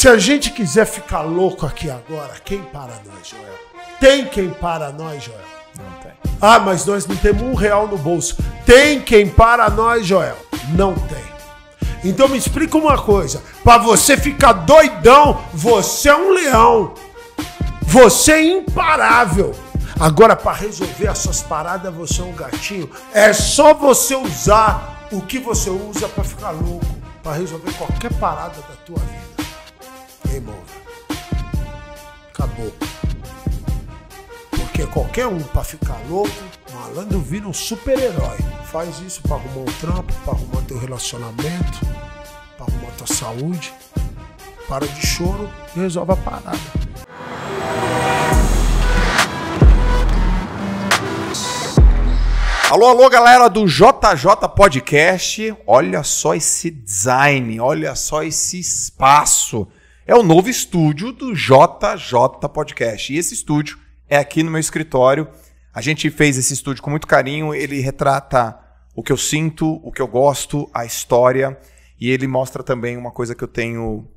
Se a gente quiser ficar louco aqui agora, quem para nós, Joel? Tem quem para nós, Joel? Não tem. Ah, mas nós não temos um real no bolso. Tem quem para nós, Joel? Não tem. Então me explica uma coisa: para você ficar doidão, você é um leão. Você é imparável. Agora, para resolver as suas paradas, você é um gatinho. É só você usar o que você usa para ficar louco, para resolver qualquer parada da tua vida. Game over. Acabou. Porque qualquer um para ficar louco, malandro vira um super-herói. Faz isso para arrumar um trampo, para arrumar teu relacionamento, para arrumar tua saúde. Para de choro e resolve a parada. Alô, alô, galera do JJ Podcast. Olha só esse design, olha só esse espaço é o novo estúdio do JJ Podcast. E esse estúdio é aqui no meu escritório. A gente fez esse estúdio com muito carinho, ele retrata o que eu sinto, o que eu gosto, a história, e ele mostra também uma coisa que eu tenho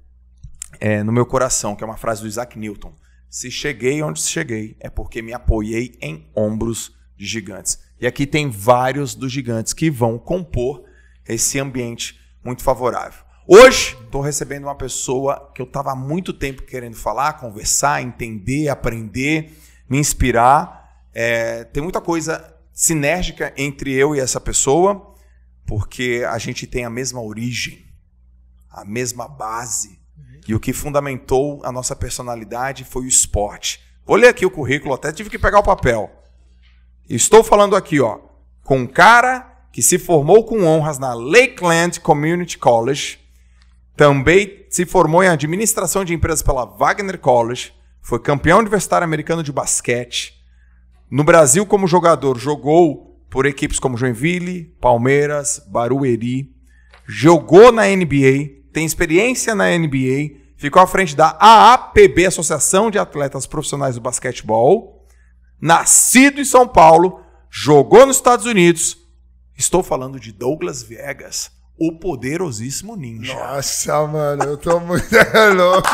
é, no meu coração, que é uma frase do Isaac Newton. Se cheguei onde cheguei, é porque me apoiei em ombros de gigantes. E aqui tem vários dos gigantes que vão compor esse ambiente muito favorável. Hoje, estou recebendo uma pessoa que eu estava há muito tempo querendo falar, conversar, entender, aprender, me inspirar. É, tem muita coisa sinérgica entre eu e essa pessoa, porque a gente tem a mesma origem, a mesma base. E o que fundamentou a nossa personalidade foi o esporte. Vou ler aqui o currículo, até tive que pegar o papel. Estou falando aqui, ó, com um cara que se formou com honras na Lakeland Community College, também se formou em administração de empresas pela Wagner College, foi campeão universitário americano de basquete. No Brasil, como jogador, jogou por equipes como Joinville, Palmeiras, Barueri. Jogou na NBA, tem experiência na NBA, ficou à frente da AAPB, Associação de Atletas Profissionais do Basquetebol. Nascido em São Paulo, jogou nos Estados Unidos. Estou falando de Douglas Viegas o poderosíssimo ninja. Nossa, mano, eu tô muito louco.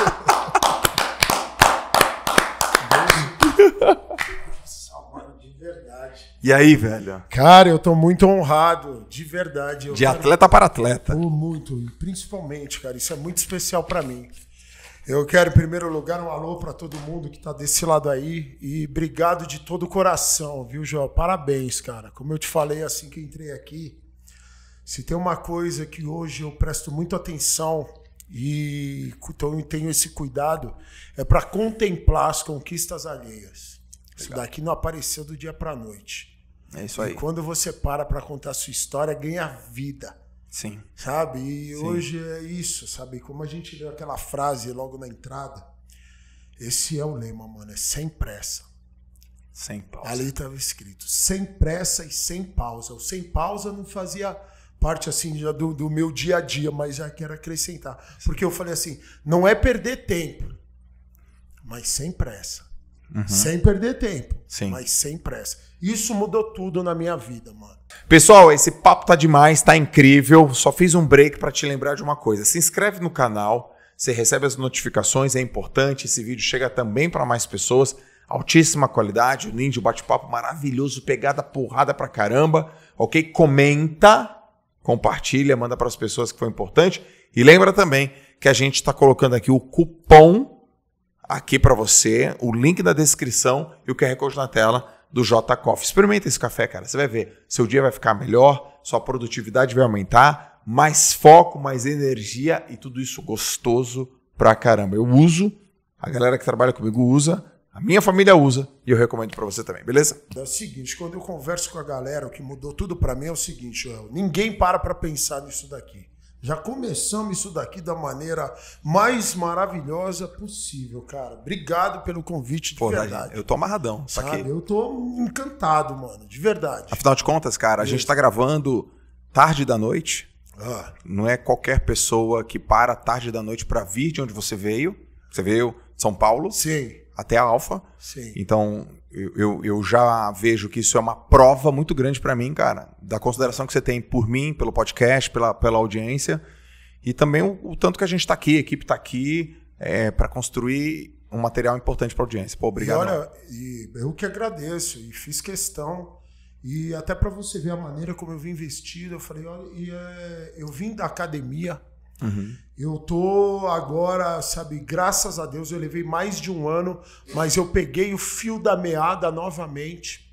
Nossa, mano, de verdade. E aí, velho? Cara, eu tô muito honrado, de verdade. Eu de quero... atleta para atleta. Eu, muito, principalmente, cara, isso é muito especial para mim. Eu quero, em primeiro lugar, um alô para todo mundo que tá desse lado aí. E obrigado de todo o coração, viu, João? Parabéns, cara. Como eu te falei assim que entrei aqui, se tem uma coisa que hoje eu presto muito atenção e então tenho esse cuidado, é para contemplar as conquistas alheias. Legal. Isso daqui não apareceu do dia para noite. É isso aí. E quando você para para contar a sua história, ganha vida. Sim. Sabe? E Sim. hoje é isso, sabe? Como a gente leu aquela frase logo na entrada, esse é o lema, mano, é sem pressa. Sem pausa. Ali estava escrito, sem pressa e sem pausa. O sem pausa não fazia parte assim do, do meu dia a dia, mas já quero acrescentar. Porque eu falei assim, não é perder tempo, mas sem pressa. Uhum. Sem perder tempo, Sim. mas sem pressa. Isso mudou tudo na minha vida, mano. Pessoal, esse papo tá demais, tá incrível. Só fiz um break para te lembrar de uma coisa. Se inscreve no canal, você recebe as notificações, é importante. Esse vídeo chega também para mais pessoas. Altíssima qualidade, o um ninja, bate-papo maravilhoso, pegada porrada pra caramba, ok? Comenta, compartilha, manda para as pessoas que foi importante. E lembra também que a gente está colocando aqui o cupom aqui para você, o link na descrição e o QR Code na tela do J Coffee. Experimenta esse café, cara. Você vai ver, seu dia vai ficar melhor, sua produtividade vai aumentar, mais foco, mais energia e tudo isso gostoso pra caramba. Eu uso, a galera que trabalha comigo usa. A minha família usa e eu recomendo para você também, beleza? É o seguinte, quando eu converso com a galera, o que mudou tudo para mim é o seguinte, Joel, ninguém para para pensar nisso daqui. Já começamos isso daqui da maneira mais maravilhosa possível, cara. Obrigado pelo convite, de Pô, verdade. Eu tô amarradão, saquei. Sabe, eu tô encantado, mano, de verdade. Afinal de contas, cara, a gente tá gravando tarde da noite. Ah. Não é qualquer pessoa que para tarde da noite para vir de onde você veio. Você veio de São Paulo. Sim até a alfa. Então, eu, eu, eu, já vejo que isso é uma prova muito grande para mim, cara, da consideração que você tem por mim, pelo podcast, pela, pela audiência, e também o, o tanto que a gente está aqui, a equipe está aqui, é, para construir um material importante para a audiência. Pô, obrigado. E olha, e eu que agradeço e fiz questão. E até para você ver a maneira como eu vim vestido, eu falei, olha, e, é, eu vim da academia, Uhum. Eu tô agora, sabe, graças a Deus, eu levei mais de um ano, mas eu peguei o fio da meada novamente,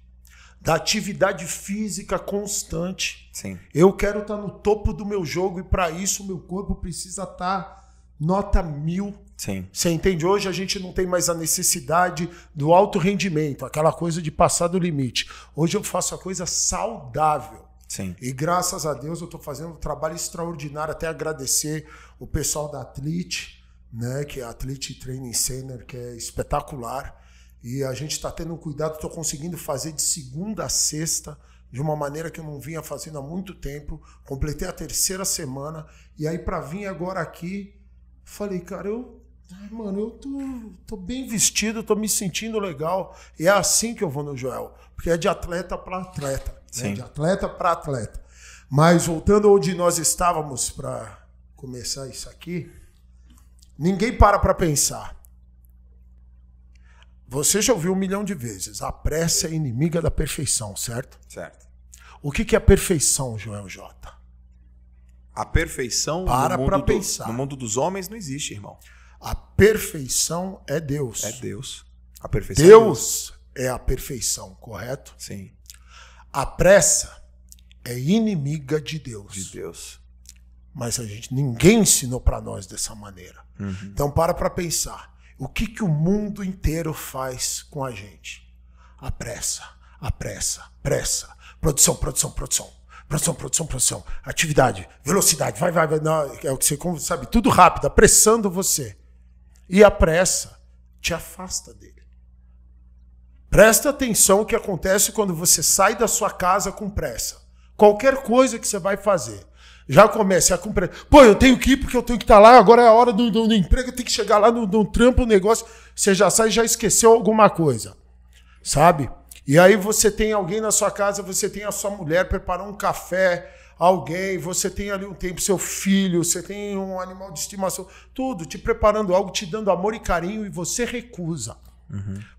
da atividade física constante. Sim. Eu quero estar tá no topo do meu jogo e para isso meu corpo precisa estar tá nota mil. Sim. Você entende? Hoje a gente não tem mais a necessidade do alto rendimento, aquela coisa de passar do limite. Hoje eu faço a coisa saudável. Sim. E graças a Deus eu estou fazendo um trabalho extraordinário. Até agradecer o pessoal da Atlete, né, que é a Atlete Training Center, que é espetacular. E a gente está tendo cuidado, estou conseguindo fazer de segunda a sexta, de uma maneira que eu não vinha fazendo há muito tempo. Completei a terceira semana. E aí, para vir agora aqui, falei, cara, eu. Mano, eu tô, tô bem vestido, tô me sentindo legal. E é assim que eu vou no Joel, porque é de atleta para atleta né, de atleta para atleta. Mas voltando onde nós estávamos para começar isso aqui, ninguém para para pensar. Você já ouviu um milhão de vezes, a pressa é inimiga da perfeição, certo? Certo. O que é a perfeição, Joel J? A perfeição para no, mundo do, pensar. no mundo dos homens não existe, irmão. A perfeição é Deus. É Deus. A perfeição é Deus é, Deus. é a perfeição, correto? Sim. A pressa é inimiga de Deus. De Deus. Mas a gente ninguém ensinou para nós dessa maneira. Uhum. Então para para pensar, o que que o mundo inteiro faz com a gente? A pressa, a pressa, pressa, produção, produção, produção. Produção, produção, produção. Atividade, velocidade, vai, vai, vai. Não, é o que você sabe, tudo rápido, apressando você. E a pressa te afasta dele. Presta atenção o que acontece quando você sai da sua casa com pressa. Qualquer coisa que você vai fazer. Já comece a cumprir. Pô, eu tenho que ir porque eu tenho que estar tá lá, agora é a hora do, do, do emprego, eu tenho que chegar lá no, no trampo, o negócio. Você já sai já esqueceu alguma coisa. Sabe? E aí você tem alguém na sua casa, você tem a sua mulher preparou um café, alguém, você tem ali um tempo, seu filho, você tem um animal de estimação, tudo, te preparando algo, te dando amor e carinho, e você recusa.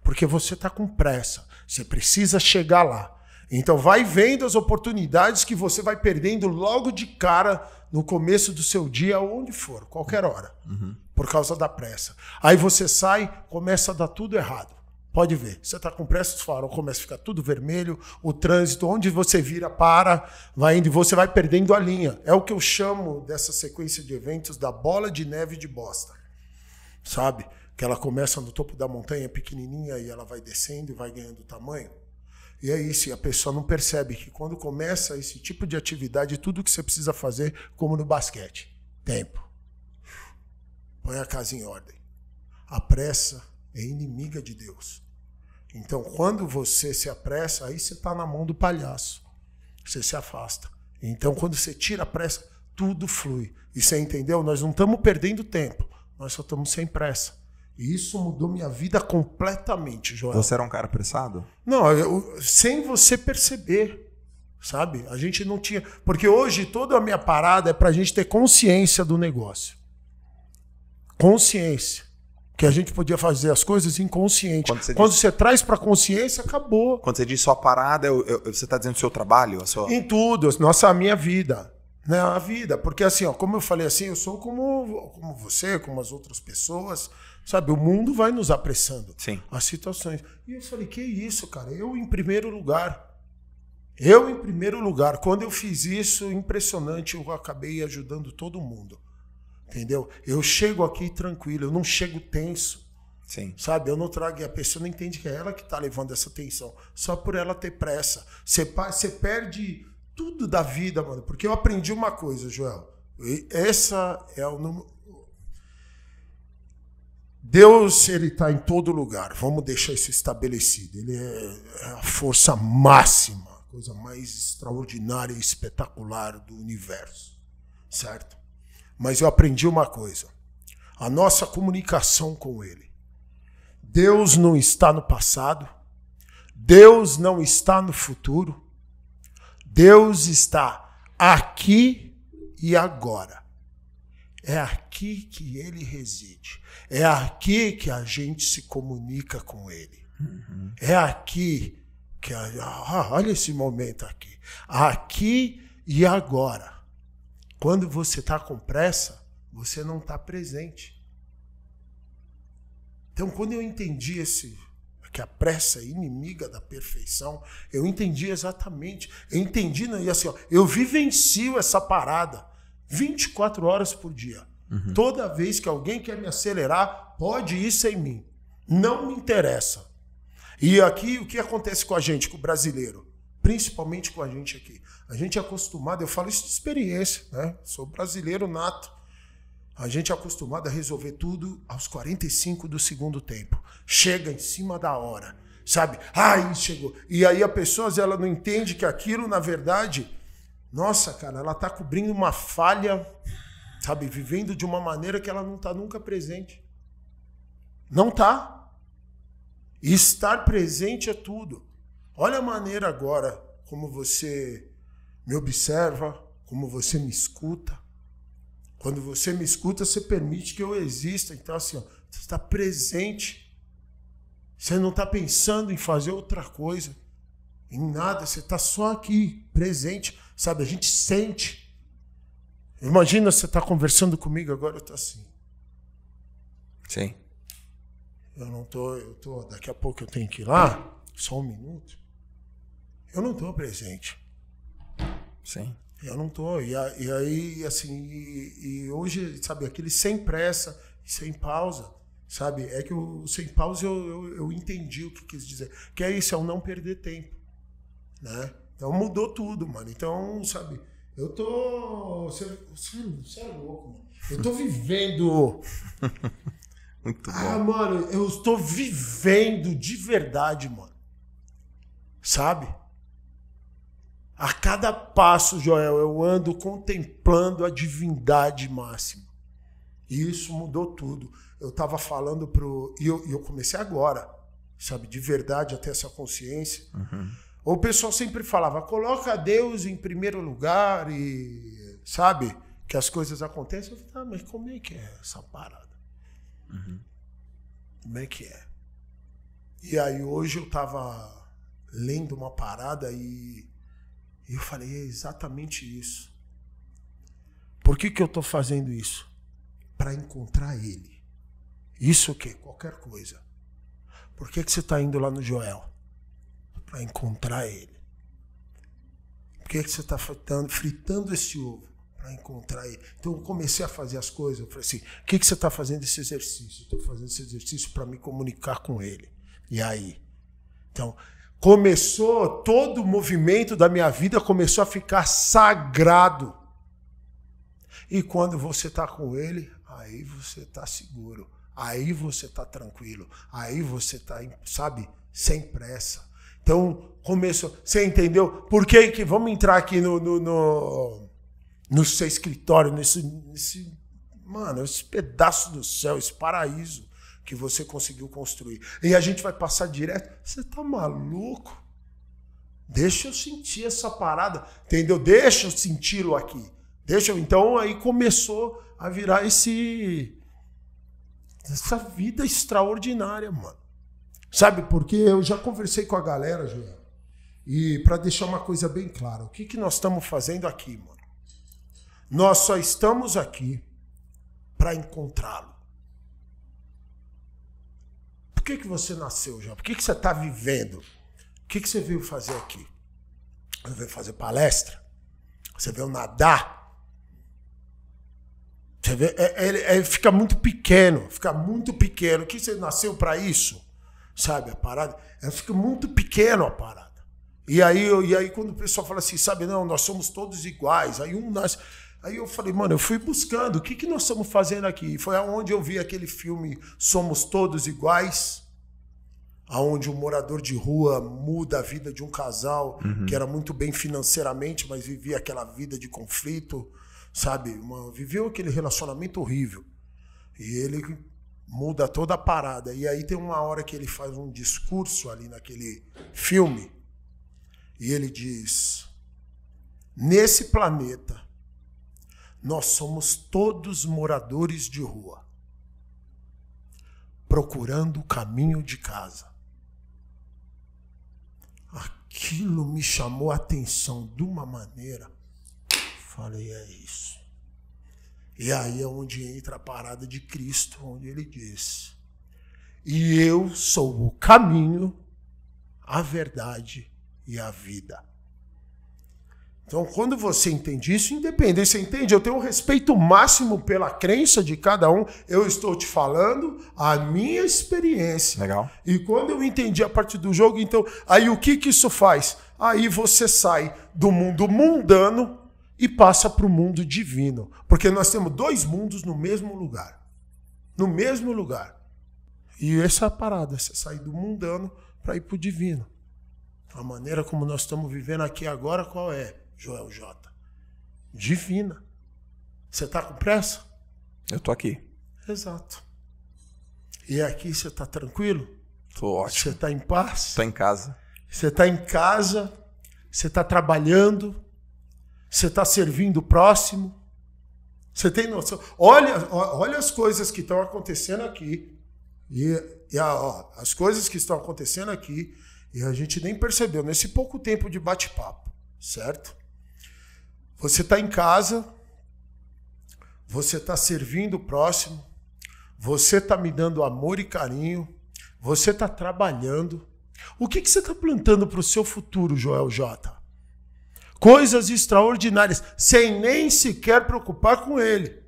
Porque você está com pressa, você precisa chegar lá. Então vai vendo as oportunidades que você vai perdendo logo de cara no começo do seu dia, onde for, qualquer hora, uhum. por causa da pressa. Aí você sai, começa a dar tudo errado. Pode ver, você está com pressa, os farol começa a ficar tudo vermelho, o trânsito, onde você vira, para, vai indo e você vai perdendo a linha. É o que eu chamo dessa sequência de eventos da bola de neve de bosta. Sabe? que ela começa no topo da montanha pequenininha e ela vai descendo e vai ganhando tamanho. E é isso, e a pessoa não percebe que quando começa esse tipo de atividade, tudo que você precisa fazer, como no basquete, tempo. Põe a casa em ordem. A pressa é inimiga de Deus. Então, quando você se apressa, aí você está na mão do palhaço. Você se afasta. Então, quando você tira a pressa, tudo flui. E você entendeu? Nós não estamos perdendo tempo, nós só estamos sem pressa. Isso mudou minha vida completamente, Joel. Você era um cara apressado? Não, eu, sem você perceber, sabe? A gente não tinha. Porque hoje toda a minha parada é para a gente ter consciência do negócio. Consciência. Que a gente podia fazer as coisas inconsciente. Quando você, Quando diz... você traz para consciência, acabou. Quando você diz só parada, eu, eu, você está dizendo seu trabalho? A sua... Em tudo, nossa, a minha vida né, a vida. Porque assim, ó, como eu falei assim, eu sou como, como você, como as outras pessoas, Sabe, o mundo vai nos apressando. Sim. As situações. E eu falei, que isso, cara? Eu em primeiro lugar. Eu em primeiro lugar. Quando eu fiz isso, impressionante, eu acabei ajudando todo mundo. Entendeu? Eu chego aqui tranquilo, eu não chego tenso. Sim. Sabe? Eu não trago. A pessoa não entende que é ela que está levando essa tensão. Só por ela ter pressa. Você, você perde tudo da vida, mano. Porque eu aprendi uma coisa, Joel. Essa é o número Deus, ele está em todo lugar. Vamos deixar isso estabelecido. Ele é, é a força máxima, a coisa mais extraordinária e espetacular do universo, certo? Mas eu aprendi uma coisa: a nossa comunicação com Ele. Deus não está no passado, Deus não está no futuro, Deus está aqui e agora. É aqui que Ele reside é aqui que a gente se comunica com ele. Uhum. É aqui que. A, ah, olha esse momento aqui. Aqui e agora. Quando você está com pressa, você não está presente. Então, quando eu entendi esse, que a pressa é inimiga da perfeição, eu entendi exatamente. Eu entendi, né? e assim, ó, eu vivencio essa parada 24 horas por dia. Uhum. Toda vez que alguém quer me acelerar, pode ir sem mim. Não me interessa. E aqui o que acontece com a gente, com o brasileiro? Principalmente com a gente aqui. A gente é acostumado, eu falo isso de experiência, né? Sou brasileiro nato. A gente é acostumado a resolver tudo aos 45 do segundo tempo. Chega em cima da hora, sabe? Aí ah, chegou. E aí a pessoa, ela não entende que aquilo, na verdade, nossa, cara, ela tá cobrindo uma falha Sabe, vivendo de uma maneira que ela não está nunca presente. Não está. estar presente é tudo. Olha a maneira agora como você me observa, como você me escuta. Quando você me escuta, você permite que eu exista. Então, assim, ó, você está presente. Você não está pensando em fazer outra coisa, em nada. Você está só aqui, presente. Sabe, a gente sente. Imagina você estar tá conversando comigo agora, eu estou assim. Sim. Eu não tô, eu tô, daqui a pouco eu tenho que ir lá, só um minuto. Eu não estou presente. Sim. Eu não tô. E, e aí, assim, e, e, hoje, sabe, aquele sem pressa, sem pausa, sabe? É que o sem pausa eu, eu, eu entendi o que quis dizer. Que é isso, é o não perder tempo, né? Então mudou tudo, mano. Então, sabe, eu tô. Você, você, é louco, mano. Eu tô vivendo. Muito ah, bom. Ah, mano, eu estou vivendo de verdade, mano. Sabe? A cada passo, Joel, eu ando contemplando a divindade máxima. E isso mudou tudo. Eu estava falando pro. E eu, eu, comecei agora, sabe? De verdade, até essa consciência. Uhum o pessoal sempre falava, coloca Deus em primeiro lugar e sabe que as coisas acontecem. Eu falei, ah, mas como é que é essa parada? Uhum. Como é que é? E aí hoje eu tava lendo uma parada e eu falei, é exatamente isso. Por que, que eu tô fazendo isso? Para encontrar ele. Isso o quê? É qualquer coisa. Por que, que você está indo lá no Joel? a encontrar ele? Por que, é que você está fritando, fritando esse ovo? Para encontrar ele. Então eu comecei a fazer as coisas. Eu falei assim: o que, é que você está fazendo esse exercício? Estou fazendo esse exercício para me comunicar com ele. E aí? Então, começou todo o movimento da minha vida começou a ficar sagrado. E quando você está com ele, aí você está seguro, aí você está tranquilo, aí você está, sabe, sem pressa. Então, começou. Você entendeu? Por que, que vamos entrar aqui no, no, no, no seu escritório, nesse, nesse. Mano, esse pedaço do céu, esse paraíso que você conseguiu construir. E a gente vai passar direto. Você tá maluco? Deixa eu sentir essa parada, entendeu? Deixa eu senti-lo aqui. Deixa eu. Então aí começou a virar esse essa vida extraordinária, mano. Sabe por quê? Eu já conversei com a galera, Joel. E para deixar uma coisa bem clara, o que, que nós estamos fazendo aqui, mano? Nós só estamos aqui para encontrá-lo. Por que, que você nasceu, Joel? Por que, que você está vivendo? O que, que você veio fazer aqui? Você veio fazer palestra? Você veio nadar? Você veio... É, é, é, fica muito pequeno, fica muito pequeno. O que você nasceu para isso? sabe? A parada. Ela fica muito pequena a parada. E aí, eu, e aí quando o pessoal fala assim, sabe, não, nós somos todos iguais. Aí um nasce. Aí eu falei, mano, eu fui buscando, o que, que nós estamos fazendo aqui? E foi aonde eu vi aquele filme Somos Todos Iguais, aonde um morador de rua muda a vida de um casal uhum. que era muito bem financeiramente, mas vivia aquela vida de conflito, sabe? Uma, viveu aquele relacionamento horrível. E ele muda toda a parada. E aí tem uma hora que ele faz um discurso ali naquele filme, e ele diz: Nesse planeta, nós somos todos moradores de rua, procurando o caminho de casa. Aquilo me chamou a atenção de uma maneira. Falei, é isso. E aí é onde entra a parada de Cristo, onde ele diz: E eu sou o caminho, a verdade e a vida. Então, quando você entende isso, independente, você entende? Eu tenho um respeito máximo pela crença de cada um. Eu estou te falando a minha experiência. Legal. E quando eu entendi a partir do jogo, então, aí o que que isso faz? Aí você sai do mundo mundano e passa para o mundo divino. Porque nós temos dois mundos no mesmo lugar. No mesmo lugar. E essa é a parada, você sair do mundano para ir para o divino. A maneira como nós estamos vivendo aqui agora, qual é, Joel J? Divina. Você está com pressa? Eu tô aqui. Exato. E é aqui você está tranquilo? Estou ótimo. Você está em paz? Estou em casa. Você está em casa, você está trabalhando, você está servindo o próximo? Você tem noção? Olha, olha as coisas que estão acontecendo aqui. E, e a, ah, ó, as coisas que estão acontecendo aqui. E a gente nem percebeu nesse pouco tempo de bate-papo, certo? Você está em casa, você está servindo o próximo, você está me dando amor e carinho, você está trabalhando. O que, que você está plantando para o seu futuro, Joel J? coisas extraordinárias, sem nem sequer preocupar com ele.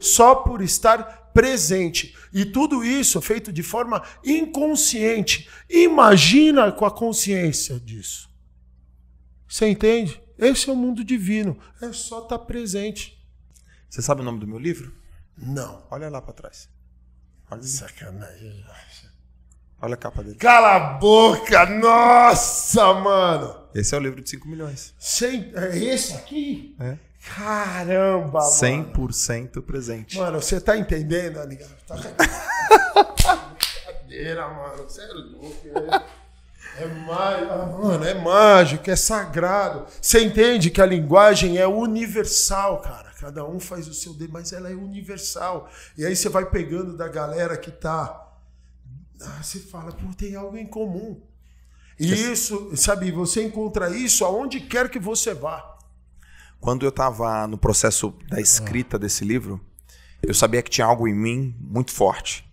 Só por estar presente. E tudo isso é feito de forma inconsciente. Imagina com a consciência disso. Você entende? Esse é o mundo divino. É só estar tá presente. Você sabe o nome do meu livro? Não. Olha lá para trás. Olha. Sacanagem. Olha a capa dele. Cala a boca! Nossa, mano! Esse é o livro de 5 milhões. 100, é esse aqui? É. Caramba, 100 mano. 100% presente. Mano, você tá entendendo, Aninha? Tá... Brincadeira, mano. Você é louco, né? É mágico, ah, mano, é mágico, é sagrado. Você entende que a linguagem é universal, cara. Cada um faz o seu de, mas ela é universal. E aí você vai pegando da galera que tá. Ah, você fala, pô, tem algo em comum. Isso, sabe, você encontra isso aonde quer que você vá. Quando eu estava no processo da escrita ah. desse livro, eu sabia que tinha algo em mim muito forte.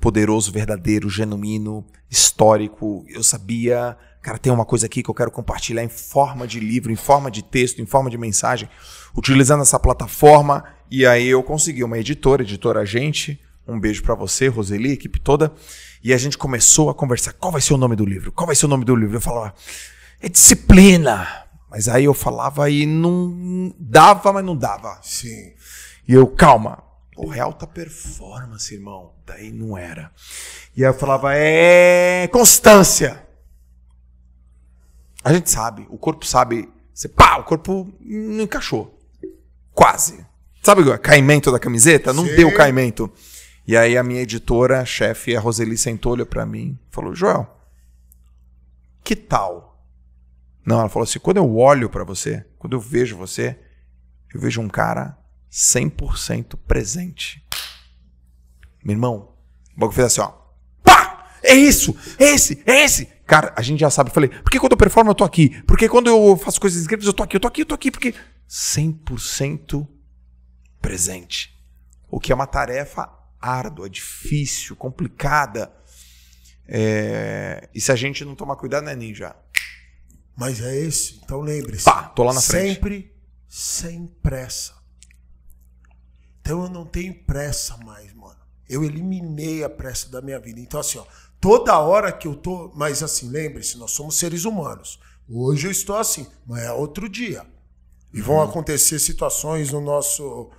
Poderoso, verdadeiro, genuíno, histórico. Eu sabia, cara, tem uma coisa aqui que eu quero compartilhar em forma de livro, em forma de texto, em forma de mensagem, utilizando essa plataforma. E aí eu consegui uma editora, editora Gente. Um beijo para você, Roseli, equipe toda. E a gente começou a conversar. Qual vai ser o nome do livro? Qual vai ser o nome do livro? Eu falava, é disciplina. Mas aí eu falava e não dava, mas não dava. Sim. E eu, calma. O é alta tá performance, irmão. Daí não era. E aí eu falava, é constância. A gente sabe, o corpo sabe. Você, pá, o corpo não encaixou. Quase. Sabe o caimento da camiseta? Não Sim. deu caimento. E aí a minha editora, chefe, a Roseli sentou, olhou para mim falou: Joel, que tal? Não, ela falou assim: quando eu olho para você, quando eu vejo você, eu vejo um cara 100% presente. Meu irmão, o bagulho fez assim: ó, pá! É isso! É esse! É esse! Cara, a gente já sabe. Eu falei: porque quando eu performo eu tô aqui? porque quando eu faço coisas escritas eu tô aqui? Eu tô aqui, eu tô aqui, porque 100% presente. O que é uma tarefa árdua, difícil, complicada. É... E se a gente não tomar cuidado, não é ninja. Mas é esse, então lembre-se. Pá, tô lá na frente. Sempre sem pressa. Então eu não tenho pressa mais, mano. Eu eliminei a pressa da minha vida. Então, assim, ó, toda hora que eu tô. Mas assim, lembre-se, nós somos seres humanos. Hoje eu estou assim, mas é outro dia. E vão uhum. acontecer situações no nosso.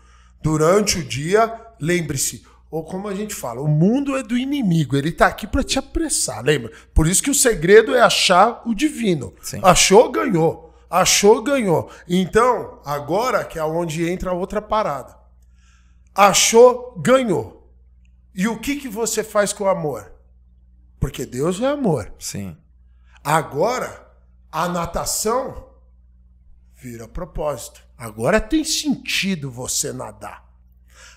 Durante o dia, lembre-se, ou como a gente fala, o mundo é do inimigo, ele está aqui para te apressar, lembra? Por isso que o segredo é achar o divino. Sim. Achou, ganhou. Achou, ganhou. Então, agora que é onde entra a outra parada. Achou, ganhou. E o que, que você faz com o amor? Porque Deus é amor. Sim. Agora, a natação vira propósito. Agora tem sentido você nadar.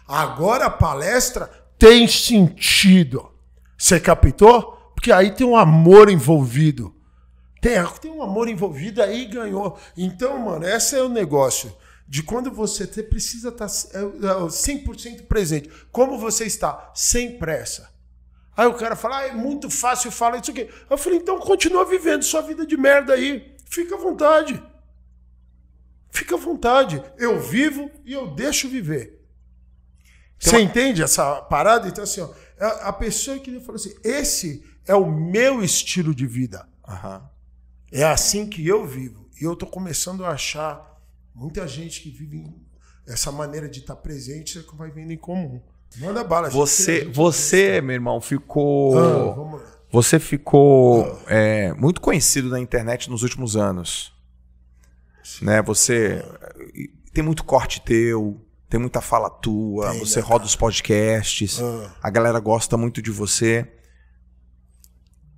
Agora a palestra tem sentido. Você captou? Porque aí tem um amor envolvido. Tem, tem um amor envolvido aí ganhou. Então, mano, esse é o negócio de quando você, precisa tá, é, é, estar 100% presente. Como você está? Sem pressa. Aí o cara fala, ah, é muito fácil falar isso aqui. Eu falei, então continua vivendo sua vida de merda aí. Fica à vontade. Fica à vontade. Eu vivo e eu deixo viver. Você uma... Então, entende essa parada? Então, assim, ó, é a pessoa que falou assim: esse é o meu estilo de vida. Uhum. É assim que eu vivo. E eu estou começando a achar muita gente que vive essa maneira de estar presente que é vai vendo em comum. Manda bala. Você, gente, você, gente, meu irmão, ficou. Ah, vamos... Você ficou ah. é, muito conhecido na internet nos últimos anos. Sim. Né? Você tem muito corte teu. Tem muita fala tua, Tem, você né, roda cara? os podcasts, ah. a galera gosta muito de você.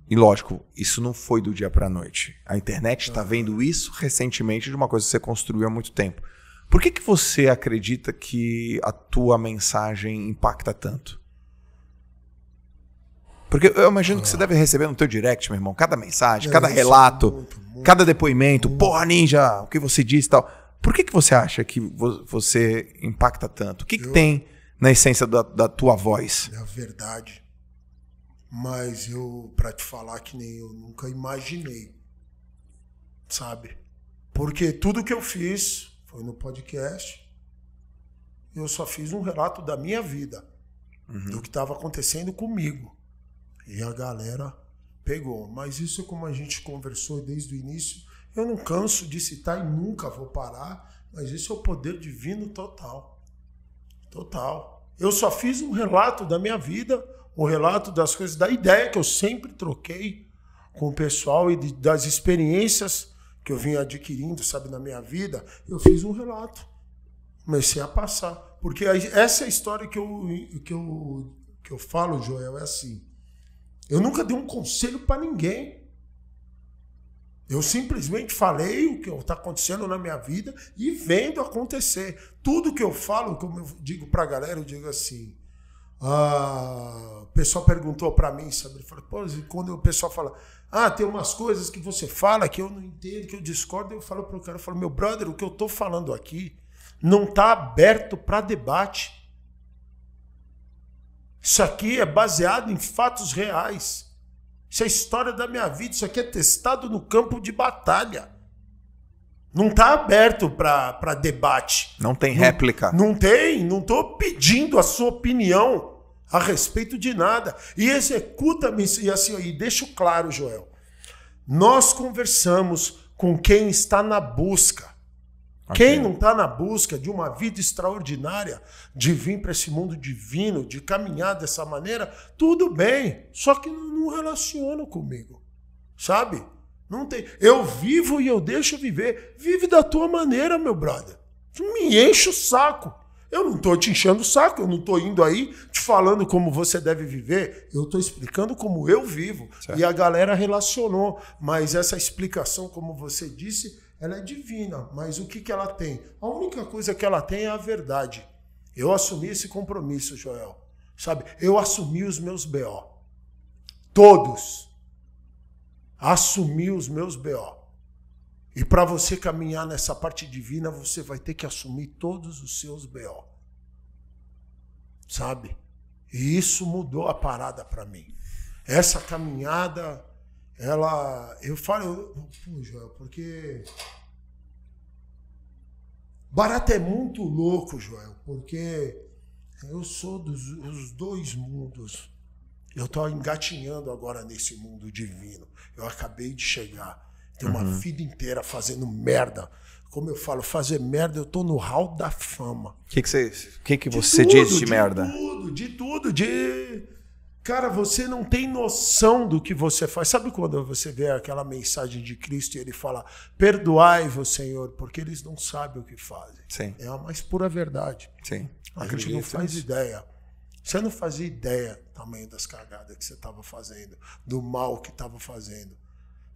E lógico, isso não foi do dia para noite. A internet está ah. vendo isso recentemente de uma coisa que você construiu há muito tempo. Por que, que você acredita que a tua mensagem impacta tanto? Porque eu imagino ah. que você ah. deve receber no teu direct, meu irmão, cada mensagem, cada relato, muito, muito, cada depoimento. Muito. Porra, ninja, o que você disse e tal. Por que, que você acha que vo você impacta tanto? O que, que eu, tem na essência da, da tua voz? É verdade. Mas eu, para te falar que nem eu nunca imaginei, sabe? Porque tudo que eu fiz foi no podcast. Eu só fiz um relato da minha vida, uhum. do que estava acontecendo comigo. E a galera pegou. Mas isso, é como a gente conversou desde o início, eu não canso de citar e nunca vou parar, mas isso é o poder divino total. Total. Eu só fiz um relato da minha vida, um relato das coisas, da ideia que eu sempre troquei com o pessoal e de, das experiências que eu vim adquirindo, sabe, na minha vida. Eu fiz um relato. Comecei a passar. Porque essa é a história que eu, que eu, que eu falo, Joel, é assim. Eu nunca dei um conselho para ninguém. Eu simplesmente falei o que está acontecendo na minha vida e vendo acontecer. Tudo que eu falo, como eu digo para a galera, eu digo assim. Ah, o pessoal perguntou para mim, sabe? Ele falou, pô, quando o pessoal fala, ah, tem umas coisas que você fala que eu não entendo, que eu discordo, eu falo para o cara, eu falo, meu brother, o que eu estou falando aqui não está aberto para debate. Isso aqui é baseado em fatos reais. Isso é história da minha vida. Isso aqui é testado no campo de batalha. Não está aberto para debate. Não tem não, réplica. Não tem. Não estou pedindo a sua opinião a respeito de nada. E executa-me. E assim, e deixo claro, Joel. Nós conversamos com quem está na busca. Quem não está na busca de uma vida extraordinária, de vir para esse mundo divino, de caminhar dessa maneira, tudo bem, só que não relaciona comigo, sabe? Não tem. Eu vivo e eu deixo viver. Vive da tua maneira, meu brother. Me enche o saco. Eu não estou te enchendo o saco, eu não estou indo aí te falando como você deve viver, eu estou explicando como eu vivo. Certo. E a galera relacionou, mas essa explicação, como você disse, ela é divina, mas o que, que ela tem? A única coisa que ela tem é a verdade. Eu assumi esse compromisso, Joel. Sabe? Eu assumi os meus BO. Todos. Assumi os meus BO. E para você caminhar nessa parte divina, você vai ter que assumir todos os seus BO. Sabe? E isso mudou a parada para mim. Essa caminhada ela. Eu falo, eu, Joel, porque. Barata é muito louco, Joel, porque eu sou dos, dos dois mundos. Eu estou engatinhando agora nesse mundo divino. Eu acabei de chegar. Tenho uma uhum. vida inteira fazendo merda. Como eu falo, fazer merda, eu tô no hall da fama. O que, que, você, que, que você de tudo, diz de, de merda? De tudo, de tudo, de Cara, você não tem noção do que você faz. Sabe quando você vê aquela mensagem de Cristo e ele fala: Perdoai-vos, Senhor, porque eles não sabem o que fazem. Sim. É a mais pura verdade. Sim. A gente não faz isso. ideia. Você não fazia ideia do tamanho das cagadas que você estava fazendo, do mal que estava fazendo,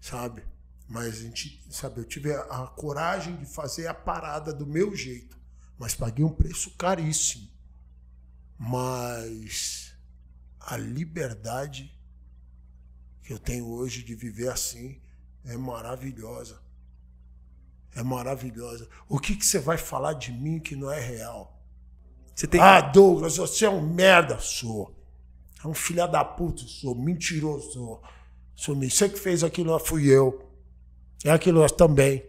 sabe? Mas a gente, sabe, eu tive a, a coragem de fazer a parada do meu jeito, mas paguei um preço caríssimo. Mas a liberdade que eu tenho hoje de viver assim é maravilhosa. É maravilhosa. O que, que você vai falar de mim que não é real? Tem... Ah, Douglas, você é um merda, sou. É um filha da puta, sou. Mentiroso, sou. sou você que fez aquilo lá fui eu. É aquilo lá também.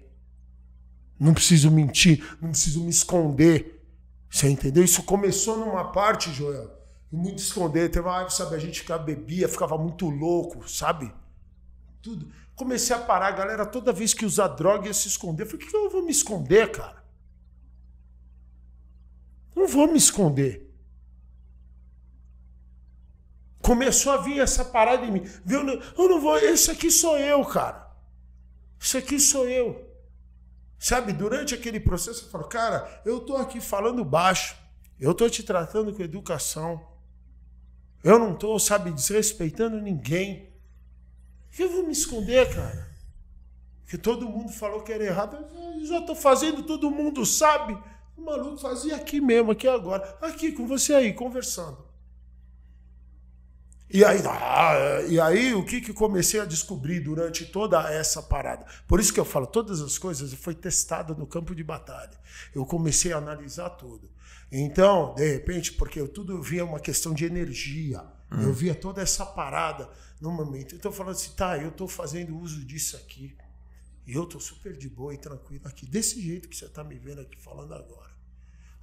Não preciso mentir, não preciso me esconder. Você entendeu? Isso começou numa parte, Joel e muito esconder. Teve uma época, sabe, a gente ficava, bebia, ficava muito louco, sabe? Tudo. Comecei a parar, a galera, toda vez que usar droga ia se esconder. Eu falei, que eu vou me esconder, cara? Não vou me esconder. Começou a vir essa parada em mim. Viu? Eu não vou, esse aqui sou eu, cara. Isso aqui sou eu. Sabe, durante aquele processo, eu falo, cara, eu tô aqui falando baixo. Eu tô te tratando com educação. Eu não estou, sabe, desrespeitando ninguém. Por que eu vou me esconder, cara? Porque todo mundo falou que era errado. Eu já estou fazendo, todo mundo sabe. O maluco fazia aqui mesmo, aqui agora. Aqui com você aí, conversando. E aí, ah, e aí o que, que comecei a descobrir durante toda essa parada? Por isso que eu falo, todas as coisas foi testada no campo de batalha. Eu comecei a analisar tudo. Então, de repente, porque eu tudo via uma questão de energia. Hum. Eu via toda essa parada no momento. Então, falando assim, tá, eu estou fazendo uso disso aqui. E eu estou super de boa e tranquilo aqui, desse jeito que você está me vendo aqui falando agora.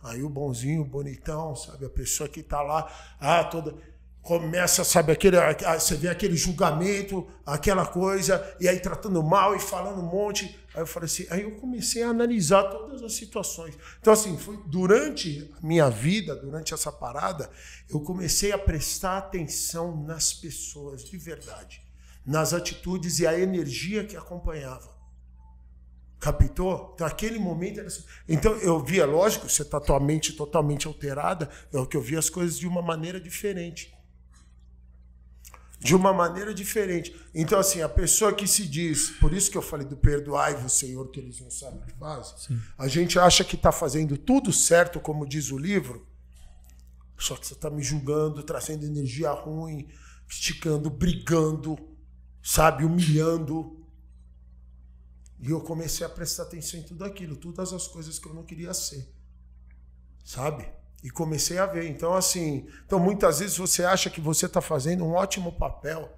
Aí o bonzinho, o bonitão, sabe? A pessoa que está lá, ah, toda começa, sabe, aquele, você vê aquele julgamento, aquela coisa, e aí tratando mal e falando um monte. Aí eu falei assim, aí eu comecei a analisar todas as situações. Então, assim, foi durante a minha vida, durante essa parada, eu comecei a prestar atenção nas pessoas, de verdade, nas atitudes e a energia que acompanhava. capitou Então, aquele momento era assim. Então, eu via, lógico, você está tua mente totalmente alterada, é o que eu via as coisas de uma maneira diferente de uma maneira diferente. Então, assim, a pessoa que se diz, por isso que eu falei do perdoai-vos, Senhor, que eles não sabem o que fazem, Sim. a gente acha que está fazendo tudo certo, como diz o livro, só que você está me julgando, trazendo energia ruim, esticando, brigando, sabe, humilhando. E eu comecei a prestar atenção em tudo aquilo, todas as coisas que eu não queria ser, sabe? E comecei a ver. Então, assim, então muitas vezes você acha que você está fazendo um ótimo papel.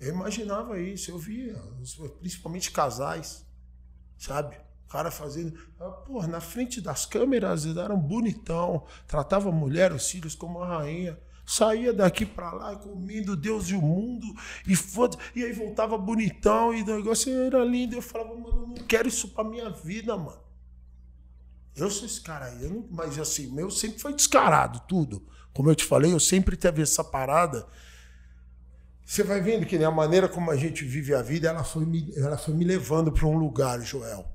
Eu imaginava isso, eu via, principalmente casais, sabe? O cara fazendo. Ah, Pô, na frente das câmeras eles eram bonitão, tratava a mulher, os filhos como uma rainha. Saía daqui para lá comendo Deus e o mundo, e foda E aí voltava bonitão, e o negócio era lindo. Eu falava, mano, eu não quero isso pra minha vida, mano. Eu sou esse cara aí. Não, mas assim, o meu sempre foi descarado, tudo. Como eu te falei, eu sempre teve essa parada. Você vai vendo que né, a maneira como a gente vive a vida, ela foi me, ela foi me levando para um lugar, Joel.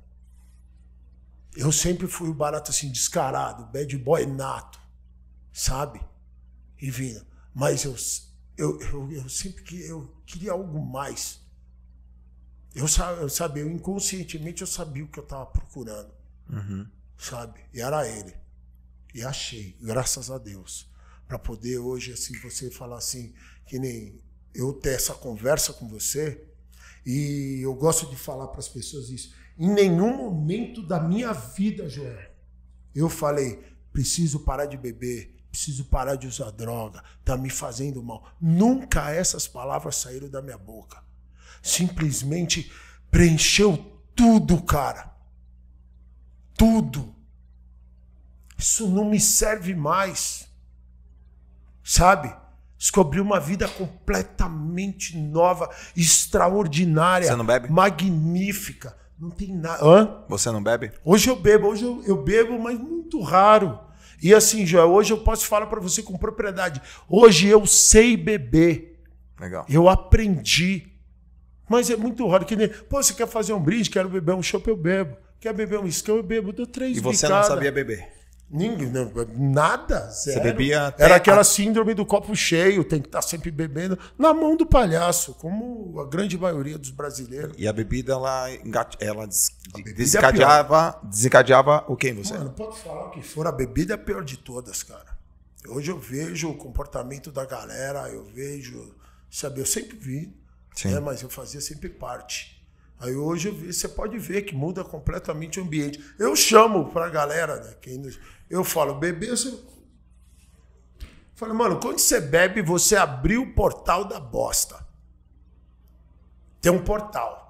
Eu sempre fui o barato assim, descarado, bad boy nato, sabe? E vinha. Mas eu, eu, eu, eu sempre que eu queria algo mais. Eu, eu sabia, eu, inconscientemente eu sabia o que eu estava procurando. Uhum sabe? E era ele. E achei, graças a Deus. Para poder hoje, assim, você falar assim, que nem eu ter essa conversa com você. E eu gosto de falar para as pessoas isso. Em nenhum momento da minha vida, Joel, eu falei, preciso parar de beber, preciso parar de usar droga, tá me fazendo mal. Nunca essas palavras saíram da minha boca. Simplesmente preencheu tudo, cara tudo. Isso não me serve mais. Sabe? Descobri uma vida completamente nova, extraordinária. Você não bebe? Magnífica. Não tem nada. Hã? Você não bebe? Hoje eu bebo, hoje eu, eu bebo, mas muito raro. E assim, Joel, hoje eu posso falar para você com propriedade. Hoje eu sei beber. Legal. Eu aprendi. Mas é muito raro. Que nem, pô, você quer fazer um brinde? Quero beber um chopp, eu bebo. Quer beber um whisky Eu bebo. Deu três E você não sabia beber? Ninguém, não, nada, zero. Você bebia até Era aquela a... síndrome do copo cheio, tem que estar tá sempre bebendo, na mão do palhaço, como a grande maioria dos brasileiros. E a bebida, ela, ela des... bebida é desencadeava, é desencadeava o que em você? Mano, pode falar o que for, a bebida é a pior de todas, cara. Hoje eu vejo o comportamento da galera, eu vejo, sabe, eu sempre vi, né, mas eu fazia sempre parte. Aí hoje você pode ver que muda completamente o ambiente. Eu chamo para a galera, né, quem, eu falo, bebê, você. Eu falo, mano, quando você bebe, você abriu o portal da bosta. Tem um portal.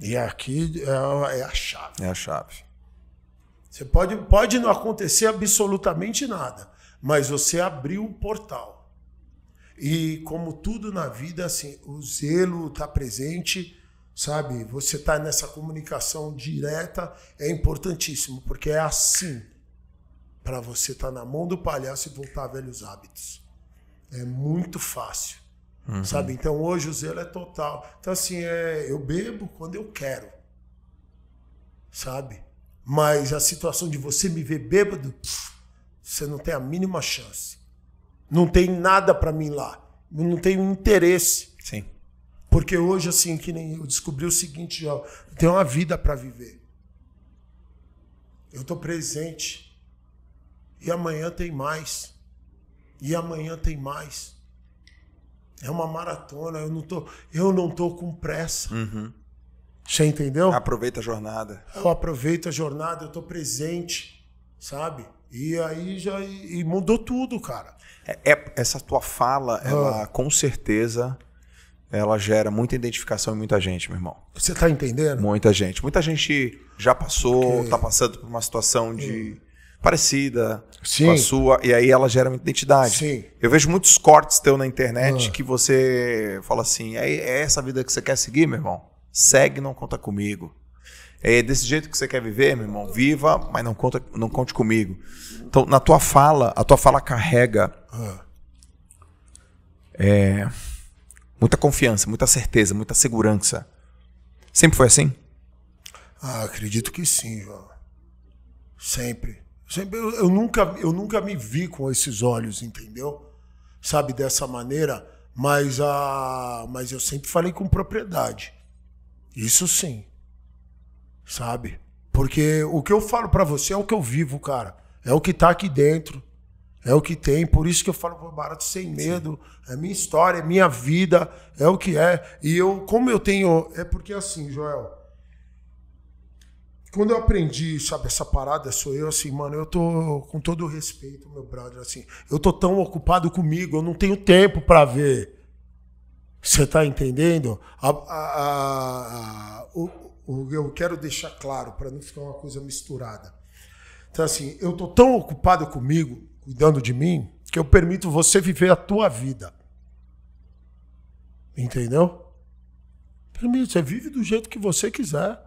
E aqui é, é a chave. É a chave. Você pode, pode não acontecer absolutamente nada, mas você abriu o portal. E como tudo na vida, assim, o zelo está presente sabe? Você tá nessa comunicação direta é importantíssimo, porque é assim para você estar tá na mão do palhaço e voltar a velhos hábitos. É muito fácil, uhum. sabe? Então hoje o zelo é total. Então assim, é, eu bebo quando eu quero, sabe? Mas a situação de você me ver bêbado, você não tem a mínima chance. Não tem nada para mim lá. Não tem interesse. Sim. Porque hoje, assim, que nem eu, descobri o seguinte, ó, tem uma vida para viver. Eu estou presente. E amanhã tem mais. E amanhã tem mais. É uma maratona, eu não tô, eu não tô com pressa. Uhum. Você entendeu? Aproveita a jornada. Eu aproveito a jornada, eu tô presente, sabe? E aí já e mudou tudo, cara. É, é, essa tua fala, ela ah. com certeza ela gera muita identificação em muita gente, meu irmão. Você tá entendendo? Muita gente. Muita gente já passou, okay. tá passando por uma situação de. Hum. Parecida Sim. com a sua, e aí ela gera muita identidade. Sim. Eu vejo muitos cortes teu na internet hum. que você fala assim: é, é essa vida que você quer seguir, meu irmão? Segue, não conta comigo. É desse jeito que você quer viver, meu irmão. Viva, mas não, conta, não conte comigo. Então, na tua fala, a tua fala carrega. Ah. É, Muita confiança, muita certeza, muita segurança. Sempre foi assim? Ah, acredito que sim, João. Sempre. Sempre eu, eu, nunca, eu nunca me vi com esses olhos, entendeu? Sabe, dessa maneira. Mas, ah, mas eu sempre falei com propriedade. Isso sim. Sabe? Porque o que eu falo para você é o que eu vivo, cara. É o que tá aqui dentro. É o que tem, por isso que eu falo pro barato sem medo. Sim. É minha história, é minha vida, é o que é. E eu, como eu tenho. É porque assim, Joel. Quando eu aprendi, sabe, essa parada, sou eu assim, mano, eu tô com todo respeito, meu brother, assim, eu tô tão ocupado comigo, eu não tenho tempo para ver. Você tá entendendo? A, a, a, o, o, eu quero deixar claro, para não ficar uma coisa misturada. Então, assim, eu tô tão ocupado comigo, cuidando de mim, que eu permito você viver a tua vida. Entendeu? Permito, você vive do jeito que você quiser.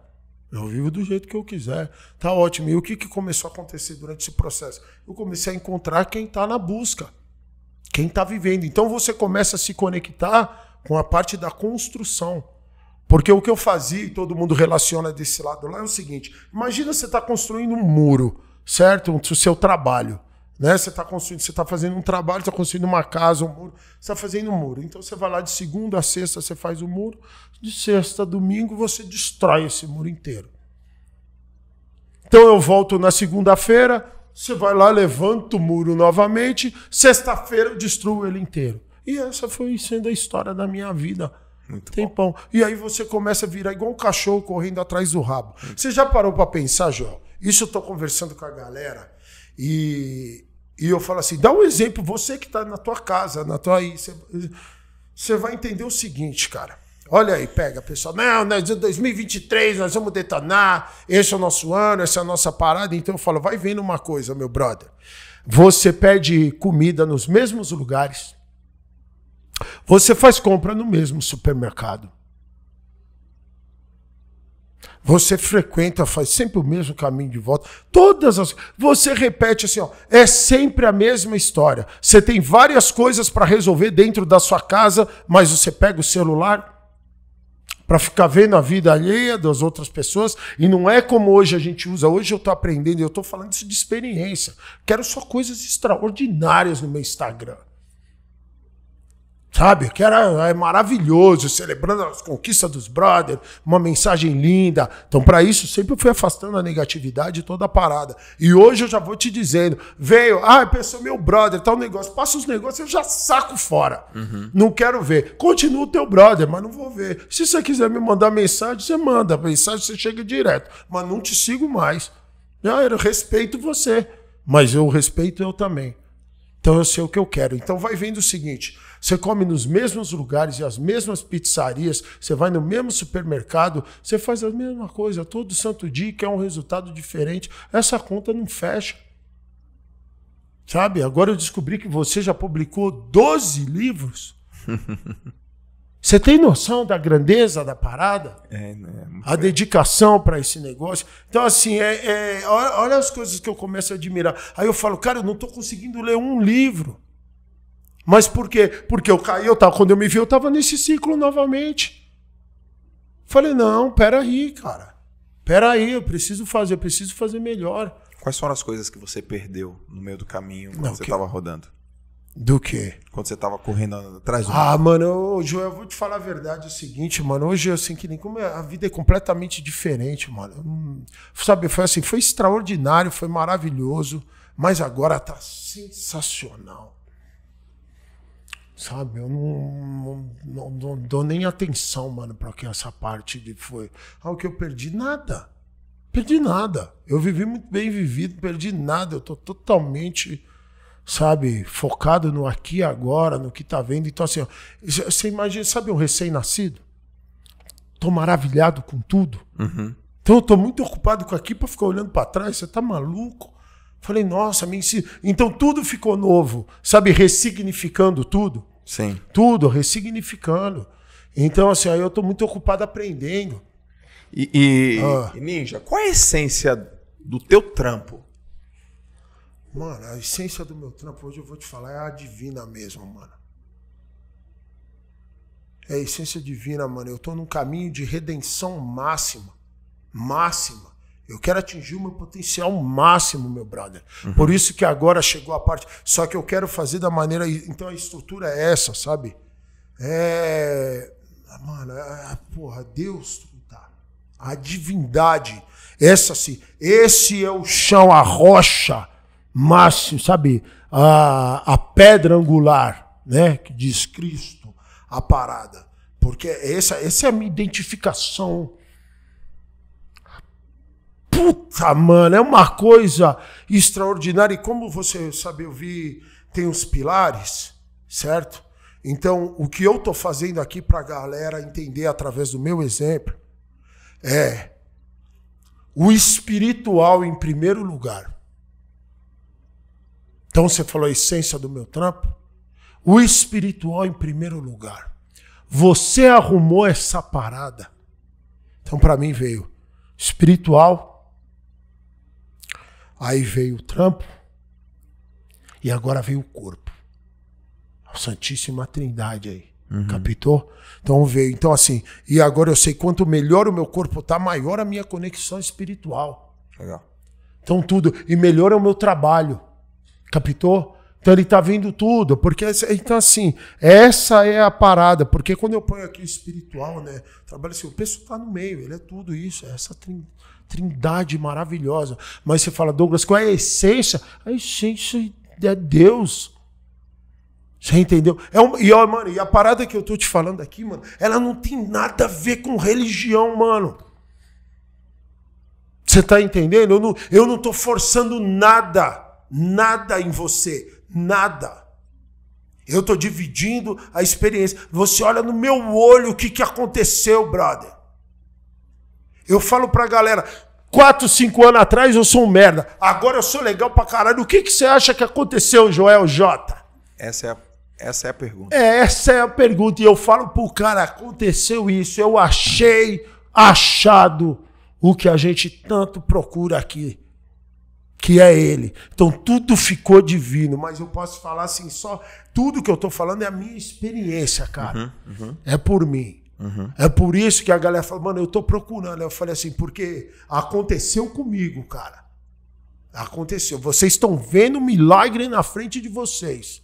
Eu vivo do jeito que eu quiser. Tá ótimo. E o que, que começou a acontecer durante esse processo? Eu comecei a encontrar quem está na busca, quem está vivendo. Então você começa a se conectar com a parte da construção. Porque o que eu fazia, e todo mundo relaciona desse lado lá, é o seguinte: imagina você está construindo um muro, certo? O seu trabalho. Né? Você está construindo, você está fazendo um trabalho, está construindo uma casa, um muro, você está fazendo um muro. Então você vai lá de segunda a sexta, você faz o um muro, de sexta a domingo você destrói esse muro inteiro. Então eu volto na segunda-feira, você vai lá, levanta o muro novamente, sexta-feira eu destruo ele inteiro. E essa foi sendo a história da minha vida. Muito Tempão. Bom. E aí você começa a virar igual um cachorro correndo atrás do rabo. Você já parou para pensar, João? Isso eu estou conversando com a galera e, e eu falo assim: dá um exemplo, você que está na tua casa, na tua. Você vai entender o seguinte, cara. Olha aí, pega, pessoal. Não, nós, 2023 é nós vamos detonar. Esse é o nosso ano, essa é a nossa parada. Então eu falo: vai vendo uma coisa, meu brother. Você pede comida nos mesmos lugares. Você faz compra no mesmo supermercado. Você frequenta, faz sempre o mesmo caminho de volta. Todas as. Você repete assim, ó. É sempre a mesma história. Você tem várias coisas para resolver dentro da sua casa, mas você pega o celular para ficar vendo a vida alheia das outras pessoas. E não é como hoje a gente usa. Hoje eu estou aprendendo, eu estou falando isso de experiência. Quero só coisas extraordinárias no meu Instagram. Sabe? Que era é maravilhoso, celebrando as conquistas dos brothers, uma mensagem linda. Então, para isso, sempre fui afastando a negatividade e toda a parada. E hoje eu já vou te dizendo: veio, ah, pessoa, meu brother, tal negócio, passa os negócios, eu já saco fora. Uhum. Não quero ver. Continua o teu brother, mas não vou ver. Se você quiser me mandar mensagem, você manda. Mensagem você chega direto. Mas não te sigo mais. Ah, eu respeito você, mas eu respeito eu também. Então eu sei o que eu quero. Então vai vendo o seguinte. Você come nos mesmos lugares e as mesmas pizzarias, você vai no mesmo supermercado, você faz a mesma coisa todo santo dia que é um resultado diferente. Essa conta não fecha. Sabe? Agora eu descobri que você já publicou 12 livros. Você tem noção da grandeza da parada? É, né? A dedicação para esse negócio. Então, assim, é, é, olha, olha as coisas que eu começo a admirar. Aí eu falo, cara, eu não estou conseguindo ler um livro. Mas por quê? Porque eu caí, eu tava, quando eu me vi, eu tava nesse ciclo novamente. Falei, não, peraí, cara. Peraí, eu preciso fazer, eu preciso fazer melhor. Quais foram as coisas que você perdeu no meio do caminho quando não, você que... tava rodando? Do quê? Quando você tava correndo atrás do. Ah, mano, Joel, eu vou te falar a verdade, é o seguinte, mano. Hoje, assim, que nem como é, a vida é completamente diferente, mano. Hum, sabe, foi assim, foi extraordinário, foi maravilhoso, mas agora tá sensacional. Sabe, eu não, não, não, dou nem atenção, mano, pra que essa parte de foi. Ah, o que eu perdi? Nada. Perdi nada. Eu vivi muito bem vivido, perdi nada. Eu tô totalmente, sabe, focado no aqui e agora, no que tá vendo. Então, assim, ó, você imagina, sabe um recém-nascido? Tô maravilhado com tudo. Uhum. Então eu tô muito ocupado com aqui para ficar olhando para trás. Você tá maluco? Falei, nossa, me ensina. Então tudo ficou novo, sabe, ressignificando tudo. Sim. Tudo, ressignificando. Então, assim, aí eu estou muito ocupado aprendendo. E, e, ah. e, Ninja, qual é a essência do teu trampo? Mano, a essência do meu trampo, hoje eu vou te falar, é a divina mesmo, mano. É a essência divina, mano. Eu estou num caminho de redenção máxima. Máxima. Eu quero atingir o meu potencial máximo, meu brother. Uhum. Por isso que agora chegou a parte. Só que eu quero fazer da maneira. Então a estrutura é essa, sabe? É. Mano, é... é porra, Deus, tá? A divindade. Essa sim. Esse é o chão, a rocha máximo, sabe? A, a pedra angular, né? Que diz Cristo, a parada. Porque essa, essa é a minha identificação Puta, mano, é uma coisa extraordinária. E como você sabe, eu vi, tem os pilares, certo? Então, o que eu tô fazendo aqui pra galera entender através do meu exemplo é o espiritual em primeiro lugar. Então você falou a essência do meu trampo? O espiritual em primeiro lugar. Você arrumou essa parada. Então para mim veio espiritual Aí veio o trampo e agora veio o corpo. A Santíssima Trindade aí. Uhum. Capitou? Então veio. Então, assim, e agora eu sei quanto melhor o meu corpo tá, maior a minha conexão espiritual. Legal. Então, tudo. E melhor é o meu trabalho. Capitou? Então ele tá vindo tudo, porque então assim, essa é a parada, porque quando eu ponho aqui o espiritual, né, trabalho assim, o pessoal tá no meio, ele é tudo isso, é essa trindade trindade maravilhosa. Mas você fala, Douglas, qual é a essência? A essência é Deus. Você entendeu? É uma, e, ó, mano, e a parada que eu tô te falando aqui, mano, ela não tem nada a ver com religião, mano. Você tá entendendo? Eu não, eu não tô forçando nada, nada em você, nada. Eu tô dividindo a experiência. Você olha no meu olho o que, que aconteceu, brother. Eu falo pra galera, 4, 5 anos atrás eu sou um merda. Agora eu sou legal pra caralho. O que, que você acha que aconteceu, Joel J? Essa é a, essa é a pergunta. É, essa é a pergunta. E eu falo pro cara, aconteceu isso. Eu achei, achado o que a gente tanto procura aqui. Que é ele. Então tudo ficou divino, mas eu posso falar assim, só. Tudo que eu tô falando é a minha experiência, cara. Uhum, uhum. É por mim. Uhum. É por isso que a galera fala, mano, eu tô procurando. Eu falei assim, porque aconteceu comigo, cara. Aconteceu. Vocês estão vendo um milagre na frente de vocês.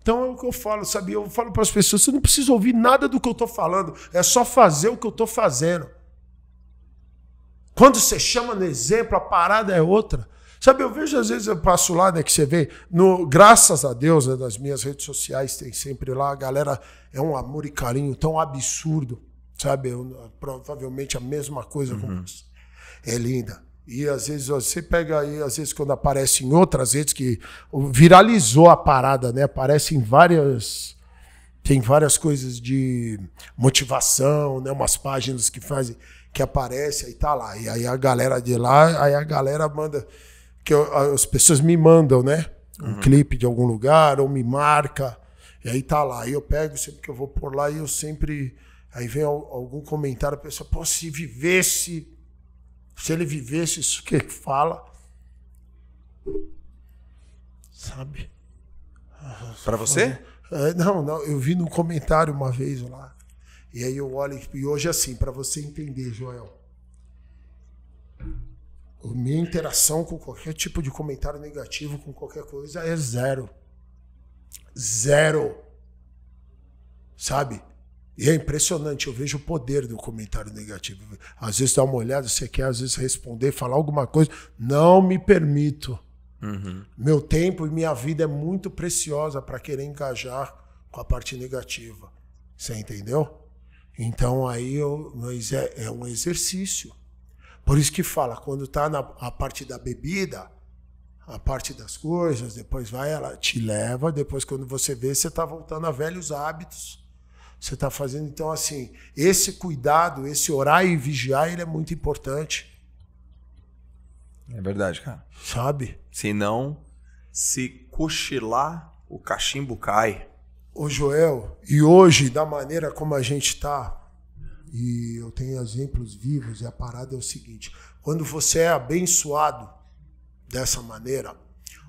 Então é o que eu falo, sabe? Eu falo para as pessoas, você não precisa ouvir nada do que eu tô falando, é só fazer o que eu tô fazendo. Quando você chama no exemplo, a parada é outra. Sabe, eu vejo às vezes, eu passo lá, né, que você vê, no, graças a Deus, né, nas minhas redes sociais tem sempre lá, a galera é um amor e carinho tão absurdo, sabe? Eu, ah, provavelmente a mesma coisa uhum. com você. É linda. E às vezes você pega aí, às vezes quando aparece em outras redes que viralizou a parada, né? Aparece em várias tem várias coisas de motivação, né? Umas páginas que fazem que aparece aí tá lá. E aí a galera de lá, aí a galera manda que eu, as pessoas me mandam, né? Um uhum. clipe de algum lugar, ou me marca, e aí tá lá. Aí eu pego, sempre que eu vou por lá, e eu sempre. Aí vem algum comentário, a pessoa, pô, se vivesse, se ele vivesse isso que ele fala. Sabe? Para você? É, não, não, eu vi no comentário uma vez lá. E aí eu olho, e hoje é assim, para você entender, Joel minha interação com qualquer tipo de comentário negativo, com qualquer coisa, é zero. Zero. Sabe? E é impressionante, eu vejo o poder do comentário negativo. Às vezes dá uma olhada, você quer às vezes responder, falar alguma coisa. Não me permito. Uhum. Meu tempo e minha vida é muito preciosa para querer engajar com a parte negativa. Você entendeu? Então aí eu, mas é, é um exercício. Por isso que fala, quando está na a parte da bebida, a parte das coisas, depois vai, ela te leva, depois quando você vê, você está voltando a velhos hábitos. Você está fazendo. Então, assim, esse cuidado, esse orar e vigiar, ele é muito importante. É verdade, cara. Sabe? Se não, se cochilar, o cachimbo cai. Ô Joel, e hoje, da maneira como a gente está, e eu tenho exemplos vivos, e a parada é o seguinte: quando você é abençoado dessa maneira,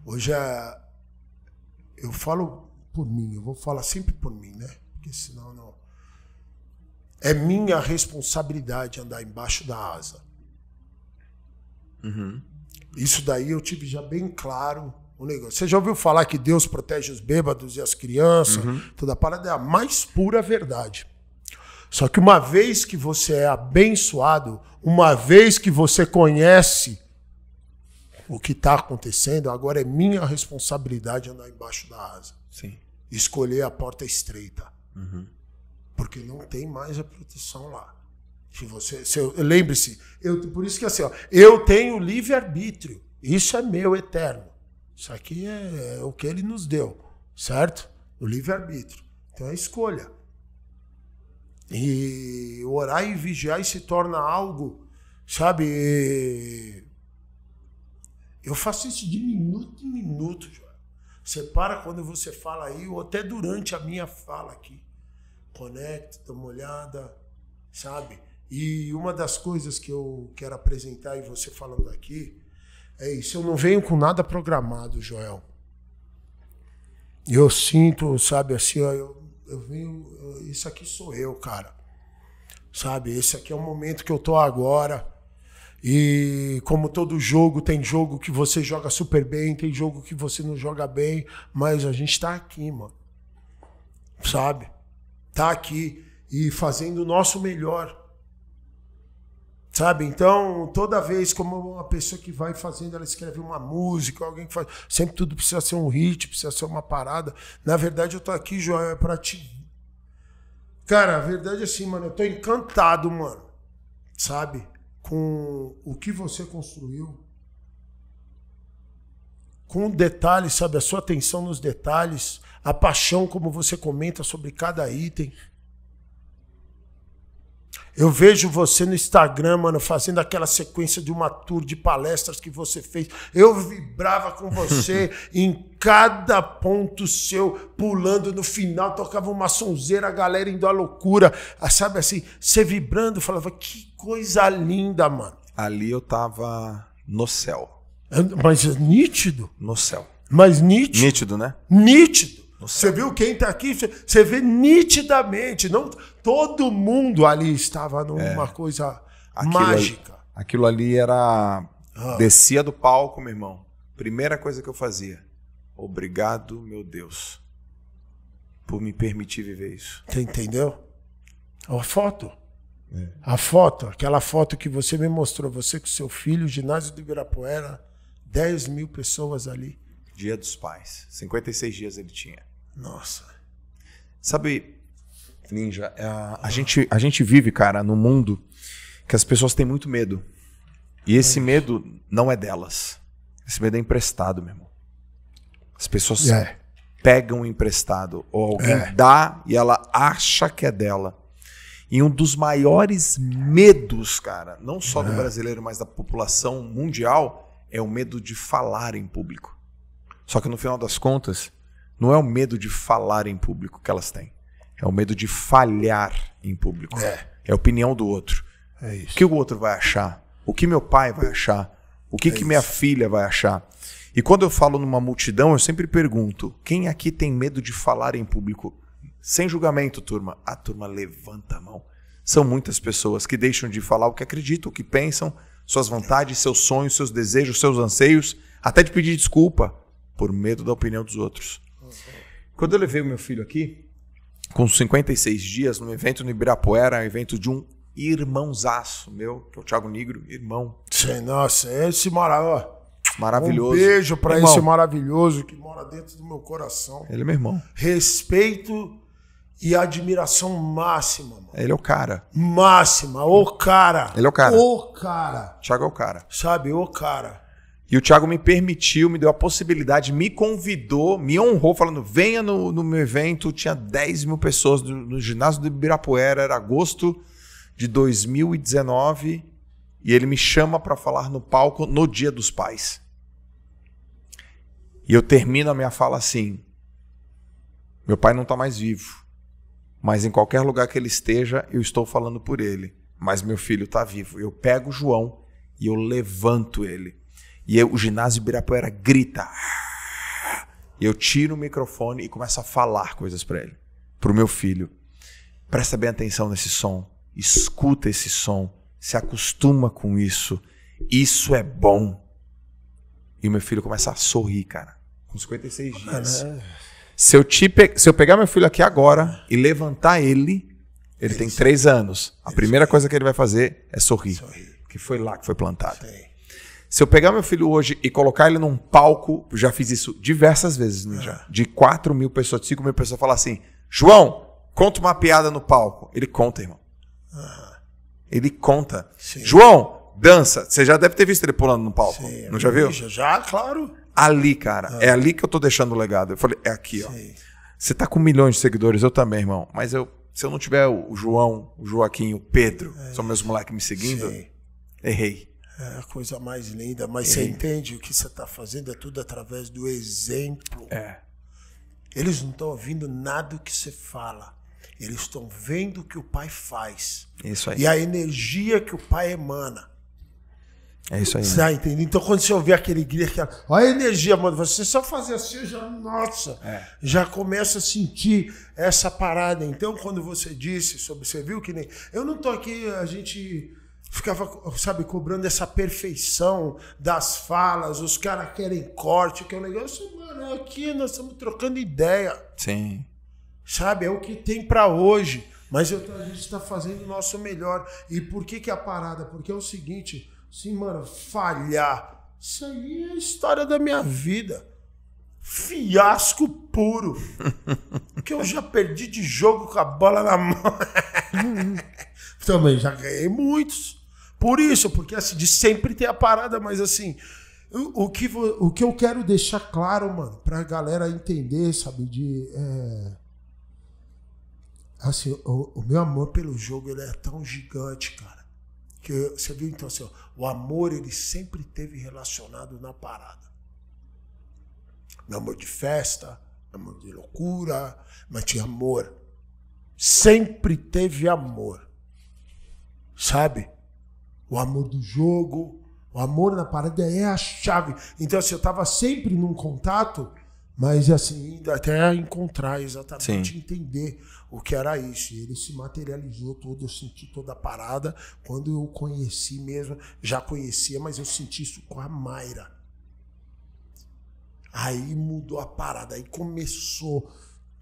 hoje é. Eu falo por mim, eu vou falar sempre por mim, né? Porque senão não. É minha responsabilidade andar embaixo da asa. Uhum. Isso daí eu tive já bem claro o negócio. Você já ouviu falar que Deus protege os bêbados e as crianças? Uhum. Toda a parada é a mais pura verdade. Só que uma vez que você é abençoado, uma vez que você conhece o que está acontecendo, agora é minha responsabilidade andar embaixo da asa. Sim. Escolher a porta estreita. Uhum. Porque não tem mais a proteção lá. Se você, se lembre-se, por isso que assim, ó, eu tenho livre arbítrio. Isso é meu eterno. Isso aqui é, é o que ele nos deu, certo? O livre arbítrio. Então é escolha. E orar e vigiar se torna algo, sabe? Eu faço isso de minuto em minuto, Joel. Você para quando você fala aí, ou até durante a minha fala aqui. Conecta, dá uma olhada, sabe? E uma das coisas que eu quero apresentar e você falando aqui é isso. Eu não venho com nada programado, Joel. Eu sinto, sabe, assim, eu eu venho, isso aqui sou eu, cara. Sabe? Esse aqui é o momento que eu tô agora. E como todo jogo, tem jogo que você joga super bem, tem jogo que você não joga bem, mas a gente tá aqui, mano. Sabe? Tá aqui e fazendo o nosso melhor. Sabe? Então, toda vez, como uma pessoa que vai fazendo, ela escreve uma música, alguém que faz. Sempre tudo precisa ser um hit, precisa ser uma parada. Na verdade, eu tô aqui, João é pra te. Cara, a verdade é assim, mano, eu tô encantado, mano. Sabe? Com o que você construiu. Com detalhes, sabe? A sua atenção nos detalhes. A paixão, como você comenta sobre cada item. Eu vejo você no Instagram, mano, fazendo aquela sequência de uma tour de palestras que você fez. Eu vibrava com você em cada ponto seu, pulando no final, tocava uma sonzeira, a galera indo à loucura. Ah, sabe assim, você vibrando, falava, que coisa linda, mano. Ali eu tava no céu. Mas é nítido? No céu. Mas nítido. Nítido, né? Nítido. Você viu quem está aqui? Você vê nitidamente. Não, todo mundo ali estava numa é. coisa aquilo mágica. Ali, aquilo ali era. Ah. Descia do palco, meu irmão. Primeira coisa que eu fazia. Obrigado, meu Deus, por me permitir viver isso. Você entendeu? A foto. É. A foto, aquela foto que você me mostrou, você com seu filho, ginásio do Ibirapuera, 10 mil pessoas ali. Dia dos Pais. 56 dias ele tinha. Nossa. Sabe, Ninja, é a, a, gente, a gente vive, cara, no mundo que as pessoas têm muito medo. E esse medo não é delas. Esse medo é emprestado, meu irmão. As pessoas é. pegam emprestado, ou alguém é. dá e ela acha que é dela. E um dos maiores medos, cara, não só é. do brasileiro, mas da população mundial, é o medo de falar em público. Só que no final das contas, não é o medo de falar em público que elas têm. É o medo de falhar em público. É, é a opinião do outro. É isso. O que o outro vai achar? O que meu pai vai achar? O que, é que minha filha vai achar? E quando eu falo numa multidão, eu sempre pergunto: quem aqui tem medo de falar em público? Sem julgamento, turma. A turma levanta a mão. São muitas pessoas que deixam de falar o que acreditam, o que pensam, suas vontades, seus sonhos, seus desejos, seus anseios, até de pedir desculpa por medo da opinião dos outros. Quando eu levei o meu filho aqui, com 56 dias, num evento no Ibirapuera, um evento de um irmãozaço meu, que é o Thiago Negro, irmão. Sim, nossa, esse maravilhoso. Maravilhoso. Um beijo para esse maravilhoso que mora dentro do meu coração. Ele é meu irmão. Respeito e admiração máxima, mano. Ele é o cara. Máxima, o cara. Ele é o cara. O cara. Thiago é o cara. Sabe, o cara. E o Thiago me permitiu, me deu a possibilidade, me convidou, me honrou, falando: venha no, no meu evento. Tinha 10 mil pessoas no, no ginásio do Ibirapuera, era agosto de 2019. E ele me chama para falar no palco no Dia dos Pais. E eu termino a minha fala assim: Meu pai não está mais vivo, mas em qualquer lugar que ele esteja, eu estou falando por ele. Mas meu filho está vivo. Eu pego o João e eu levanto ele. E eu, o ginásio Ibirapuera grita. E eu tiro o microfone e começo a falar coisas para ele, para o meu filho. Presta bem atenção nesse som, escuta esse som, se acostuma com isso. Isso é bom. E o meu filho começa a sorrir, cara, com 56 dias. Mano. É. Se eu, te pe... se eu pegar meu filho aqui agora e levantar ele, ele, tem 3 anos. A primeira coisa que ele vai fazer é sorrir, sorrir. que foi lá que foi plantado. Sei. Se eu pegar meu filho hoje e colocar ele num palco, já fiz isso diversas vezes, né? É. De 4 mil pessoas, de 5 mil pessoas, falar assim: João, conta uma piada no palco. Ele conta, irmão. Ele conta. Sim. João, dança. Você já deve ter visto ele pulando no palco. Sim, não já viu? Já, claro. Ali, cara. Ah. É ali que eu tô deixando o legado. Eu falei: é aqui, Sim. ó. Você tá com milhões de seguidores, eu também, irmão. Mas eu, se eu não tiver o João, o Joaquim, o Pedro, é. são meus moleques me seguindo, errei. É a coisa mais linda, mas você entende o que você está fazendo? É tudo através do exemplo. É. Eles não estão ouvindo nada do que você fala. Eles estão vendo o que o pai faz. Isso aí. E a energia que o pai emana. É isso aí. Você né? Tá entendendo? Então, quando você ouvir aquele grito, aquela. Olha a energia, mano. Você só fazer assim, já. Nossa! É. Já começa a sentir essa parada. Então, quando você disse sobre. Você viu que nem. Eu não tô aqui, a gente ficava, sabe, cobrando essa perfeição das falas, os caras querem corte, que é um negócio, mano, é aqui nós estamos trocando ideia. Sim. Sabe, é o que tem para hoje, mas eu, a gente está fazendo o nosso melhor. E por que que é a parada? Porque é o seguinte, sim, mano, falhar, isso aí é a história da minha vida. Fiasco puro. que eu já perdi de jogo com a bola na mão. Também já ganhei muitos. Por isso, porque assim, de sempre ter a parada, mas assim, o, o que, o que eu quero deixar claro, mano, pra galera entender, sabe, de. É... Assim, o, o, meu amor pelo jogo ele é tão gigante, cara. Que você viu então assim, ó, o amor ele sempre teve relacionado na parada. Meu amor de festa, meu amor de loucura, mas tinha amor. Sempre teve amor. Sabe? o amor do jogo, o amor na parada é a chave. Então, assim, eu estava sempre num contato, mas assim, até encontrar exatamente, Sim. entender o que era isso. E ele se materializou todo, eu senti toda a parada. Quando eu conheci mesmo, já conhecia, mas eu senti isso com a Mayra. Aí mudou a parada, aí começou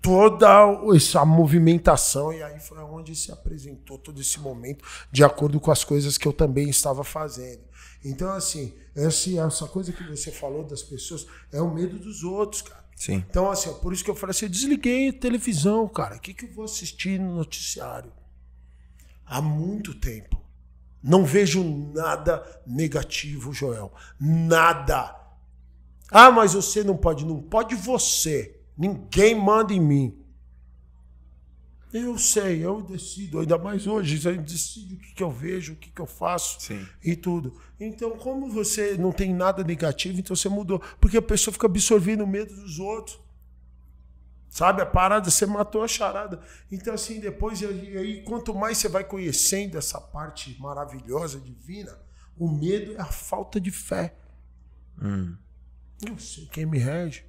toda essa movimentação e aí foi onde se apresentou todo esse momento de acordo com as coisas que eu também estava fazendo. Então assim, essa coisa que você falou das pessoas é o medo dos outros, cara. Sim. Então assim, é por isso que eu falei assim, eu desliguei a televisão, cara. O que que eu vou assistir no noticiário? Há muito tempo. Não vejo nada negativo, Joel. Nada. Ah, mas você não pode, não pode você. Ninguém manda em mim. Eu sei, eu decido, ainda mais hoje, eu decido o que, que eu vejo, o que, que eu faço Sim. e tudo. Então, como você não tem nada negativo, então você mudou. Porque a pessoa fica absorvendo o medo dos outros. Sabe, a parada, você matou a charada. Então, assim, depois, aí, quanto mais você vai conhecendo essa parte maravilhosa, divina, o medo é a falta de fé. Hum. Eu sei quem me rege.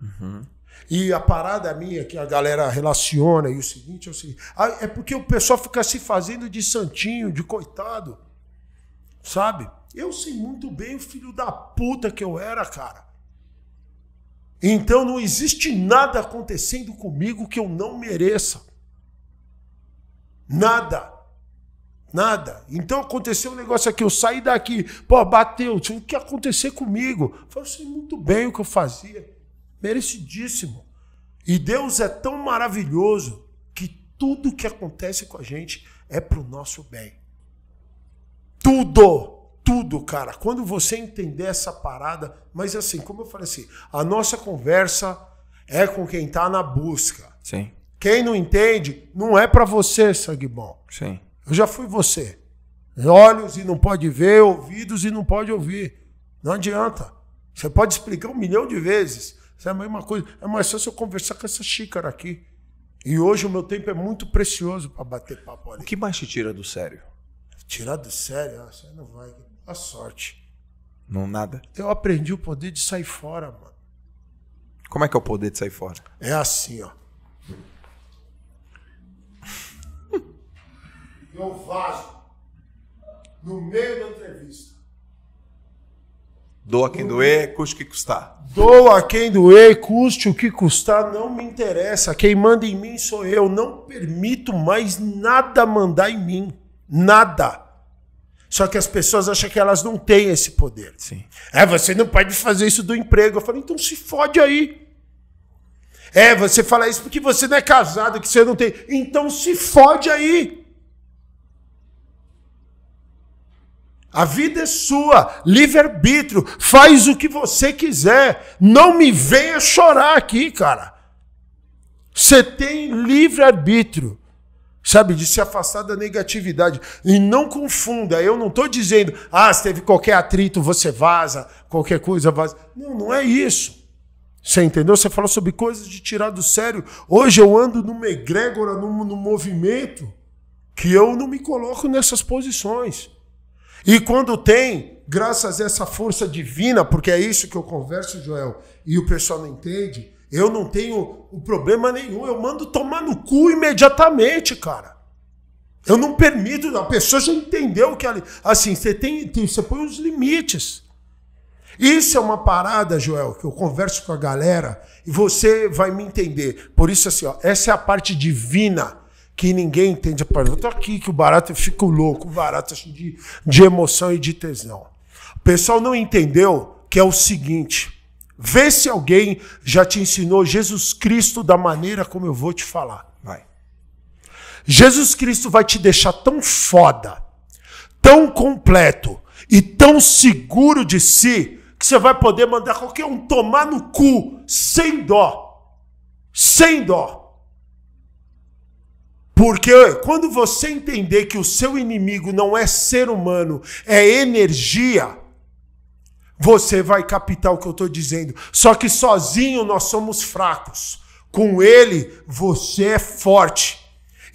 Uhum. E a parada minha que a galera relaciona e o seguinte é o seguinte: ah, é porque o pessoal fica se fazendo de santinho, de coitado, sabe? Eu sei muito bem o filho da puta que eu era, cara. Então não existe nada acontecendo comigo que eu não mereça. Nada. Nada. Então aconteceu um negócio aqui, eu saí daqui, pô, bateu, o que acontecer comigo? Eu sei muito bem o que eu fazia merecidíssimo. E Deus é tão maravilhoso que tudo que acontece com a gente é para o nosso bem. Tudo! Tudo, cara. Quando você entender essa parada, mas assim, como eu falei assim, a nossa conversa é com quem está na busca. Sim. Quem não entende, não é para você, sangue bom. Sim. Eu já fui você. Olhos e não pode ver, ouvidos e não pode ouvir. Não adianta. Você pode explicar um milhão de vezes é a mesma coisa. É mais fácil eu conversar com essa xícara aqui. E hoje o meu tempo é muito precioso para bater papo ali. O que mais te tira do sério? Tirar do sério? Ah, você não vai. A sorte. Não nada? Eu aprendi o poder de sair fora, mano. Como é que é o poder de sair fora? É assim, ó. Eu vaso no meio da entrevista. Doa quem doer, custe o que custar. Doa quem doer, custe o que custar, não me interessa. Quem manda em mim sou eu. Não permito mais nada mandar em mim. Nada. Só que as pessoas acham que elas não têm esse poder. Sim. É, você não pode fazer isso do emprego. Eu falo, então se fode aí. É, você fala isso porque você não é casado, que você não tem. Então se fode aí. A vida é sua, livre-arbítrio, faz o que você quiser. Não me venha chorar aqui, cara. Você tem livre-arbítrio, sabe, de se afastar da negatividade. E não confunda, eu não estou dizendo, ah, se teve qualquer atrito, você vaza, qualquer coisa vaza. Não, não é isso. Você entendeu? Você falou sobre coisas de tirar do sério. Hoje eu ando numa egrégora, num, num movimento, que eu não me coloco nessas posições. E quando tem, graças a essa força divina, porque é isso que eu converso, Joel, e o pessoal não entende, eu não tenho um problema nenhum, eu mando tomar no cu imediatamente, cara. Eu não permito, a pessoa já entendeu que ali, assim, você tem, tem, você põe os limites. Isso é uma parada, Joel, que eu converso com a galera e você vai me entender. Por isso assim, ó, essa é a parte divina que ninguém entende a parada. Até aqui que o barato eu fico louco, o barato é de, de emoção e de tesão. O pessoal não entendeu que é o seguinte: vê se alguém já te ensinou Jesus Cristo da maneira como eu vou te falar. Vai. Jesus Cristo vai te deixar tão foda, tão completo e tão seguro de si que você vai poder mandar qualquer um tomar no cu sem dó. Sem dó. Porque quando você entender que o seu inimigo não é ser humano, é energia, você vai captar o que eu estou dizendo. Só que sozinho nós somos fracos. Com ele, você é forte.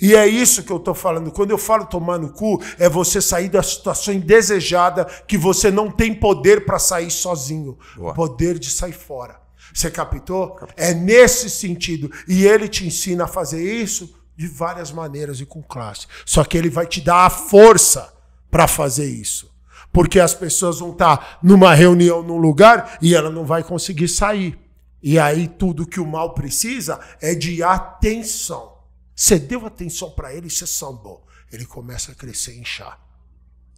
E é isso que eu estou falando. Quando eu falo tomar no cu, é você sair da situação indesejada que você não tem poder para sair sozinho. Boa. Poder de sair fora. Você captou? É nesse sentido. E ele te ensina a fazer isso de várias maneiras e com classe. Só que ele vai te dar a força para fazer isso. Porque as pessoas vão estar tá numa reunião num lugar e ela não vai conseguir sair. E aí tudo que o mal precisa é de atenção. Você deu atenção para ele, você sambou. Ele começa a crescer e inchar.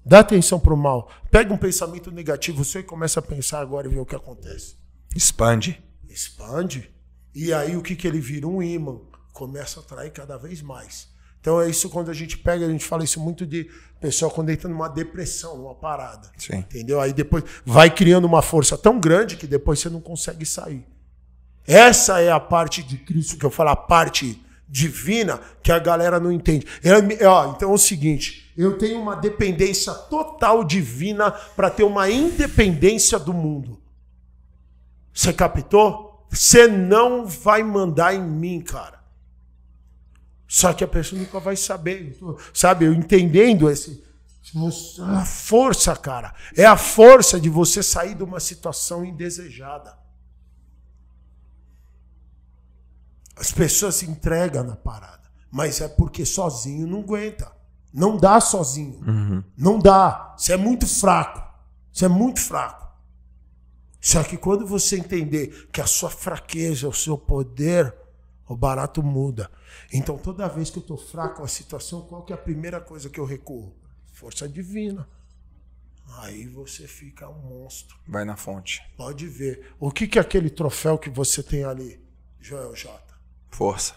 Dá atenção para o mal. Pega um pensamento negativo seu e começa a pensar agora e ver o que acontece. Expande. Expande. E aí o que, que ele vira? Um ímã começa a atrair cada vez mais. Então é isso quando a gente pega, a gente fala isso muito de pessoal quando entra numa depressão, numa parada. Sim. Entendeu? Aí depois vai criando uma força tão grande que depois você não consegue sair. Essa é a parte de Cristo que eu falo, a parte divina que a galera não entende. Eu, ó, então é o seguinte, eu tenho uma dependência total divina para ter uma independência do mundo. Você captou? Você não vai mandar em mim, cara. Só que a pessoa nunca vai saber. Então, sabe, eu entendendo esse. É a força, cara. É a força de você sair de uma situação indesejada. As pessoas se entregam na parada, mas é porque sozinho não aguenta. Não dá sozinho. Uhum. Não dá. Você é muito fraco. Você é muito fraco. Só que quando você entender que a sua fraqueza, o seu poder, o barato muda. Então, toda vez que eu estou fraco a situação, qual que é a primeira coisa que eu recuo? Força divina. Aí você fica um monstro. Vai na fonte. Pode ver. O que, que é aquele troféu que você tem ali, Joel Jota? Força.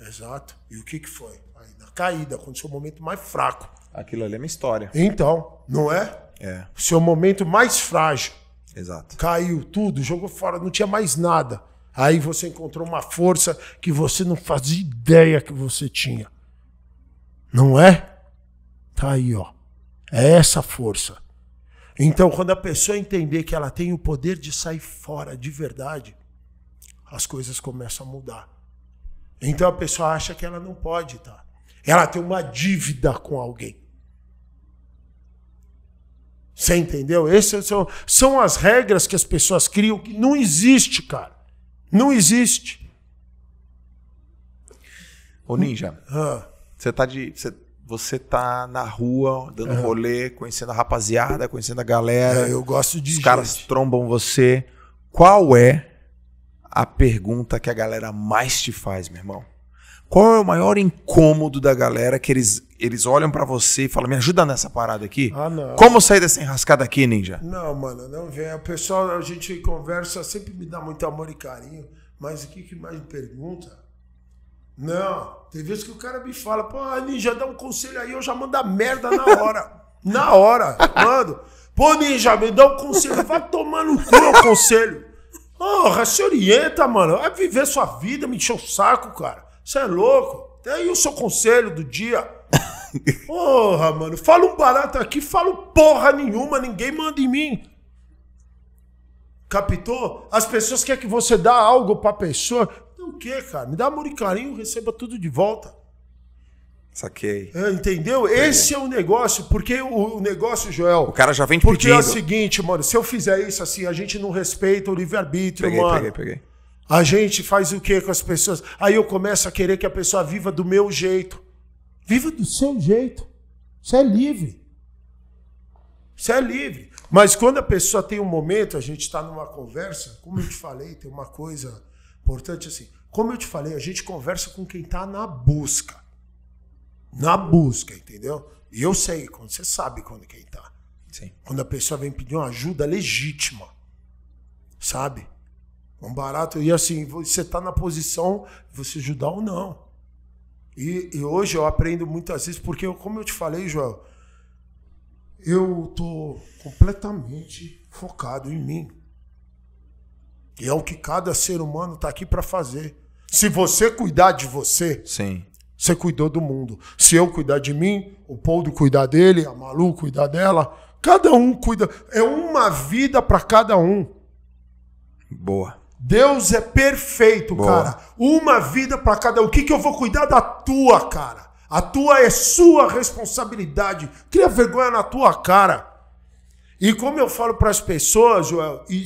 Exato. E o que, que foi? Aí, na caída, quando o seu momento mais fraco. Aquilo ali é uma história. Então, não é? É. O seu momento mais frágil. Exato. Caiu tudo, jogou fora, não tinha mais nada. Aí você encontrou uma força que você não fazia ideia que você tinha. Não é? Tá aí, ó. É essa força. Então, quando a pessoa entender que ela tem o poder de sair fora de verdade, as coisas começam a mudar. Então a pessoa acha que ela não pode, tá? Ela tem uma dívida com alguém. Você entendeu? Essas são, são as regras que as pessoas criam que não existe, cara. Não existe. Ô Ninja, ah. você tá de. Você, você tá na rua, dando ah. rolê, conhecendo a rapaziada, conhecendo a galera. É, eu gosto de. Os gente. caras trombam você. Qual é a pergunta que a galera mais te faz, meu irmão? Qual é o maior incômodo da galera que eles, eles olham para você e falam, me ajuda nessa parada aqui? Ah, não. Como sair dessa enrascada aqui, ninja? Não, mano, não vem. O pessoal, a gente conversa, sempre me dá muito amor e carinho, mas o que, que mais me pergunta? Não, tem vezes que o cara me fala, pô, ah, ninja, dá um conselho aí, eu já mando a merda na hora. na hora, mando. Pô, ninja, me dá um conselho, vai tomar no cu o conselho. Porra, se orienta, mano. Vai viver sua vida, me encheu o saco, cara. Você é louco? Tem aí o seu conselho do dia. Porra, mano, falo um barato aqui, falo porra nenhuma, ninguém manda em mim. Capitou? As pessoas querem que você dá algo pra pessoa. Não o quê, cara? Me dá amor e carinho, receba tudo de volta. Saquei. É, entendeu? Entendi. Esse é o negócio, porque o, o, negócio, Joel. O cara já vem te porque pedindo. Porque é o seguinte, mano, se eu fizer isso assim, a gente não respeita o livre-arbítrio, mano. Peguei, peguei, peguei. A gente faz o que com as pessoas? Aí eu começo a querer que a pessoa viva do meu jeito. Viva do seu jeito. Você é livre. Você é livre. Mas quando a pessoa tem um momento, a gente está numa conversa, como eu te falei, tem uma coisa importante assim. Como eu te falei, a gente conversa com quem está na busca. Na busca, entendeu? E eu sei, quando você sabe quando quem está. Quando a pessoa vem pedir uma ajuda legítima. Sabe? É um barato. E assim, você está na posição de você ajudar ou não. E, e, hoje eu aprendo muitas vezes, porque, eu, como eu te falei, Joel, eu tô completamente focado em mim. E é o que cada ser humano está aqui para fazer. Se você cuidar de você, Sim. você cuidou do mundo. Se eu cuidar de mim, o Poldo cuidar dele, a Malu cuidar dela, cada um cuida. É uma vida para cada um. Boa. Deus é perfeito, Boa. cara. Uma vida para cada. O que, que eu vou cuidar da tua, cara? A tua é sua responsabilidade. Cria vergonha na tua cara. E como eu falo para as pessoas, Joel, e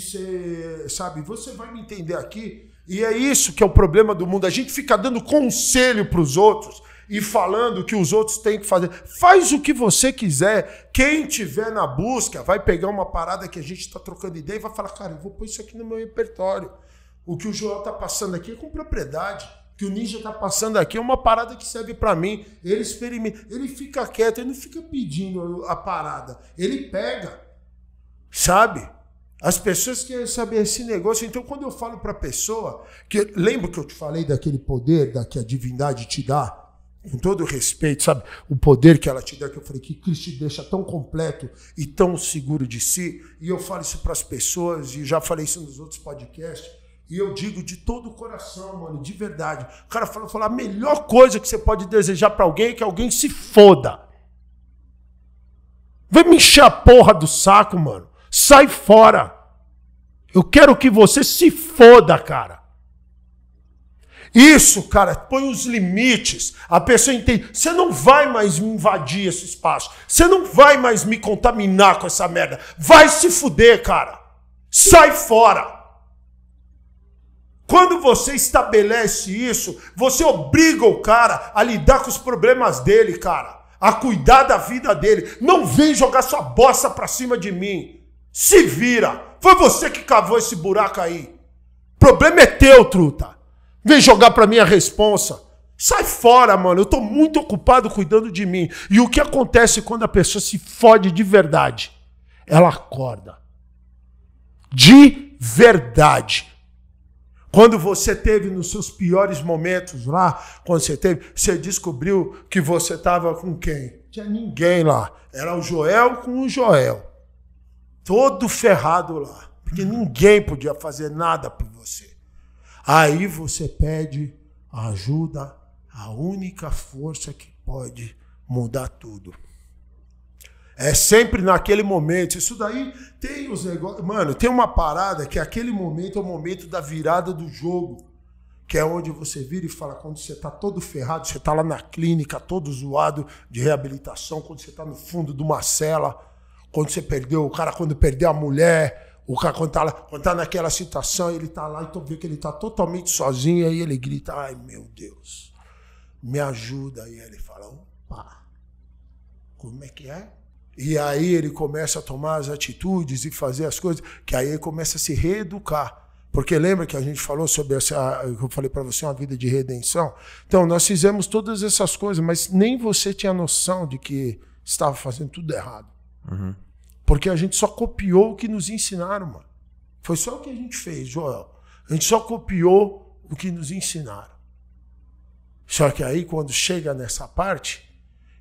é, sabe, você vai me entender aqui. E é isso que é o problema do mundo. A gente fica dando conselho para os outros e falando que os outros têm que fazer. Faz o que você quiser. Quem tiver na busca vai pegar uma parada que a gente está trocando ideia e vai falar, cara, eu vou pôr isso aqui no meu repertório. O que o Joel está passando aqui é com propriedade. O que o Ninja está passando aqui é uma parada que serve para mim. Ele experimenta. Ele fica quieto, ele não fica pedindo a parada. Ele pega. Sabe? As pessoas querem saber esse negócio. Então, quando eu falo para a pessoa, que lembra que eu te falei daquele poder da que a divindade te dá em todo respeito, sabe? O poder que ela te dá, que eu falei que Cristo te deixa tão completo e tão seguro de si. E eu falo isso para as pessoas, e já falei isso nos outros podcasts. E eu digo de todo o coração, mano, de verdade. O cara falou, falou a melhor coisa que você pode desejar para alguém é que alguém se foda. Vai me encher a porra do saco, mano. Sai fora. Eu quero que você se foda, cara. Isso, cara, põe os limites. A pessoa entende. Você não vai mais me invadir esse espaço. Você não vai mais me contaminar com essa merda. Vai se fuder, cara. Sai fora. Quando você estabelece isso, você obriga o cara a lidar com os problemas dele, cara. A cuidar da vida dele. Não vem jogar sua bosta pra cima de mim. Se vira. Foi você que cavou esse buraco aí. O problema é teu, truta. Vem jogar pra minha responsa. Sai fora, mano. Eu tô muito ocupado cuidando de mim. E o que acontece quando a pessoa se fode de verdade? Ela acorda. De verdade. Quando você teve nos seus piores momentos lá, quando você teve, você descobriu que você estava com quem? Tinha ninguém lá. Era o Joel com o Joel. Todo ferrado lá. Porque ninguém podia fazer nada por Aí você pede ajuda, a única força que pode mudar tudo. É sempre naquele momento. Isso daí tem os negócios. Mano, tem uma parada que aquele momento é o momento da virada do jogo. Que é onde você vira e fala, quando você está todo ferrado, você está lá na clínica, todo zoado de reabilitação, quando você está no fundo de uma cela, quando você perdeu o cara, quando perdeu a mulher, o cara, quando tá, lá, quando tá naquela situação, ele tá lá, então vê que ele tá totalmente sozinho, aí ele grita, ai meu Deus, me ajuda. E ele fala, opa, como é que é? E aí ele começa a tomar as atitudes e fazer as coisas, que aí ele começa a se reeducar. Porque lembra que a gente falou sobre essa, eu falei para você, uma vida de redenção? Então, nós fizemos todas essas coisas, mas nem você tinha noção de que estava fazendo tudo errado. Uhum. Porque a gente só copiou o que nos ensinaram, mano. Foi só o que a gente fez, Joel. A gente só copiou o que nos ensinaram. Só que aí, quando chega nessa parte,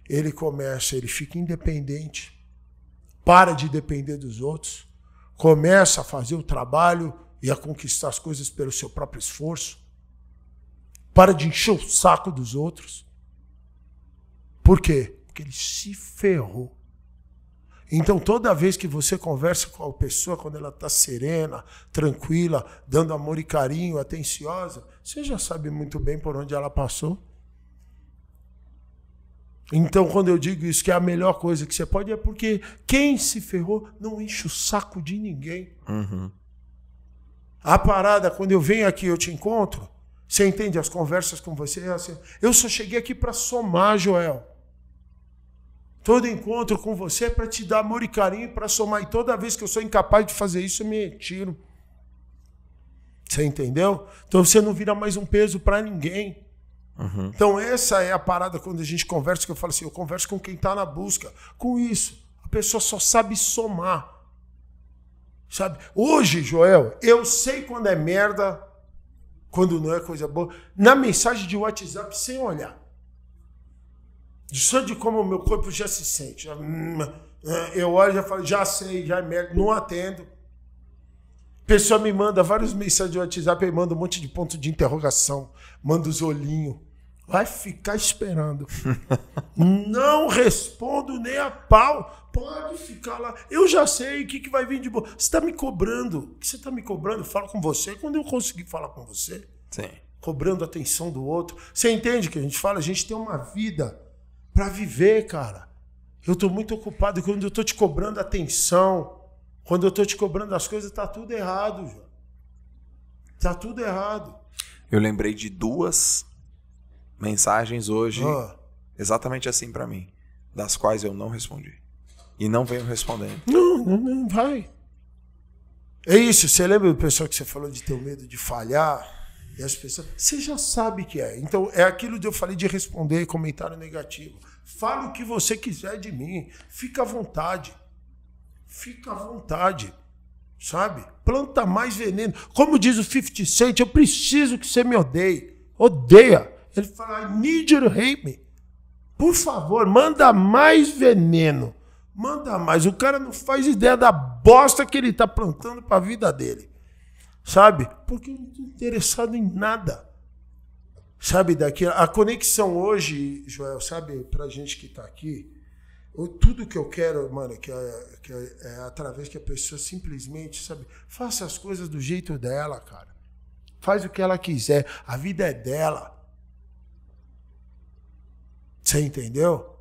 ele começa, ele fica independente, para de depender dos outros, começa a fazer o trabalho e a conquistar as coisas pelo seu próprio esforço, para de encher o saco dos outros. Por quê? Porque ele se ferrou. Então, toda vez que você conversa com a pessoa, quando ela está serena, tranquila, dando amor e carinho, atenciosa, você já sabe muito bem por onde ela passou. Então, quando eu digo isso, que é a melhor coisa que você pode, é porque quem se ferrou não enche o saco de ninguém. Uhum. A parada, quando eu venho aqui, eu te encontro, você entende? As conversas com você é assim. Eu só cheguei aqui para somar, Joel. Todo encontro com você é para te dar amor e carinho, para somar. E toda vez que eu sou incapaz de fazer isso, eu me tiro. Você entendeu? Então você não vira mais um peso para ninguém. Uhum. Então essa é a parada quando a gente conversa, que eu falo assim, eu converso com quem está na busca. Com isso, a pessoa só sabe somar. Sabe? Hoje, Joel, eu sei quando é merda, quando não é coisa boa, na mensagem de WhatsApp sem olhar. Só de como o meu corpo já se sente. Hum, é, eu olho e já falo, já sei, já é merda, não atendo. Pessoa me manda vários mensagens de WhatsApp, aí manda um monte de ponto de interrogação, manda os olhinhos. Vai ficar esperando. não respondo nem a pau. Pode ficar lá. Eu já sei o que, que vai vir de boa. Você está me cobrando. O que você está me cobrando? falo com você quando eu conseguir falar com você. Sim. Cobrando a atenção do outro. Você entende o que a gente fala? A gente tem uma vida para viver, cara. Eu estou muito ocupado. Quando eu estou te cobrando atenção, quando eu estou te cobrando as coisas, tá tudo errado, já. Tá tudo errado. Eu lembrei de duas mensagens hoje, ah. exatamente assim para mim, das quais eu não respondi. E não venho respondendo. Não, não, não vai. É isso. Você lembra do pessoal que você falou de ter medo de falhar? E as pessoas. Você já sabe que é. Então, é aquilo que eu falei de responder comentário negativo. Fale o que você quiser de mim. Fica à vontade. Fica à vontade. Sabe? Planta mais veneno. Como diz o 50 Cent, eu preciso que você me odeie. Odeia. Ele fala, I need you to hate me. Por favor, manda mais veneno. Manda mais. O cara não faz ideia da bosta que ele está plantando para a vida dele. Sabe? Porque eu não estou interessado em nada sabe, daqui. A conexão hoje, Joel, sabe, pra gente que está aqui, eu, tudo que eu quero, mano, que, é, que é, é, através que a pessoa simplesmente, sabe, faça as coisas do jeito dela, cara. Faz o que ela quiser, a vida é dela. Você entendeu?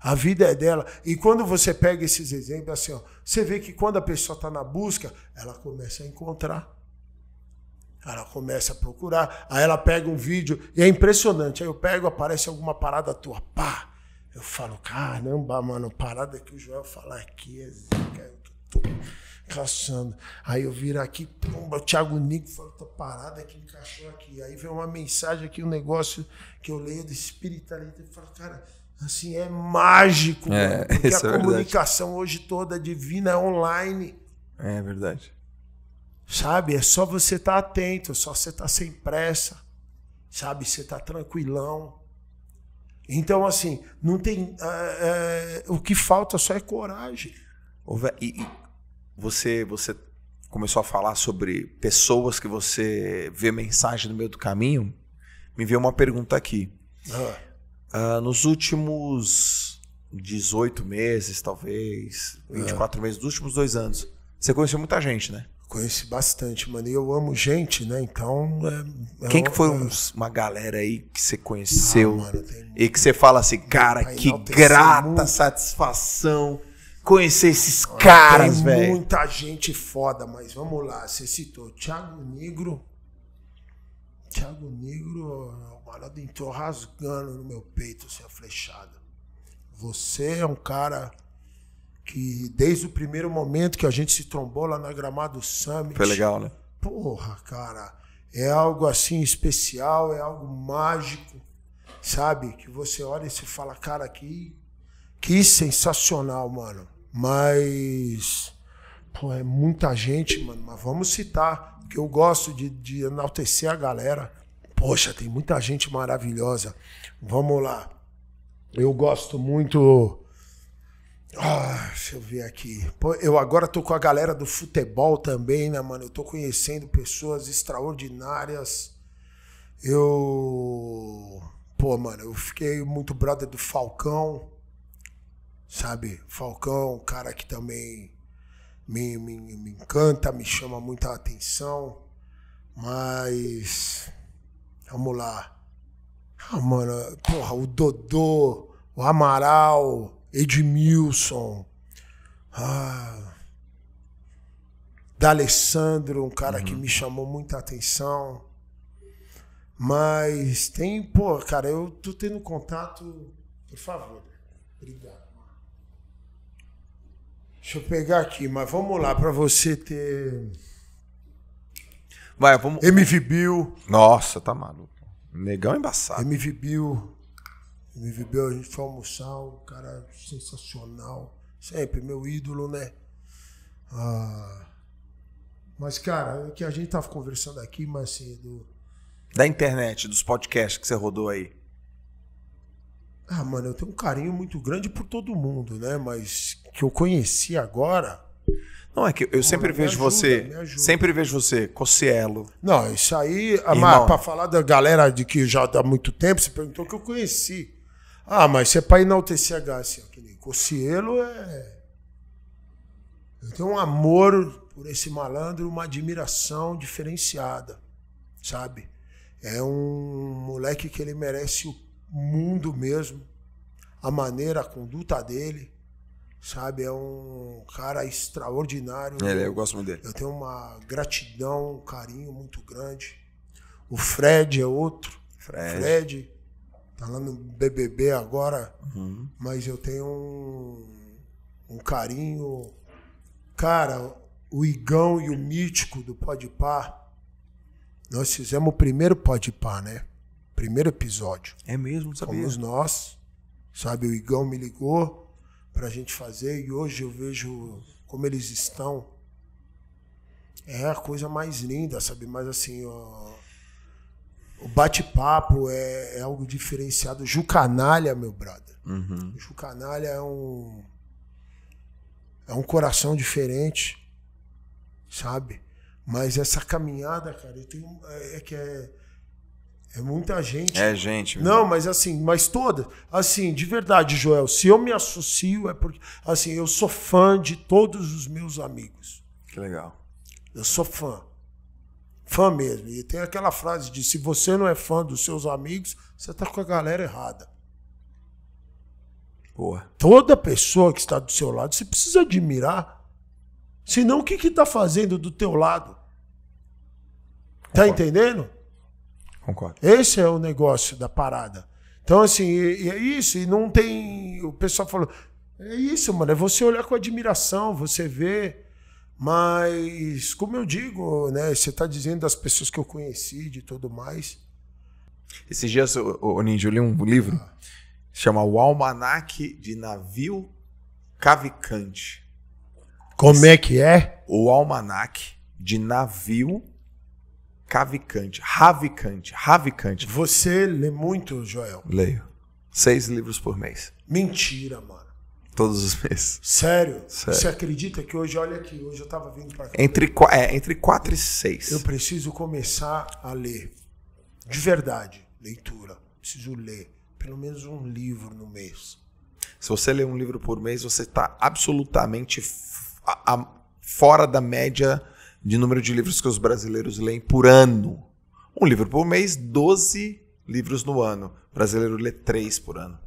A vida é dela. E quando você pega esses exemplos, assim, ó, você vê que quando a pessoa está na busca, ela começa a encontrar. Ela começa a procurar, aí ela pega um vídeo, e é impressionante. Aí eu pego, aparece alguma parada tua, pá! Eu falo, caramba, mano, parada que o Joel falar aqui é zica, é eu tô caçando. Aí eu viro aqui, pumba, o Thiago Nico fala, tá parada que encaixou aqui. Aí vem uma mensagem aqui, um negócio que eu leio do espiritualista e falo, cara, assim, é mágico, é, mano, porque a é comunicação verdade. hoje toda divina é online. É verdade. Sabe? É só você estar tá atento, é só você estar tá sem pressa. Sabe? Você tá tranquilão. Então, assim, não tem. É, é, o que falta só é coragem. E, e você, você começou a falar sobre pessoas que você vê mensagem no meio do caminho. Me veio uma pergunta aqui. Ah. Uh, nos últimos 18 meses, talvez, 24 ah. meses, dos últimos dois anos, você conheceu muita gente, né? Conheci bastante, mano. E eu amo gente, né? Então. É, é Quem que foi é uma galera aí que você conheceu? Ah, mano, tem, e que você fala assim, cara, que grata muito. satisfação conhecer esses mano, ah, caras, velho. Muita gente foda, mas vamos lá. Você citou Thiago Negro. Thiago Negro, o maluco entrou rasgando no meu peito, assim, a flechada. Você é um cara que desde o primeiro momento que a gente se trombou lá na Gramado Summit. Foi legal, né? Porra, cara, é algo assim especial, é algo mágico, sabe? Que você olha e se fala, cara, que, que sensacional, mano. Mas, pô, é muita gente, mano, mas vamos citar, porque eu gosto de, de enaltecer a galera. Poxa, tem muita gente maravilhosa. Vamos lá. Eu gosto muito ah, deixa eu ver aqui. Pô, eu agora tô com a galera do futebol também, né, mano? Eu tô conhecendo pessoas extraordinárias. Eu. Pô, mano, eu fiquei muito brother do Falcão. Sabe? Falcão, um cara que também me, me, me encanta, me chama muita atenção. Mas. Vamos lá. Ah, mano, porra, o Dodô, o Amaral. Edmilson, ah, D'Alessandro, um cara uhum. que me chamou muita atenção. Mas tem, pô, cara, eu tô tendo contato. Por favor, obrigado. Deixa eu pegar aqui, mas vamos lá, para você ter. Vai, vamos. MV Bill. Nossa, tá maluco. Negão embaçado. MV Bill. No a gente foi almoçar, um cara sensacional. Sempre, meu ídolo, né? Ah, mas, cara, o é que a gente tava conversando aqui mas assim, do Da internet, dos podcasts que você rodou aí. Ah, mano, eu tenho um carinho muito grande por todo mundo, né? Mas que eu conheci agora. Não, é que eu sempre vejo ajuda, você. Sempre vejo você, Cocielo. Não, isso aí. Ah, Irmão. Mas pra falar da galera de que já dá muito tempo, você perguntou que eu conheci. Ah, mas se é para enaltecer a O assim, que Cossielo é. Eu tenho um amor por esse malandro, uma admiração diferenciada, sabe? É um moleque que ele merece o mundo mesmo, a maneira, a conduta dele, sabe? É um cara extraordinário. É, eu gosto muito dele. Eu tenho uma gratidão, um carinho muito grande. O Fred é outro. Fred. Fred tá lá no BBB agora, uhum. mas eu tenho um, um, carinho. Cara, o Igão e o Mítico do Par nós fizemos o primeiro Par né? Primeiro episódio. É mesmo, sabia? Fomos nós, sabe? O Igão me ligou pra gente fazer e hoje eu vejo como eles estão. É a coisa mais linda, sabe? Mas assim, ó, o bate-papo é, é, algo diferenciado. O Ju Canalha, meu brother. Uhum. O Ju Canalha é um. É um coração diferente, sabe? Mas essa caminhada, cara, eu tenho, é, é que é. É muita gente. É gente. Mesmo. Não, mas assim, mas toda. Assim, de verdade, Joel, se eu me associo é porque. Assim, eu sou fã de todos os meus amigos. Que legal. Eu sou fã fã mesmo. E tem aquela frase de se você não é fã dos seus amigos, você está com a galera errada. Boa. Toda pessoa que está do seu lado, você precisa admirar. Senão, o que que está fazendo do teu lado? tá entendendo? Concordo. Esse é o negócio da parada. Então, assim, é isso. E não tem. O pessoal falou. É isso, mano. É você olhar com admiração, você ver mas, como eu digo, né, você está dizendo das pessoas que eu conheci, de tudo mais. Esses dias, o Ninja, eu li um livro ah. chama O Almanac de Navio Cavicante. Como Esse, é que é? O Almanac de Navio Cavicante. Ravicante. Ravicante. Você lê muito, Joel? Leio. Seis livros por mês. Mentira, mano. Todos os meses. Sério? Sério? Você acredita que hoje, olha aqui, hoje eu tava vindo para cá. Entre, é, entre quatro e seis. Eu preciso começar a ler. De verdade, leitura. Preciso ler. Pelo menos um livro no mês. Se você lê um livro por mês, você está absolutamente fora da média de número de livros que os brasileiros leem por ano. Um livro por mês, 12 livros no ano. O brasileiro lê três por ano.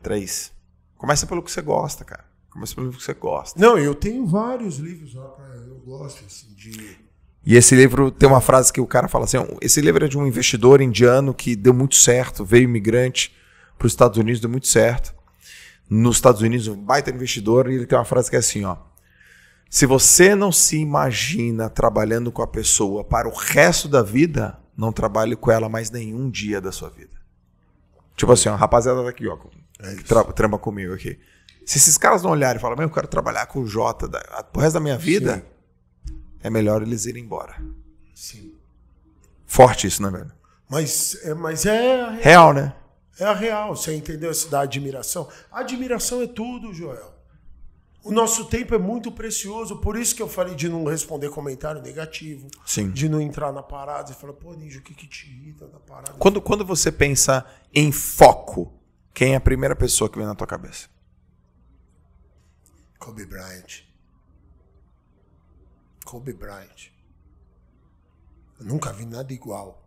Três. Começa pelo que você gosta, cara. Começa pelo que você gosta. Não, eu tenho vários livros lá cara. eu gosto assim, de. E esse livro tem uma frase que o cara fala assim: esse livro é de um investidor indiano que deu muito certo, veio imigrante para os Estados Unidos, deu muito certo. Nos Estados Unidos, um baita investidor, e ele tem uma frase que é assim: ó. Se você não se imagina trabalhando com a pessoa para o resto da vida, não trabalhe com ela mais nenhum dia da sua vida. Tipo assim, ó, a rapaziada tá aqui, ó, é trama que tra comigo aqui. Se esses caras não olharem e falarem, eu quero trabalhar com o Jota pro resto da minha vida, Sim. é melhor eles irem embora. Sim. Forte isso, né, velho? Mas, é, mas é. Real, real, né? É a real. Você entendeu isso da admiração? A admiração é tudo, Joel. O nosso tempo é muito precioso, por isso que eu falei de não responder comentário negativo, Sim. de não entrar na parada e falar, pô, Ninja, o que, que te irrita da parada? Quando, quando você pensa em foco, quem é a primeira pessoa que vem na tua cabeça? Kobe Bryant. Kobe Bryant. Eu nunca vi nada igual.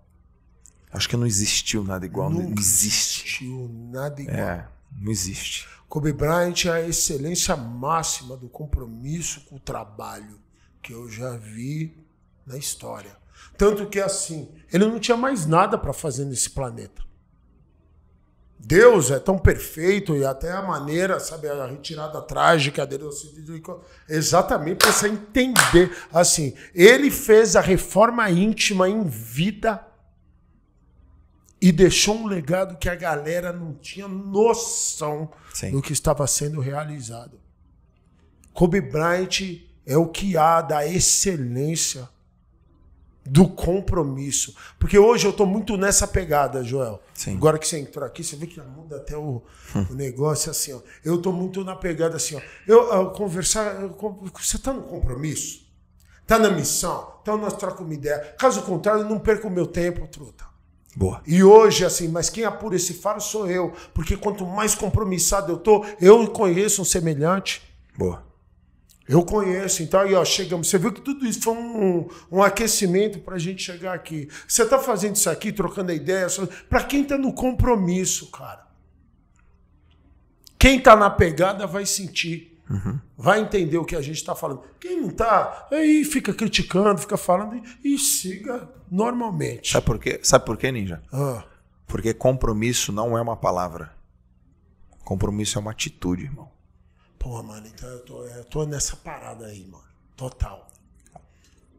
Acho que não existiu nada igual. Nunca não existe. existiu nada é, igual. É, não existe. Kobe Bryant é a excelência máxima do compromisso com o trabalho que eu já vi na história. Tanto que assim, ele não tinha mais nada para fazer nesse planeta. Deus é tão perfeito e até a maneira, sabe, a retirada trágica dele, exatamente para você entender. Assim, ele fez a reforma íntima em vida e deixou um legado que a galera não tinha noção Sim. do que estava sendo realizado. Kobe Bryant é o que há da excelência do compromisso. Porque hoje eu estou muito nessa pegada, Joel. Sim. Agora que você entrou aqui, você vê que muda até o, hum. o negócio assim, ó. Eu estou muito na pegada assim, ó. Eu, eu conversar, eu, você está no compromisso? Está na missão? Então nós trocamos uma ideia. Caso contrário, eu não perco o meu tempo, truta. Boa. E hoje, assim, mas quem apura esse faro sou eu. Porque quanto mais compromissado eu tô, eu conheço um semelhante. Boa. Eu conheço, então e ó, chegamos. Você viu que tudo isso foi um, um aquecimento para a gente chegar aqui. Você está fazendo isso aqui, trocando a ideia, para quem está no compromisso, cara. Quem está na pegada vai sentir, uhum. vai entender o que a gente está falando. Quem não está, aí fica criticando, fica falando e, e, siga normalmente. Sabe por quê? Sabe por quê, Ninja? Ah. Porque compromisso não é uma palavra. Compromisso é uma atitude, irmão. Pô, mano, então eu tô, eu tô nessa parada aí, mano. Total.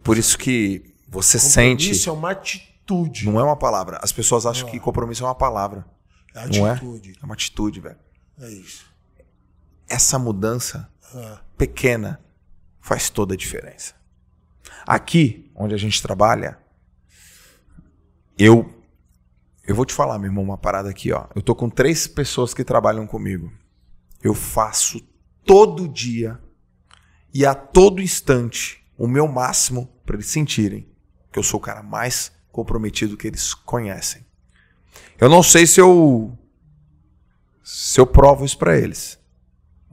Por isso que você sente. Isso é uma atitude. Não é uma palavra. As pessoas acham que é. compromisso é uma palavra. É atitude. Não é? é uma atitude, velho. É isso. Essa mudança é. pequena faz toda a diferença. Aqui, onde a gente trabalha, eu eu vou te falar, meu irmão, uma parada aqui, ó. Eu tô com três pessoas que trabalham comigo. Eu faço todo dia e a todo instante o meu máximo para eles sentirem que eu sou o cara mais comprometido que eles conhecem. Eu não sei se eu se eu provo isso para eles,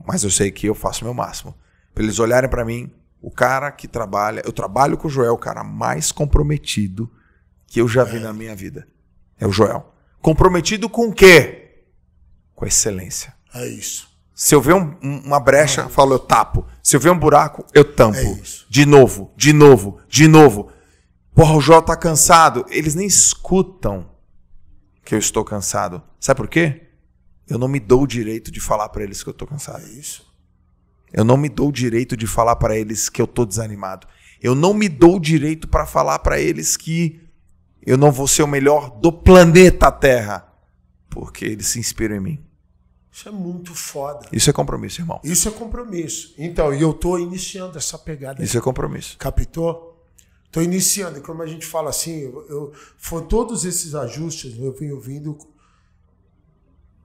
mas eu sei que eu faço o meu máximo para eles olharem para mim, o cara que trabalha, eu trabalho com o Joel, o cara mais comprometido que eu já vi é. na minha vida. É o Joel. Comprometido com o quê? Com a excelência. É isso. Se eu ver um, uma brecha, eu falo, eu tapo. Se eu ver um buraco, eu tampo. É de novo, de novo, de novo. Porra, o Jó tá cansado. Eles nem escutam que eu estou cansado. Sabe por quê? Eu não me dou o direito de falar para eles que eu tô cansado. É isso. Eu não me dou o direito de falar para eles que eu tô desanimado. Eu não me dou o direito para falar para eles que eu não vou ser o melhor do planeta Terra, porque eles se inspiram em mim. Isso é muito foda. Isso é compromisso, irmão. Isso é compromisso. Então, e eu tô iniciando essa pegada. Isso aqui. é compromisso. Capitou? Tô iniciando. E como a gente fala assim, eu, eu, foram todos esses ajustes, eu vim ouvindo.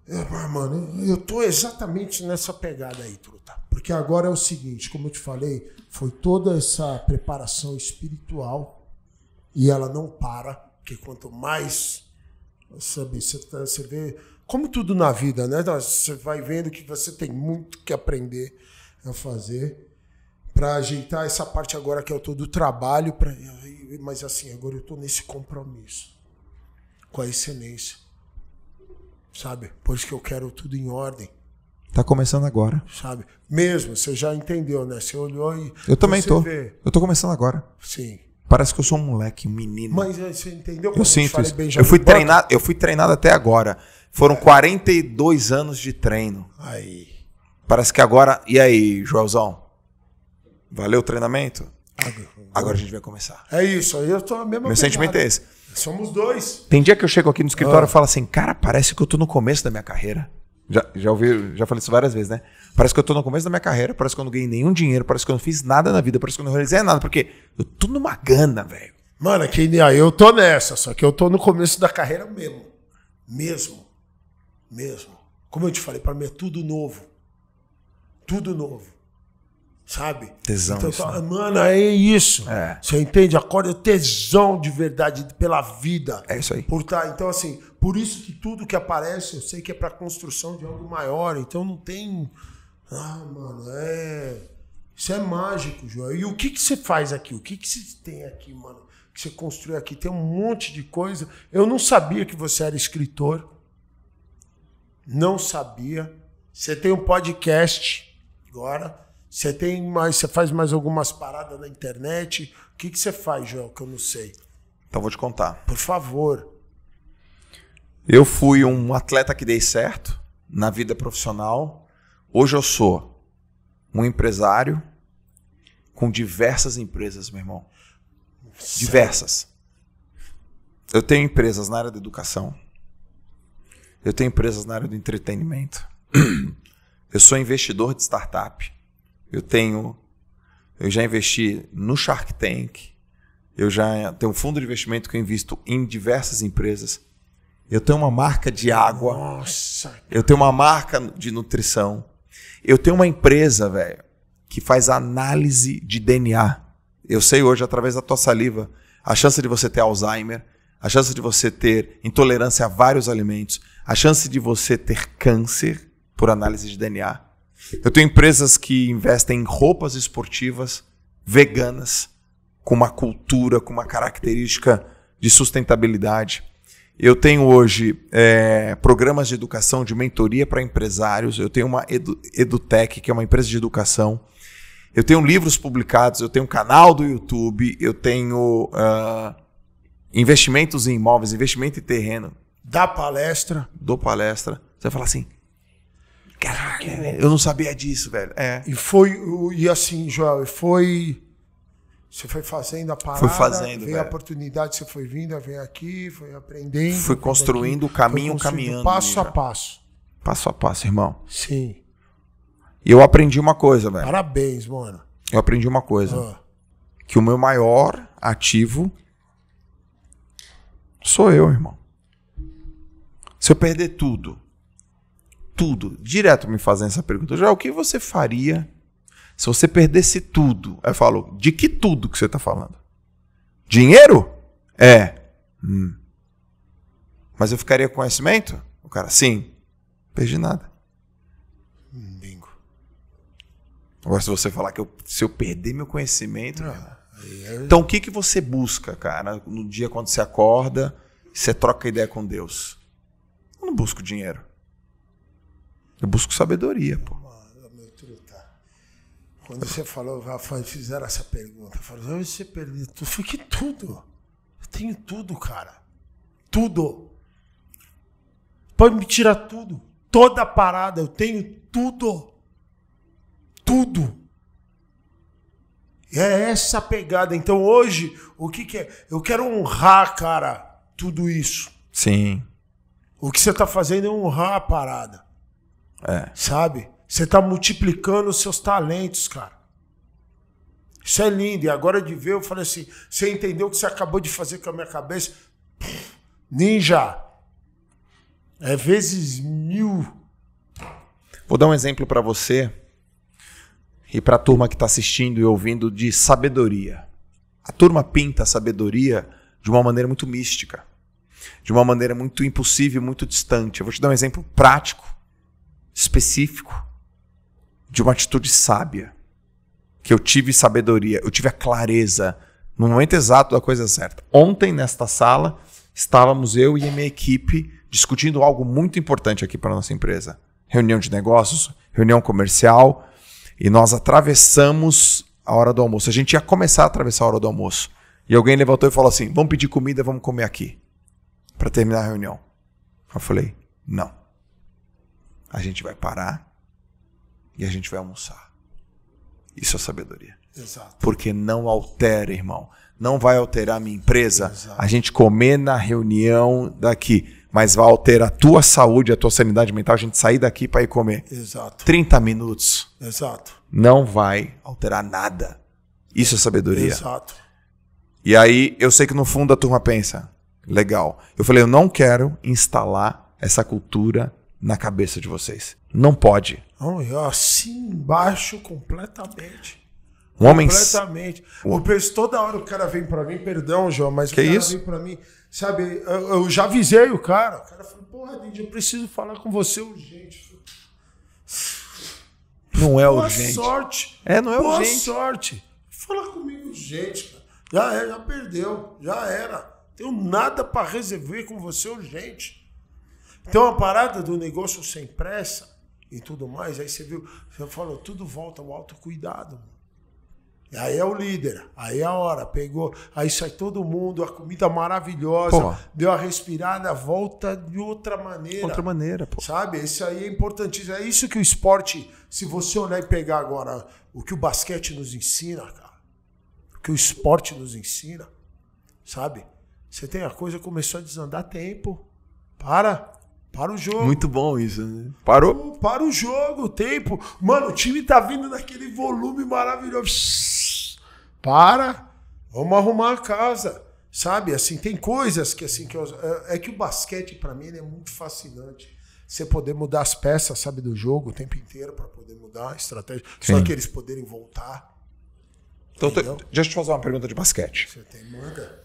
É mano, eu tô exatamente nessa pegada aí, truta. Porque agora é o seguinte, como eu te falei, foi toda essa preparação espiritual e ela não para, porque quanto mais, sabe, você, tá, você vê como tudo na vida, né? Você vai vendo que você tem muito que aprender a fazer para ajeitar essa parte agora que é o todo trabalho, pra, mas assim, agora eu estou nesse compromisso com a excelência. Sabe? Por isso que eu quero tudo em ordem. Tá começando agora. Sabe? Mesmo, você já entendeu, né? Você olhou e. Eu também tô. Vê. Eu tô começando agora. Sim. Parece que eu sou um moleque, um menino. Mas é, você entendeu como eu sinto isso. Benjamin eu fui treinado, eu fui treinado até agora. Foram é. 42 anos de treino. Aí. Parece que agora, e aí, Joelzão? Valeu o treinamento? Agora, agora a gente vai começar. É isso, aí eu tô a mesma Meu pegada. sentimento é esse. Somos dois. Tem dia que eu chego aqui no escritório ah. e falo assim, cara, parece que eu tô no começo da minha carreira. Já, já ouvi, já falei isso várias vezes, né? Parece que eu tô no começo da minha carreira, parece que eu não ganhei nenhum dinheiro, parece que eu não fiz nada na vida, parece que eu não realizei nada, porque eu tô numa gana, velho. Mano, é que aí eu tô nessa, só que eu tô no começo da carreira mesmo. Mesmo. Mesmo. Como eu te falei, para mim é tudo novo. Tudo novo sabe? Tesão. Então, isso, tá, né? Mano, é isso. É. Você entende? Acorda tesão de verdade pela vida. É isso aí. Por tá, então, assim, por isso que tudo que aparece, eu sei que é para construção de algo maior. Então não tem. Ah, mano, é. Isso é mágico, João. E o que, que você faz aqui? O que, que você tem aqui, mano? Que você construiu aqui? Tem um monte de coisa. Eu não sabia que você era escritor. Não sabia. Você tem um podcast agora você tem mais, você faz mais algumas paradas na internet? O que, que você faz, Joel, que eu não sei? Então vou te contar. Por favor. Eu fui um atleta que dei certo na vida profissional. Hoje eu sou um empresário com diversas empresas, meu irmão. Sério? Diversas. Eu tenho empresas na área da educação. Eu tenho empresas na área do entretenimento. Eu sou investidor de startup. Eu tenho. Eu já investi no Shark Tank. Eu já tenho um fundo de investimento que eu invisto em diversas empresas. Eu tenho uma marca de água. Nossa. Eu tenho uma marca de nutrição. Eu tenho uma empresa, velho, que faz análise de DNA. Eu sei hoje, através da tua saliva, a chance de você ter Alzheimer, a chance de você ter intolerância a vários alimentos, a chance de você ter câncer por análise de DNA. Eu tenho empresas que investem em roupas esportivas veganas, com uma cultura, com uma característica de sustentabilidade. Eu tenho hoje é, programas de educação, de mentoria para empresários. Eu tenho uma edu, EduTech, que é uma empresa de educação. Eu tenho livros publicados, eu tenho um canal do YouTube, eu tenho uh, investimentos em imóveis, investimento em terreno. Dá palestra. Dou palestra. Você vai falar assim, Caraca, eu não sabia disso, velho. É. E foi, e assim, Joel, foi. Você foi fazendo a parada, foi fazendo, veio velho. a oportunidade, você foi vindo, veio aqui, foi aprendendo. Foi construindo o caminho, construindo caminhando. Passo a passo. Passo a passo, irmão. Sim. E eu aprendi uma coisa, velho. Parabéns, mano. Eu aprendi uma coisa. Ah. Que o meu maior ativo sou eu, irmão. Se eu perder tudo, tudo. Direto me fazendo essa pergunta. Já o que você faria se você perdesse tudo? Aí eu falo, de que tudo que você está falando? Dinheiro? É. Hum. Mas eu ficaria com conhecimento? O cara, sim. Perdi nada. Bingo. Agora, se você falar que eu, se eu perder meu conhecimento. Não, ah, cara, eu... É então, o que, que você busca, cara, no dia quando você acorda, você troca ideia com Deus? Eu não busco dinheiro. Eu busco sabedoria, pô. Tá. Quando você falou, Rafa, fizeram essa pergunta. falou, onde você perdeu? Eu falei tudo. Eu tenho tudo, cara. Tudo. Pode me tirar tudo. Toda a parada. Eu tenho tudo. Tudo. E é essa pegada. Então hoje, o que, que é? Eu quero honrar, cara, tudo isso. Sim. O que você está fazendo é honrar a parada. É. Sabe? Você está multiplicando os seus talentos, cara. Isso é lindo. E agora de ver, eu falei assim: você entendeu o que você acabou de fazer com a minha cabeça? ninja! É vezes mil. Vou dar um exemplo para você e para a turma que está assistindo e ouvindo de sabedoria. A turma pinta a sabedoria de uma maneira muito mística, de uma maneira muito impossível, muito distante. Eu vou te dar um exemplo prático específico, de uma atitude sábia. Que eu tive sabedoria, eu tive a clareza no momento exato da coisa certa. Ontem, nesta sala, estávamos eu e a minha equipe discutindo algo muito importante aqui para a nossa empresa. Reunião de negócios, reunião comercial, e nós atravessamos a hora do almoço. A gente ia começar a atravessar a hora do almoço. E alguém levantou e falou assim: vamos pedir comida, vamos comer aqui. Para terminar a reunião. Eu falei: não a gente vai parar e a gente vai almoçar. Isso é sabedoria. Exato. Porque não altera, irmão. Não vai alterar a minha empresa. Exato. A gente comer na reunião daqui, mas vai alterar a tua saúde, a tua sanidade mental, a gente sair daqui para ir comer. Exato. 30 minutos. Exato. Não vai alterar nada. Isso é sabedoria. Exato. E aí eu sei que no fundo a turma pensa, legal. Eu falei, eu não quero instalar essa cultura na cabeça de vocês. Não pode. Assim embaixo completamente. Um homem... Completamente. O... Penso, toda hora o cara vem para mim, perdão, João, mas que o cara isso? vem para mim, sabe? Eu, eu, já avisei o cara. O cara falou, porra, Didi, eu preciso falar com você urgente. Não é Boa urgente. sorte. É, não é Boa urgente. Boa sorte. Fala comigo urgente, cara. Já é, já perdeu, já era. Tenho nada para resolver com você urgente. Então a parada do negócio sem pressa e tudo mais, aí você viu, você falou, tudo volta ao autocuidado, mano. Aí é o líder, aí é a hora, pegou, aí sai todo mundo, a comida maravilhosa, pô. deu a respirada, volta de outra maneira. Outra maneira, pô. Sabe? Isso aí é importantíssimo. É isso que o esporte, se você olhar e pegar agora o que o basquete nos ensina, cara, o que o esporte nos ensina, sabe? Você tem a coisa, começou a desandar tempo. Para. Para o jogo. Muito bom isso, né? Parou? Para o jogo, o tempo. Mano, o time tá vindo naquele volume maravilhoso. Para. Vamos arrumar a casa. Sabe? Assim, tem coisas que assim que eu, é, é que o basquete para mim é muito fascinante. Você poder mudar as peças, sabe, do jogo o tempo inteiro para poder mudar a estratégia, Sim. só que eles poderem voltar. Então, te, deixa eu te fazer uma pergunta de basquete. Você tem manga.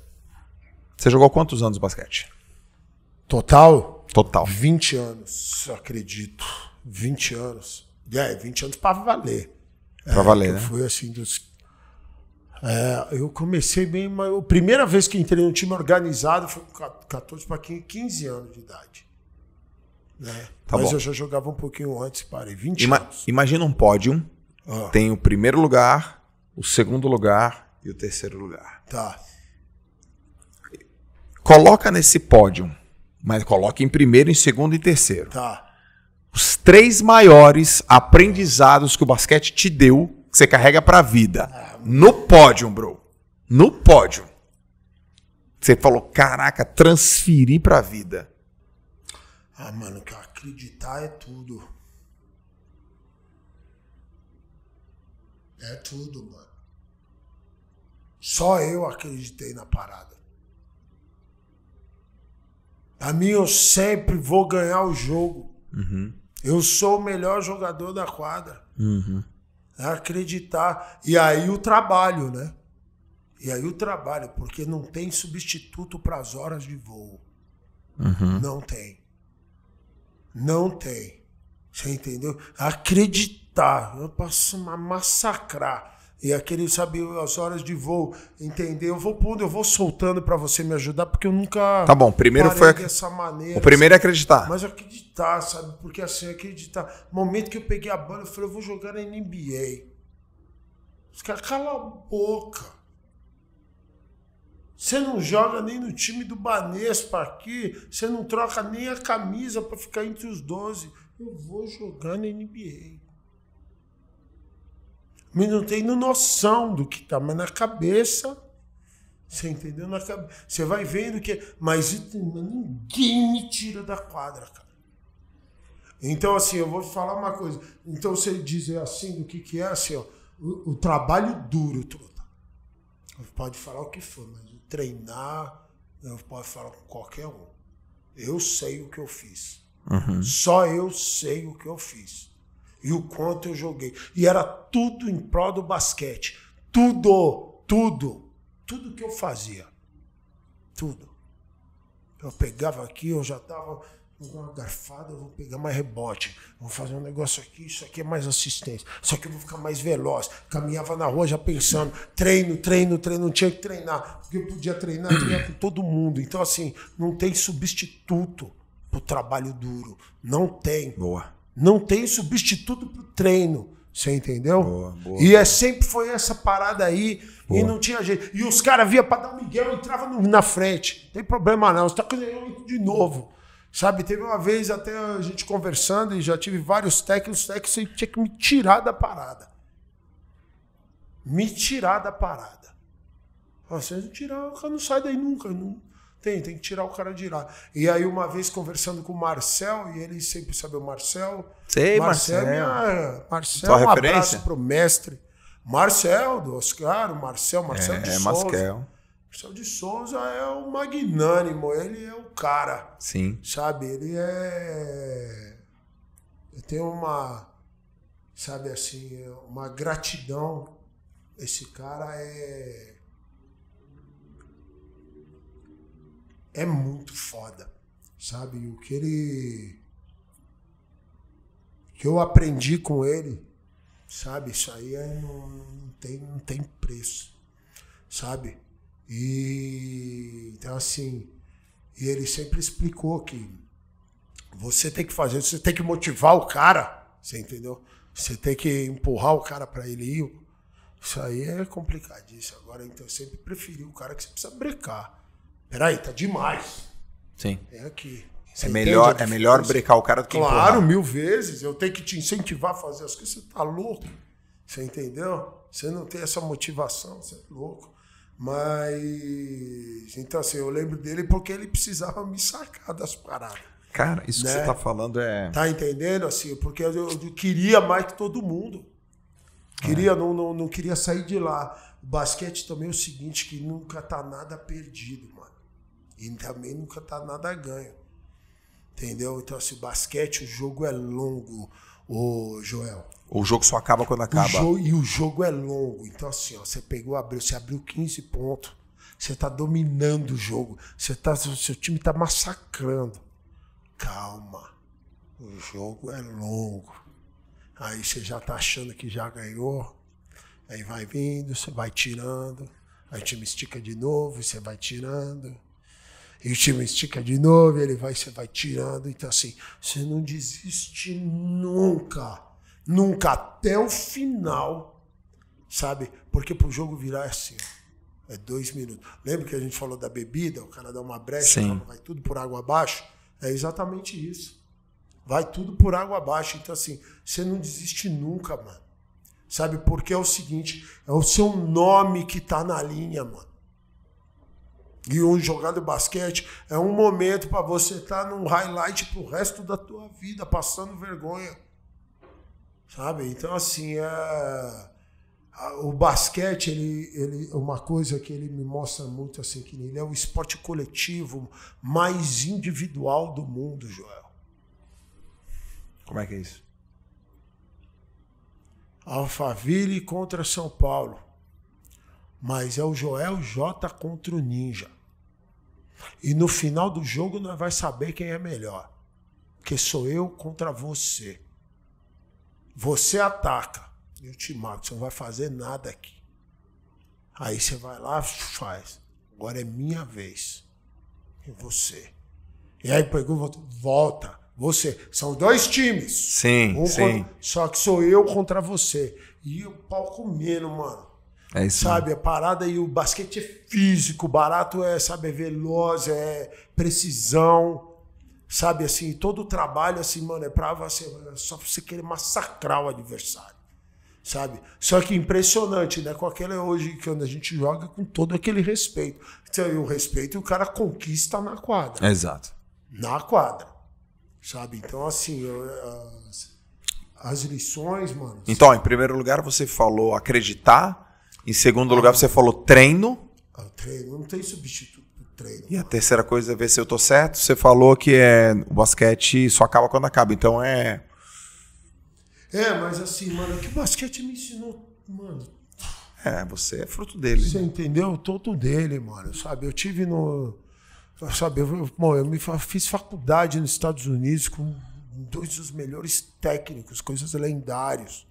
Você jogou quantos anos basquete? Total? Total. 20 anos, acredito. 20 anos. é, 20 anos para valer. Para é, valer, né? Foi assim dos. É, eu comecei bem, mas a primeira vez que entrei num time organizado foi com 14 para 15 anos de idade. Né? Tá mas bom. eu já jogava um pouquinho antes, parei. 20 Ima anos. Imagina um pódio. Ah. Tem o primeiro lugar, o segundo lugar e o terceiro lugar. Tá. Coloca nesse pódio mas coloque em primeiro, em segundo e terceiro. Tá. Os três maiores aprendizados que o basquete te deu, que você carrega pra vida. no pódio, bro. No pódio. Você falou, caraca, transferir pra vida. Ah, mano, que acreditar é tudo. É tudo, mano. Só eu acreditei na parada. A mim eu sempre vou ganhar o jogo. Uhum. Eu sou o melhor jogador da quadra. Uhum. É acreditar. E aí o trabalho, né? E aí o trabalho, porque não tem substituto para as horas de voo. Uhum. Não tem. Não tem. Você entendeu? Acreditar. Eu posso massacrar. E aquele, sabe, as horas de voo, entender? Eu vou pondo, eu vou soltando para você me ajudar, porque eu nunca. Tá bom, primeiro foi. Dessa maneira, o primeiro é assim. acreditar. Mas acreditar, sabe? Porque assim, acreditar. Momento que eu peguei a bola, eu falei, eu vou jogar na NBA. Os caras, cala a boca. Você não joga nem no time do Banespa aqui, você não troca nem a camisa para ficar entre os 12. Eu vou jogar na NBA mas não tem noção do que tá, mas na cabeça. Você entendeu? Na cabeça. Você vai vendo que. Mas ninguém me tira da quadra, cara. Então, assim, eu vou falar uma coisa. Então, você dizer assim do que, que é, assim, ó, o, o trabalho duro, truta. Pode falar o que for, mas treinar, eu posso falar com qualquer um. Eu sei o que eu fiz. Uhum. Só eu sei o que eu fiz e o quanto eu joguei. E era tudo em prol do basquete. Tudo, tudo. Tudo que eu fazia. Tudo. Eu pegava aqui, eu já estava uma garfada, eu vou pegar mais rebote, vou fazer um negócio aqui, isso aqui é mais assistência, isso aqui eu vou ficar mais veloz. Caminhava na rua já pensando, treino, treino, treino, não tinha que treinar, porque eu podia treinar, treinar com todo mundo. Então, assim, não tem substituto pro trabalho duro. Não tem. Boa. Não tem substituto para o treino. Você entendeu? Boa, boa, e é, sempre foi essa parada aí. Boa. E não tinha jeito. E os caras via para dar o Miguel entrava no, na frente. Não tem problema não. Você tá com de novo. Sabe, teve uma vez até a gente conversando e já tive vários técnicos, técnicos e tinha que me tirar da parada. Me tirar da parada. Vocês não tirar, o cara não sai daí nunca. Não. Tem, tem que tirar o cara de lá. E aí, uma vez conversando com o Marcel, e ele sempre sabe o Marcel. Sei, Marcel. É Marcel, minha, Marcel Só um referência? abraço pro mestre. Marcel, do Oscar, o Marcel, Marcel é, de é, Souza. Masquel. Marcel de Souza é o magnânimo, ele é o cara. Sim. Sabe, ele é. Tem uma. Sabe assim, uma gratidão. Esse cara é é muito foda, sabe? o que ele. O que eu aprendi com ele, sabe? Isso aí é, não, não, tem, não tem preço, sabe? E. Então, assim. E ele sempre explicou que você tem que fazer, você tem que motivar o cara, você entendeu? Você tem que empurrar o cara para ele ir. Isso aí é complicadíssimo. Agora, então, eu sempre preferi o cara que você precisa brecar peraí, tá demais. Sim. É aqui. É você é melhor, é melhor brecar o cara do que Claro, empurrar. mil vezes. Eu tenho que te incentivar a fazer as coisas. Você tá louco. Você entendeu? Você não tem essa motivação, você é louco. Mas. Então, assim, eu lembro dele porque ele precisava me sacar das paradas. Cara, isso né? que você né? tá falando é. Tá entendendo? Assim, porque eu, eu queria mais que todo mundo. Queria, é. não, não, não queria sair de lá. O basquete também é o seguinte, que nunca tá nada perdido. E também nunca tá nada ganho. Entendeu? Então, assim, basquete, o jogo é longo, o Joel. O jogo só acaba quando acaba. O e o jogo é longo. Então, assim, ó, você pegou, abriu, você abriu 15 pontos. Você tá dominando o jogo. Você tá, seu time tá massacrando. Calma. O jogo é longo. Aí você já tá achando que já ganhou. Aí vai vindo, você vai tirando. Aí o time estica de novo, você vai tirando. E o time estica de novo, ele vai, você vai tirando. Então, assim, você não desiste nunca. Nunca até o final, sabe? Porque pro jogo virar é assim, ó, É dois minutos. Lembra que a gente falou da bebida? O cara dá uma brecha, vai tudo por água abaixo. É exatamente isso. Vai tudo por água abaixo. Então, assim, você não desiste nunca, mano. Sabe? Porque é o seguinte: é o seu nome que tá na linha, mano. E um de basquete é um momento para você estar tá num highlight pro resto da tua vida, passando vergonha. Sabe? Então, assim, é... o basquete, ele, ele, uma coisa que ele me mostra muito, assim, que ele é o esporte coletivo mais individual do mundo, Joel. Como é que é isso? Alphaville contra São Paulo. Mas é o Joel J contra o Ninja. E no final do jogo nós vai saber quem é melhor. Porque sou eu contra você. Você ataca. Eu te mato. Você não vai fazer nada aqui. Aí você vai lá faz. Agora é minha vez. E é você. E aí pegou volta. Você. São dois times. Sim, um sim. Contra... Só que sou eu contra você. E o pau comendo, mano. É isso. Sabe, a parada e o basquete é físico, barato é, sabe, é veloz, é precisão. Sabe, assim, todo o trabalho, assim, mano, é pra você, é só você querer massacrar o adversário. Sabe? Só que impressionante, né? Com aquele hoje que a gente joga com todo aquele respeito. Então, o respeito o cara conquista na quadra. Exato. Na quadra. Sabe? Então, assim, eu, as lições, mano. Então, em primeiro lugar, você falou acreditar em segundo lugar, você falou treino. Ah, treino, não tem substituto treino. E a terceira coisa é ver se eu tô certo. Você falou que é o basquete só acaba quando acaba, então é. É, mas assim, mano, que basquete me ensinou, mano. É, você é fruto dele. Você né? entendeu? Todo dele, mano. Sabe, eu tive no. Sabe, eu, bom, eu me fiz faculdade nos Estados Unidos com dois dos melhores técnicos, coisas lendárias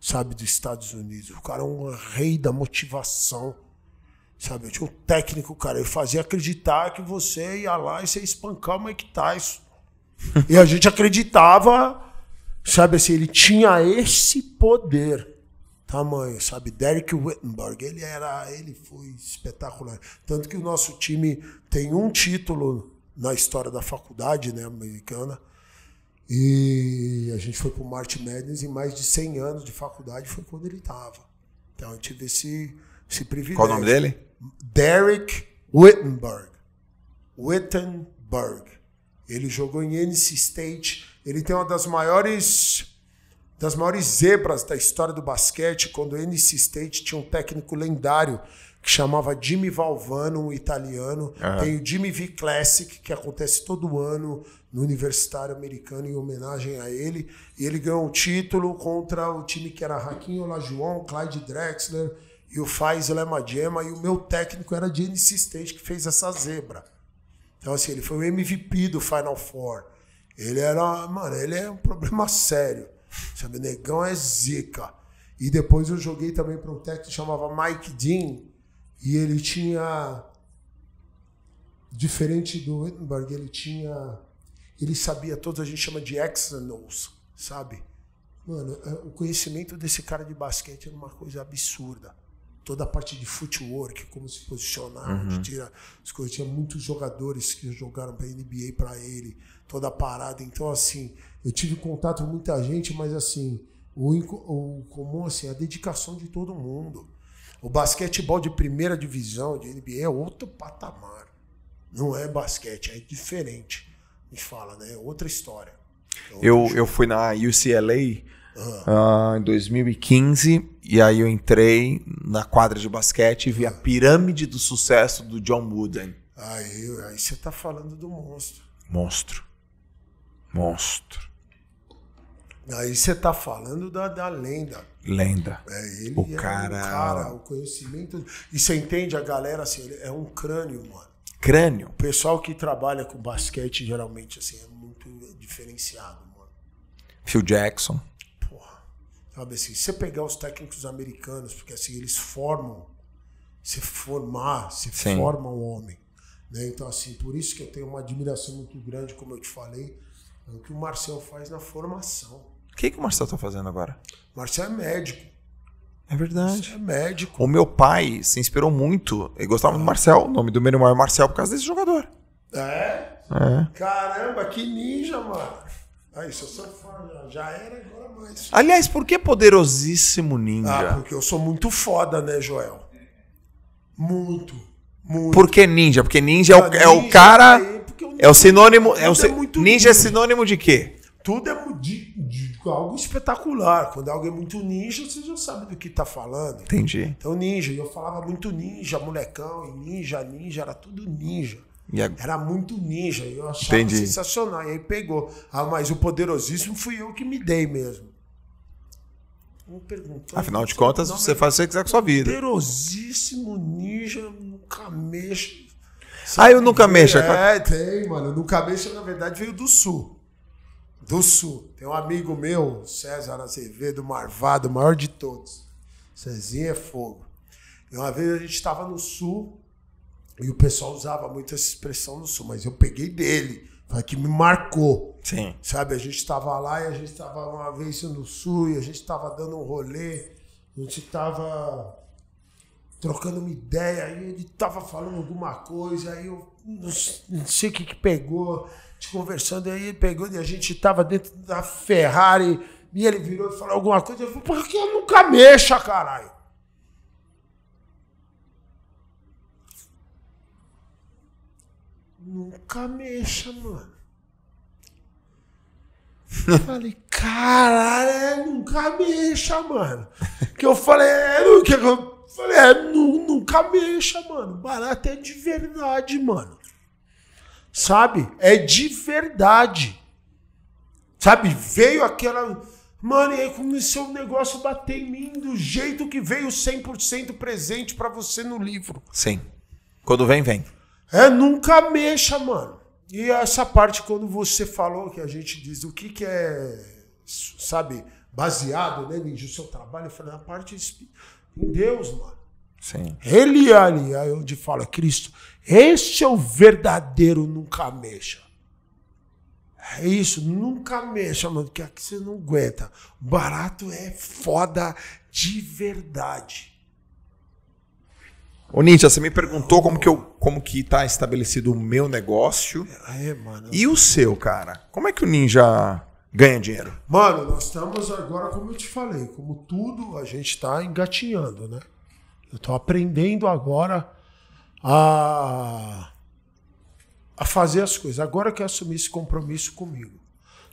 sabe, dos Estados Unidos. O cara é um rei da motivação. Sabe, eu tinha tipo, um técnico, cara, ele fazia acreditar que você ia lá e você ia espancar o Mike Tyson. e a gente acreditava, sabe assim, ele tinha esse poder tamanho, sabe? Derek Wittenberg, ele era, ele foi espetacular. Tanto que o nosso time tem um título na história da faculdade, né, americana, e a gente foi para o Martin Madness e mais de 100 anos de faculdade foi quando ele estava. Então eu tive esse, esse privilégio. Qual o nome dele? Derek Wittenberg. Wittenberg. Ele jogou em NC State. Ele tem uma das maiores das maiores zebras da história do basquete, quando o NC State tinha um técnico lendário que chamava Jimmy Valvano, um italiano. Uhum. Tem o Jimmy V Classic, que acontece todo ano no Universitário Americano em homenagem a ele. E ele ganhou o título contra o time que era Raquinho Olajuwon, Clyde Drexler e o Faiz Gemma. E o meu técnico era de NC que fez essa zebra. Então, assim, ele foi o MVP do Final Four. Ele era, mano, ele é um problema sério. Sabe, negão é zica. E depois eu joguei também para um técnico que chamava Mike Dean, e ele tinha diferente do Wittenberg, ele tinha ele sabia todos, a gente chama de externals, sabe? Mano, é, o conhecimento desse cara de basquete era uma coisa absurda. Toda a parte de footwork, como se posicionar, uhum. onde tira as coisas. Tinha muitos jogadores que jogaram para NBA para ele, toda a parada. Então, assim, eu tive contato com muita gente, mas, assim, o, o comum, assim, é a dedicação de todo mundo. O basquetebol de primeira divisão, de NBA, é outro patamar. Não é basquete, é diferente. Me fala, né? É outra história. É eu, eu fui na UCLA uhum. uh, ah, em 2015 e aí eu entrei na quadra de basquete e vi uhum. a pirâmide do sucesso do John Wooden. Aí, aí você tá falando do monstro. Monstro. Monstro. Aí você está falando da, da lenda. Lenda. É, ele o é cara... Um cara, o conhecimento. E você entende a galera assim, é um crânio, mano. Crânio? O pessoal que trabalha com basquete geralmente assim, é muito diferenciado, mano. Phil Jackson. Porra. Sabe assim, se você pegar os técnicos americanos, porque assim, eles formam, se formar, se Sim. forma um homem. Né? Então, assim, por isso que eu tenho uma admiração muito grande, como eu te falei, é o que o Marcel faz na formação que, que o Marcel tá fazendo agora? Marcel é médico. É verdade. é médico. O meu pai se inspirou muito. Ele gostava ah. do Marcel. O nome do Menino é Marcel por causa desse jogador. É? É. Caramba, que ninja, mano. Aí, se eu sou fã, já era, agora mais. Aliás, por que poderosíssimo ninja? Ah, porque eu sou muito foda, né, Joel? Muito. Muito. Por que ninja? Porque ninja, é, o, ninja é o cara. É, é o sinônimo. É o, é ninja, ninja é sinônimo de quê? Tudo é de, de Tipo, algo espetacular. Quando é é muito ninja, você já sabe do que está falando. Entendi. Então, ninja. E eu falava muito ninja, molecão, e ninja, ninja, era tudo ninja. Era muito ninja. E eu achava Entendi. sensacional. E aí pegou. Ah, mas o poderosíssimo fui eu que me dei mesmo. Me perguntou. Afinal de contas, nome, você faz o que quiser com a sua vida. Poderosíssimo ninja, nunca mexo. Ah, eu nunca mexo. É, é tem, mano. Nunca mexo, na verdade, veio do sul do Sul. Tem um amigo meu, César Azevedo Marvado, o maior de todos. Cezinho é fogo. E uma vez a gente estava no Sul e o pessoal usava muito essa expressão no Sul, mas eu peguei dele. Foi que me marcou. Sim. Sabe, a gente estava lá e a gente estava uma vez no Sul e a gente estava dando um rolê. A gente estava trocando uma ideia, aí ele estava falando alguma coisa, aí eu não, sei o que, que pegou conversando e aí, pegando, e a gente tava dentro da Ferrari, e ele virou e falou alguma coisa, eu falei, por que eu nunca mexa, caralho? Nunca mexa, mano. Eu falei, caralho, é, nunca mexa, mano. Que eu falei, é, nunca, eu falei, é, nunca mexa, mano. Barato é de verdade, mano sabe? É de verdade. Sabe? Veio aquela. Mano, e é aí começou o negócio bater em mim do jeito que veio 100% presente para você no livro. Sim. Quando vem, vem. É, nunca mexa, mano. E essa parte quando você falou que a gente diz o que que é, sabe, baseado, né, no seu trabalho, eu falei, a parte em Deus, mano. Sim. Ele é ali, aí onde fala Cristo, este é o verdadeiro nunca mexa. É isso, nunca mexa, mano, que aqui você não aguenta. Barato é foda de verdade. Ô Ninja, você me perguntou como que, eu, como que tá estabelecido o meu negócio. É, mano. E o seu, cara? Como é que o Ninja ganha dinheiro? Mano, nós estamos agora, como eu te falei, como tudo, a gente está engatinhando, né? Eu estou aprendendo agora a, a fazer as coisas. Agora eu quero assumir esse compromisso comigo.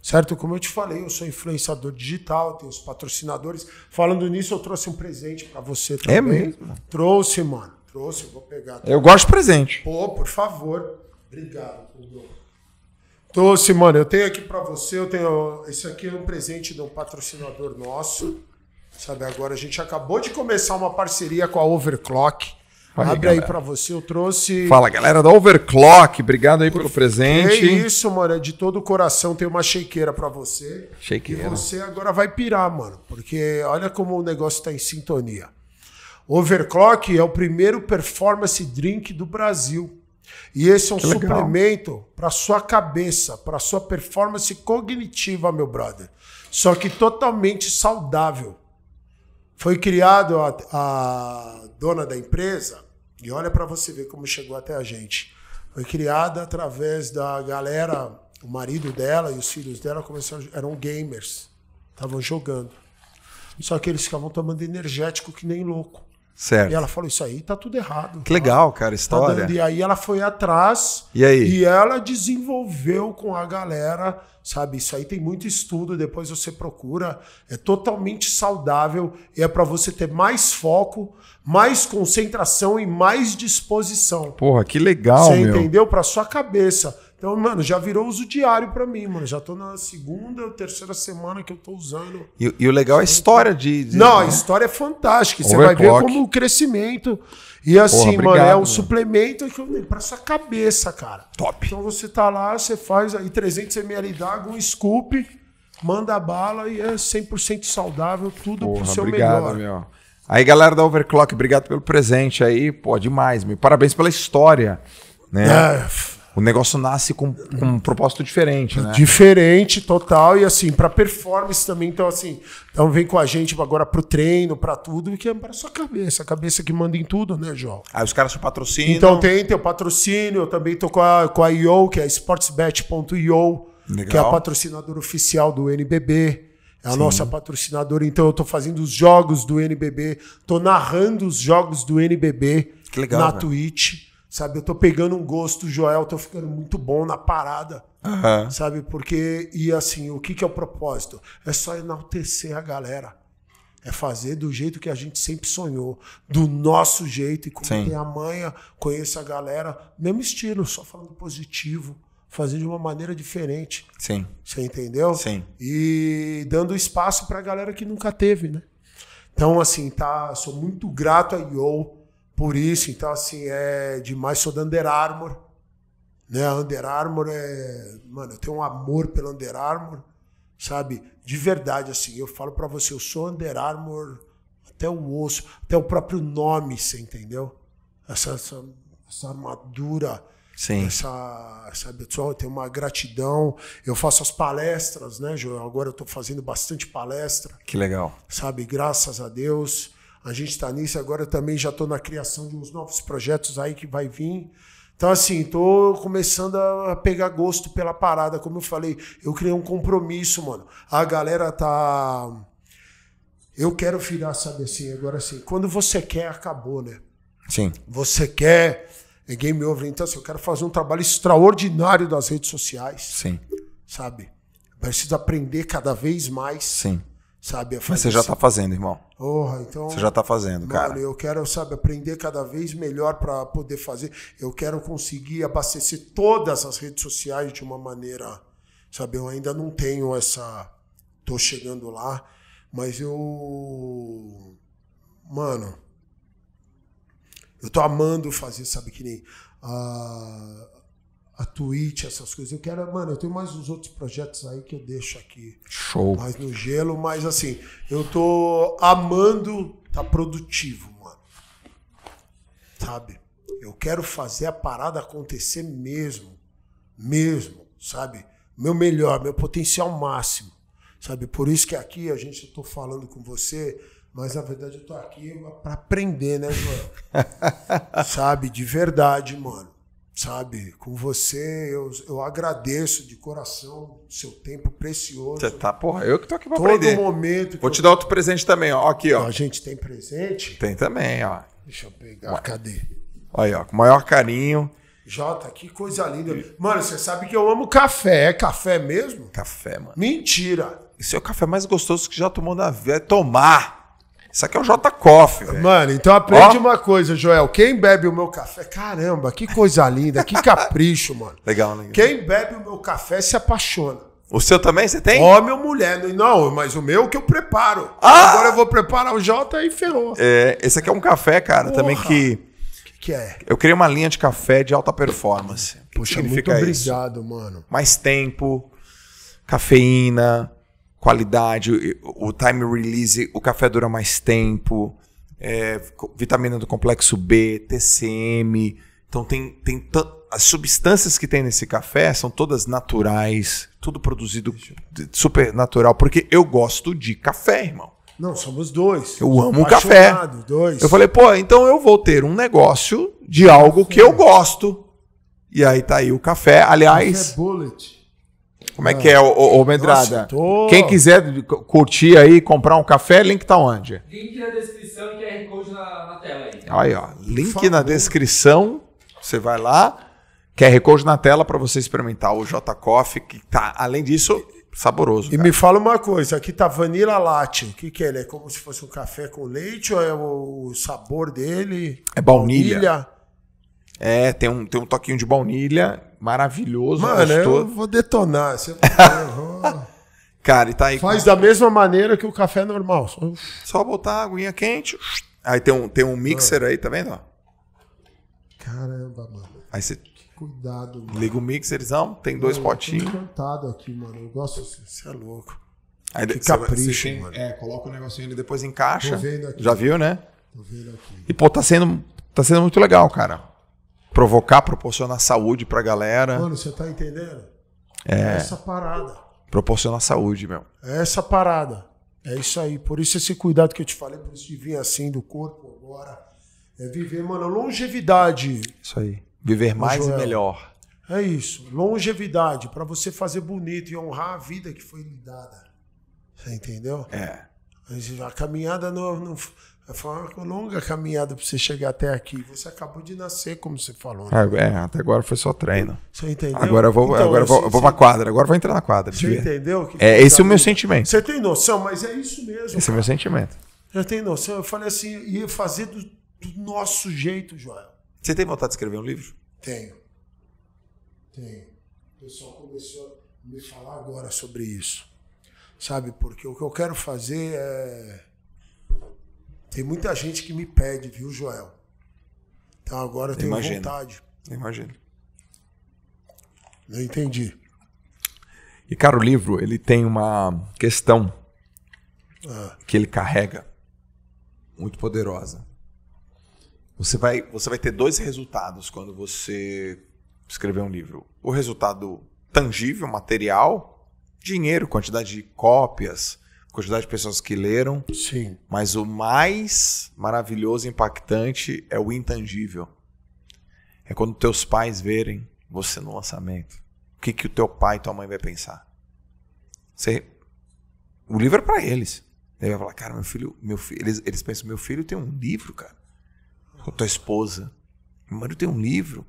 Certo? Como eu te falei, eu sou influenciador digital, tenho os patrocinadores. Falando nisso, eu trouxe um presente para você é também. É mesmo? Trouxe, mano. Trouxe, eu vou pegar. Eu gosto de presente. Pô, por favor. Obrigado, Trouxe, mano. Eu tenho aqui para você, eu tenho. Esse aqui é um presente de um patrocinador nosso. Sabe, agora a gente acabou de começar uma parceria com a Overclock. Abre galera. aí para você, eu trouxe. Fala, galera da Overclock, obrigado aí Por... pelo presente. É isso, mano, é de todo o coração. Tem uma shakeira para você. Shakeira. E você agora vai pirar, mano, porque olha como o negócio tá em sintonia. Overclock é o primeiro performance drink do Brasil. E esse é um que suplemento para sua cabeça, para sua performance cognitiva, meu brother. Só que totalmente saudável. Foi criado a, a dona da empresa e olha para você ver como chegou até a gente. Foi criada através da galera, o marido dela e os filhos dela começaram, eram gamers, estavam jogando. Só que eles ficavam tomando energético que nem louco. Certo. E ela falou: Isso aí tá tudo errado. Que tá? legal, cara, história. Tá e aí ela foi atrás. E aí? E ela desenvolveu com a galera, sabe? Isso aí tem muito estudo, depois você procura. É totalmente saudável e é para você ter mais foco, mais concentração e mais disposição. Porra, que legal, Você meu. entendeu? Para sua cabeça. Então, mano, já virou uso diário para mim, mano. Já tô na segunda ou terceira semana que eu tô usando. E, e o legal é a história de. de Não, né? a história é fantástica. Você vai ver como o crescimento. E assim, Porra, obrigado, mano, é um mano. suplemento que pra sua cabeça, cara. Top. Então você tá lá, você faz aí 300 ml d'água, um scoop, manda bala e é 100% saudável, tudo Porra, pro seu obrigado, melhor. Meu. Aí, galera da Overclock, obrigado pelo presente aí. Pô, demais, meu. Parabéns pela história, né? É o negócio nasce com, com um propósito diferente, né? Diferente, total. E assim, para performance também, então assim, então vem com a gente agora pro treino, para tudo, que é para sua cabeça, a cabeça que manda em tudo, né, João? Aí os caras te patrocinam. Então tem teu patrocínio, eu também tô com a, com a IO, que é sportsbet.io, que é a patrocinadora oficial do NBB. É a Sim. nossa patrocinadora, então eu tô fazendo os jogos do NBB, tô narrando os jogos do NBB que legal, na véio. Twitch. Sabe, eu tô pegando um gosto, Joel, tô ficando muito bom na parada. Uhum. Sabe, porque. E assim, o que, que é o propósito? É só enaltecer a galera. É fazer do jeito que a gente sempre sonhou, do nosso jeito. E como Sim. tem a manha, conheço a galera, mesmo estilo, só falando positivo fazer de uma maneira diferente. Sim. Você entendeu? Sim. E dando espaço para a galera que nunca teve, né? Então, assim, tá, sou muito grato a Yo por isso, então, assim, é demais. Sou da Under Armour. Né? Under Armour é. Mano, eu tenho um amor pela Under Armour, sabe? De verdade, assim, eu falo para você, eu sou Under Armour até o osso, até o próprio nome, você entendeu? Essa, essa, essa armadura. Sim. Essa, sabe, eu tenho uma gratidão. Eu faço as palestras, né, João? Agora eu estou fazendo bastante palestra. Que legal. Sabe, graças a Deus. A gente está nisso agora também, já estou na criação de uns novos projetos aí que vai vir. Então, assim, estou começando a pegar gosto pela parada. Como eu falei, eu criei um compromisso, mano. A galera tá. Eu quero virar, sabe assim, agora assim. Quando você quer, acabou, né? Sim. Você quer. É game over. Então, assim, eu quero fazer um trabalho extraordinário das redes sociais. Sim. Sabe? Preciso aprender cada vez mais. Sim sabe? Mas você já está fazendo, irmão. então. Você já está fazendo, mano, cara. Eu quero, sabe, aprender cada vez melhor para poder fazer. Eu quero conseguir abastecer todas as redes sociais de uma maneira, sabe? Eu ainda não tenho essa. Tô chegando lá, mas eu. Mano. Eu tô amando fazer, sabe que nem. Ah, a Twitch, essas coisas. Eu quero, mano, eu tenho mais uns outros projetos aí que eu deixo aqui. Show. Mais no gelo, mas assim, eu tô amando tá produtivo, mano. Sabe? Eu quero fazer a parada acontecer mesmo. Mesmo, sabe? Meu melhor, meu potencial máximo. Sabe? Por isso que aqui a gente eu tô falando com você, mas na verdade eu tô aqui para aprender, né, João? sabe? De verdade, mano sabe? Com você, eu, eu agradeço de coração seu tempo precioso. Você tá, porra, eu que tô aqui pra Todo aprender. Todo momento. Vou te eu... dar outro presente também, ó. Aqui, ó. A gente tem presente? Tem também, ó. Deixa eu pegar. Ó. Cadê? Aí, ó, com o maior carinho. Jota, que coisa linda. Mano, você sabe que eu amo café. É café mesmo? Café, mano. Mentira. Esse é o café mais gostoso que já tomou na vida. É tomar. Isso aqui é o J. Coffee, velho. Mano, então aprende uma coisa, Joel. Quem bebe o meu café... Caramba, que coisa linda, que capricho, mano. Legal, né? Quem bebe o meu café se apaixona. O seu também? Você tem? Homem ou mulher. Né? Não, mas o meu é que eu preparo. Ah! Agora eu vou preparar o J e ferrou. É, esse aqui é um café, cara, Porra. também que... O que é? Eu criei uma linha de café de alta performance. Poxa, muito obrigado, isso? mano. Mais tempo, cafeína, qualidade, o time release, o café dura mais tempo, é, vitamina do complexo B, TCM. Então tem, tem as substâncias que tem nesse café são todas naturais, tudo produzido super natural, porque eu gosto de café, irmão. Não, somos dois. Eu amo café. Dois. Eu falei, pô, então eu vou ter um negócio de algo que eu gosto. E aí tá aí o café. Aliás, café bullet. Como é ah. que é, ô, ô Medrada? Nossa, tô... Quem quiser curtir aí, comprar um café, link tá onde? Link na descrição e QR Code na, na tela aí. Aí, ó. Link na descrição. Você vai lá. QR Code na tela para você experimentar o J Coffee, que tá, além disso, saboroso. E me fala uma coisa, aqui tá vanilla latte. O que, que é? Ele é como se fosse um café com leite ou é o sabor dele? É baunilha. baunilha. É, tem um, tem um toquinho de baunilha maravilhoso. Mano, eu vou detonar. Você... Cara, e tá aí. Faz com... da mesma maneira que o café normal. Só, só botar a aguinha quente. Aí tem um, tem um mixer ah. aí, tá vendo? Caramba, mano. Aí você. Que cuidado, mano. Liga o mixerzão, tem mano, dois potinhos. Eu encantado aqui, mano. Eu gosto. Você assim. é louco. Aí que capricho, tem, mano. É, coloca o um negocinho ali, depois encaixa. Tô vendo aqui. Já viu, né? Tô vendo aqui. E, pô, tá sendo, tá sendo muito legal, cara provocar, proporcionar saúde pra galera. Mano, você tá entendendo? É. é essa parada. Proporcionar saúde, meu. É essa parada. É isso aí. Por isso esse cuidado que eu te falei, por isso de vir assim do corpo agora. É viver, mano, longevidade. Isso aí. Viver mais Joel. e melhor. É isso. Longevidade, para você fazer bonito e honrar a vida que foi lhe dada. Você entendeu? É. A caminhada não, não é, foi uma longa caminhada para você chegar até aqui. Você acabou de nascer, como você falou. Né? Ah, é, até agora foi só treino. Você entendeu? Agora eu vou, então, agora vou, vou pra quadra, agora eu vou entrar na quadra. Você entendeu? é, esse é o meu sentimento. Você tem noção, mas é isso mesmo. Esse cara. é o meu sentimento. Eu tenho noção? Eu falei assim, ia fazer do, do nosso jeito, Joel. Você tem vontade de escrever um livro? Tenho. Tenho. O pessoal começou a me falar agora sobre isso. Sabe, porque o que eu quero fazer é tem muita gente que me pede, viu, Joel? Então agora eu tenho Imagino. vontade. Imagino. Não entendi. E, cara, o livro, ele tem uma questão ah. que ele carrega muito poderosa. Você vai, você vai ter dois resultados quando você escrever um livro. O resultado tangível, material, dinheiro, quantidade de cópias, quantidade de pessoas que leram. Sim. Mas o mais maravilhoso e impactante é o intangível. É quando teus pais verem você no lançamento. O que, que o teu pai e tua mãe vai pensar? Você... O livro é para eles. Ele vai falar, cara, meu filho, meu filho, eles, eles pensam, meu filho tem um livro, cara. Com tua esposa. Meu marido tem um livro.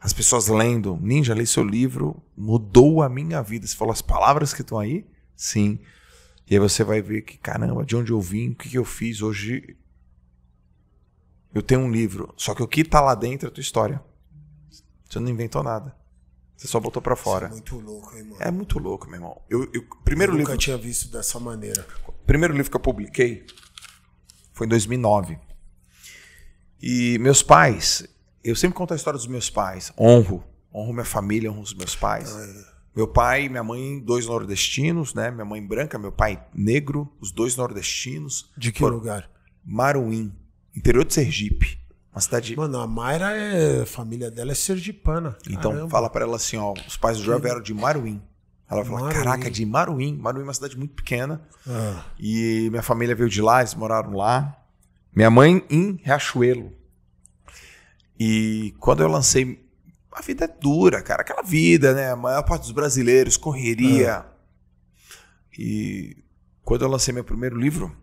As pessoas lendo, ninja, lê seu livro, mudou a minha vida. Você falou as palavras que estão aí? Sim. E aí você vai ver que, caramba, de onde eu vim, o que eu fiz hoje. Eu tenho um livro, só que o que está lá dentro é a tua história. Você não inventou nada. Você só botou para fora. Isso é muito louco, hein, mano? É muito louco, meu irmão. Eu, eu primeiro eu nunca livro, tinha visto dessa maneira. primeiro livro que eu publiquei foi em 2009. E meus pais, eu sempre conto a história dos meus pais. Honro. Honro minha família, honro os meus pais. Ah, é. Meu pai e minha mãe, dois nordestinos, né? Minha mãe branca, meu pai negro, os dois nordestinos. De que lugar? Maruim, interior de Sergipe. Uma cidade. Mano, a Mayra é. A família dela é sergipana. Então Caramba. fala para ela assim: ó, os pais do jovem eram de Maruim. Ela fala, Maruim. caraca, de Maruim. Maruim é uma cidade muito pequena. Ah. E minha família veio de lá, eles moraram lá. Minha mãe em Riachuelo. E quando eu lancei a vida é dura, cara. Aquela vida, né? A maior parte dos brasileiros, correria. É. E quando eu lancei meu primeiro livro,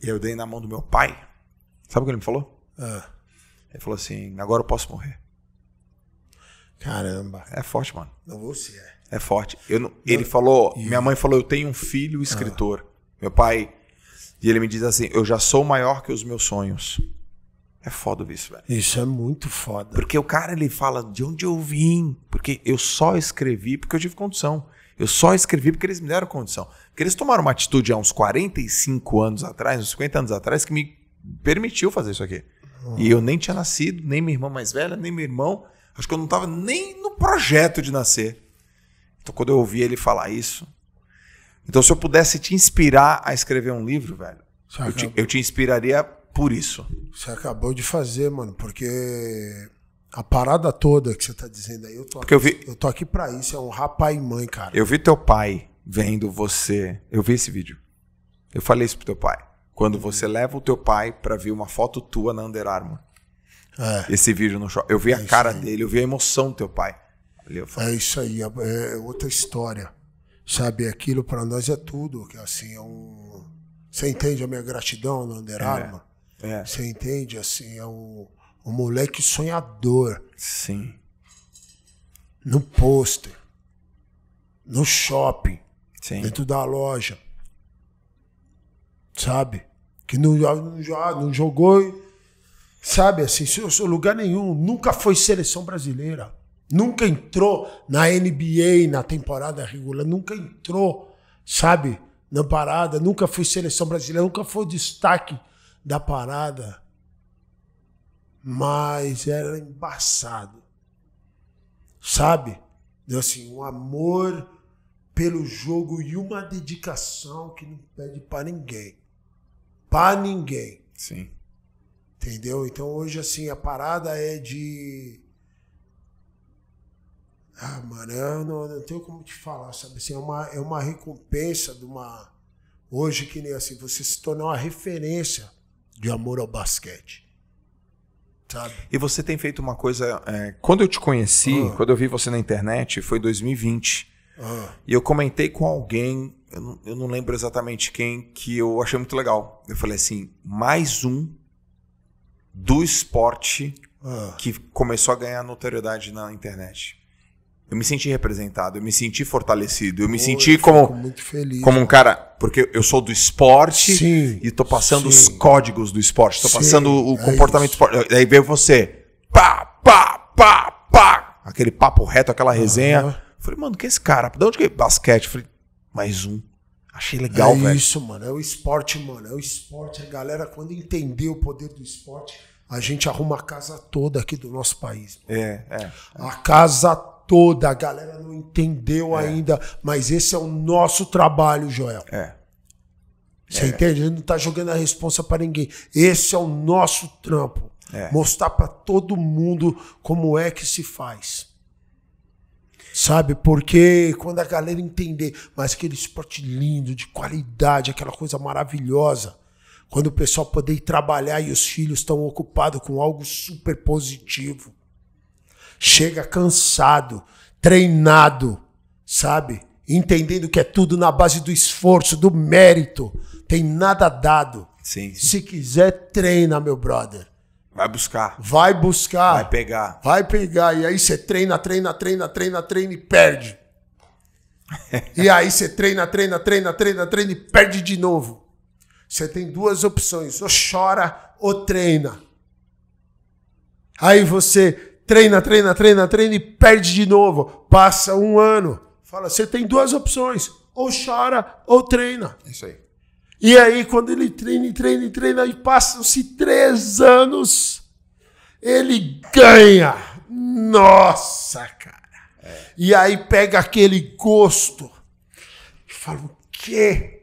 eu dei na mão do meu pai. Sabe o que ele me falou? É. Ele falou assim: agora eu posso morrer. Caramba. É forte, mano. Não você é. É forte. Eu não, ele falou, minha mãe falou, eu tenho um filho ah. escritor. Ah. Meu pai. E ele me diz assim: eu já sou maior que os meus sonhos. É foda isso, velho. Isso é muito foda. Porque o cara, ele fala de onde eu vim. Porque eu só escrevi porque eu tive condição. Eu só escrevi porque eles me deram condição. Porque eles tomaram uma atitude há uns 45 anos atrás, uns 50 anos atrás, que me permitiu fazer isso aqui. Ah. E eu nem tinha nascido, nem minha irmã mais velha, nem meu irmão. Acho que eu não estava nem no projeto de nascer. Então, quando eu ouvi ele falar isso. Então, se eu pudesse te inspirar a escrever um livro, velho, eu te, eu te inspiraria por isso. Você acabou de fazer, mano, porque a parada toda que você tá dizendo aí, eu tô aqui, eu, vi... eu tô aqui pra isso, é um rapaz e mãe, cara. Eu vi teu pai vendo você. Eu vi esse vídeo. Eu falei isso pro teu pai. Quando uhum. você leva o teu pai para ver uma foto tua na Under Armour. É. Esse vídeo no shopping. Eu vi é a cara aí. dele, eu vi a emoção do teu pai. É isso aí, é, é outra história. Sabe, aquilo para nós é tudo. Que assim, é um... Você entende a minha gratidão no Under é. Armour? É. É. Você entende? Assim, é um, um moleque sonhador. Sim. No pôster. No shopping. Sim. Dentro da loja. Sabe? Que não, não, não jogou. Sabe assim, seu, seu lugar nenhum. Nunca foi seleção brasileira. Nunca entrou na NBA na temporada regular. Nunca entrou, sabe? Na parada. Nunca foi seleção brasileira. Nunca foi destaque da parada, mas era embaçado. Sabe? Assim, um amor pelo jogo e uma dedicação que não pede para ninguém. Para ninguém. Sim. Entendeu? Então hoje, assim, a parada é de. Ah, mano, eu não, não tenho como te falar, sabe? Assim, é, uma, é uma recompensa de uma. Hoje, que nem assim, você se tornar uma referência de amor ao basquete. Sabe? E você tem feito uma coisa. É, quando eu te conheci, ah. quando eu vi você na internet, foi 2020. Ah. E eu comentei com alguém, eu não, eu não lembro exatamente quem, que eu achei muito legal. Eu falei assim: mais um do esporte ah. que começou a ganhar notoriedade na internet eu me senti representado, eu me senti fortalecido, eu me Pô, senti eu como muito feliz, como um cara, porque eu sou do esporte sim, e tô passando sim. os códigos do esporte, tô sim, passando o é comportamento isso. do esporte. Aí veio você, pá, pá, pá, pá, aquele papo reto, aquela resenha. Uhum. Falei, mano, que é esse cara? De onde que é basquete? Falei, mais um. Achei legal, é velho. É isso, mano. É o esporte, mano. É o esporte. A galera, quando entender o poder do esporte, a gente arruma a casa toda aqui do nosso país. É, é, é. A casa toda toda, a galera não entendeu é. ainda, mas esse é o nosso trabalho, Joel. É. Você é. entende? gente não tá jogando a responsa para ninguém. Esse é o nosso trampo. É. Mostrar para todo mundo como é que se faz. Sabe? Porque quando a galera entender, mas aquele esporte lindo, de qualidade, aquela coisa maravilhosa, quando o pessoal poder ir trabalhar e os filhos estão ocupados com algo super positivo chega cansado, treinado, sabe? Entendendo que é tudo na base do esforço, do mérito. Tem nada dado. Sim, Se quiser, treina, meu brother. Vai buscar. Vai buscar. Vai pegar. Vai pegar. E aí você treina, treina, treina, treina, treina e perde. e aí você treina, treina, treina, treina, treina e perde de novo. Você tem duas opções: ou chora ou treina. Aí você treina, treina, treina, treina e perde de novo. Passa um ano. Fala, você tem duas opções. Ou chora ou treina. É isso aí. E aí, quando ele treina, treina, treina, e passam-se três anos, ele ganha. Nossa, cara. É. E aí pega aquele gosto. Fala, o quê?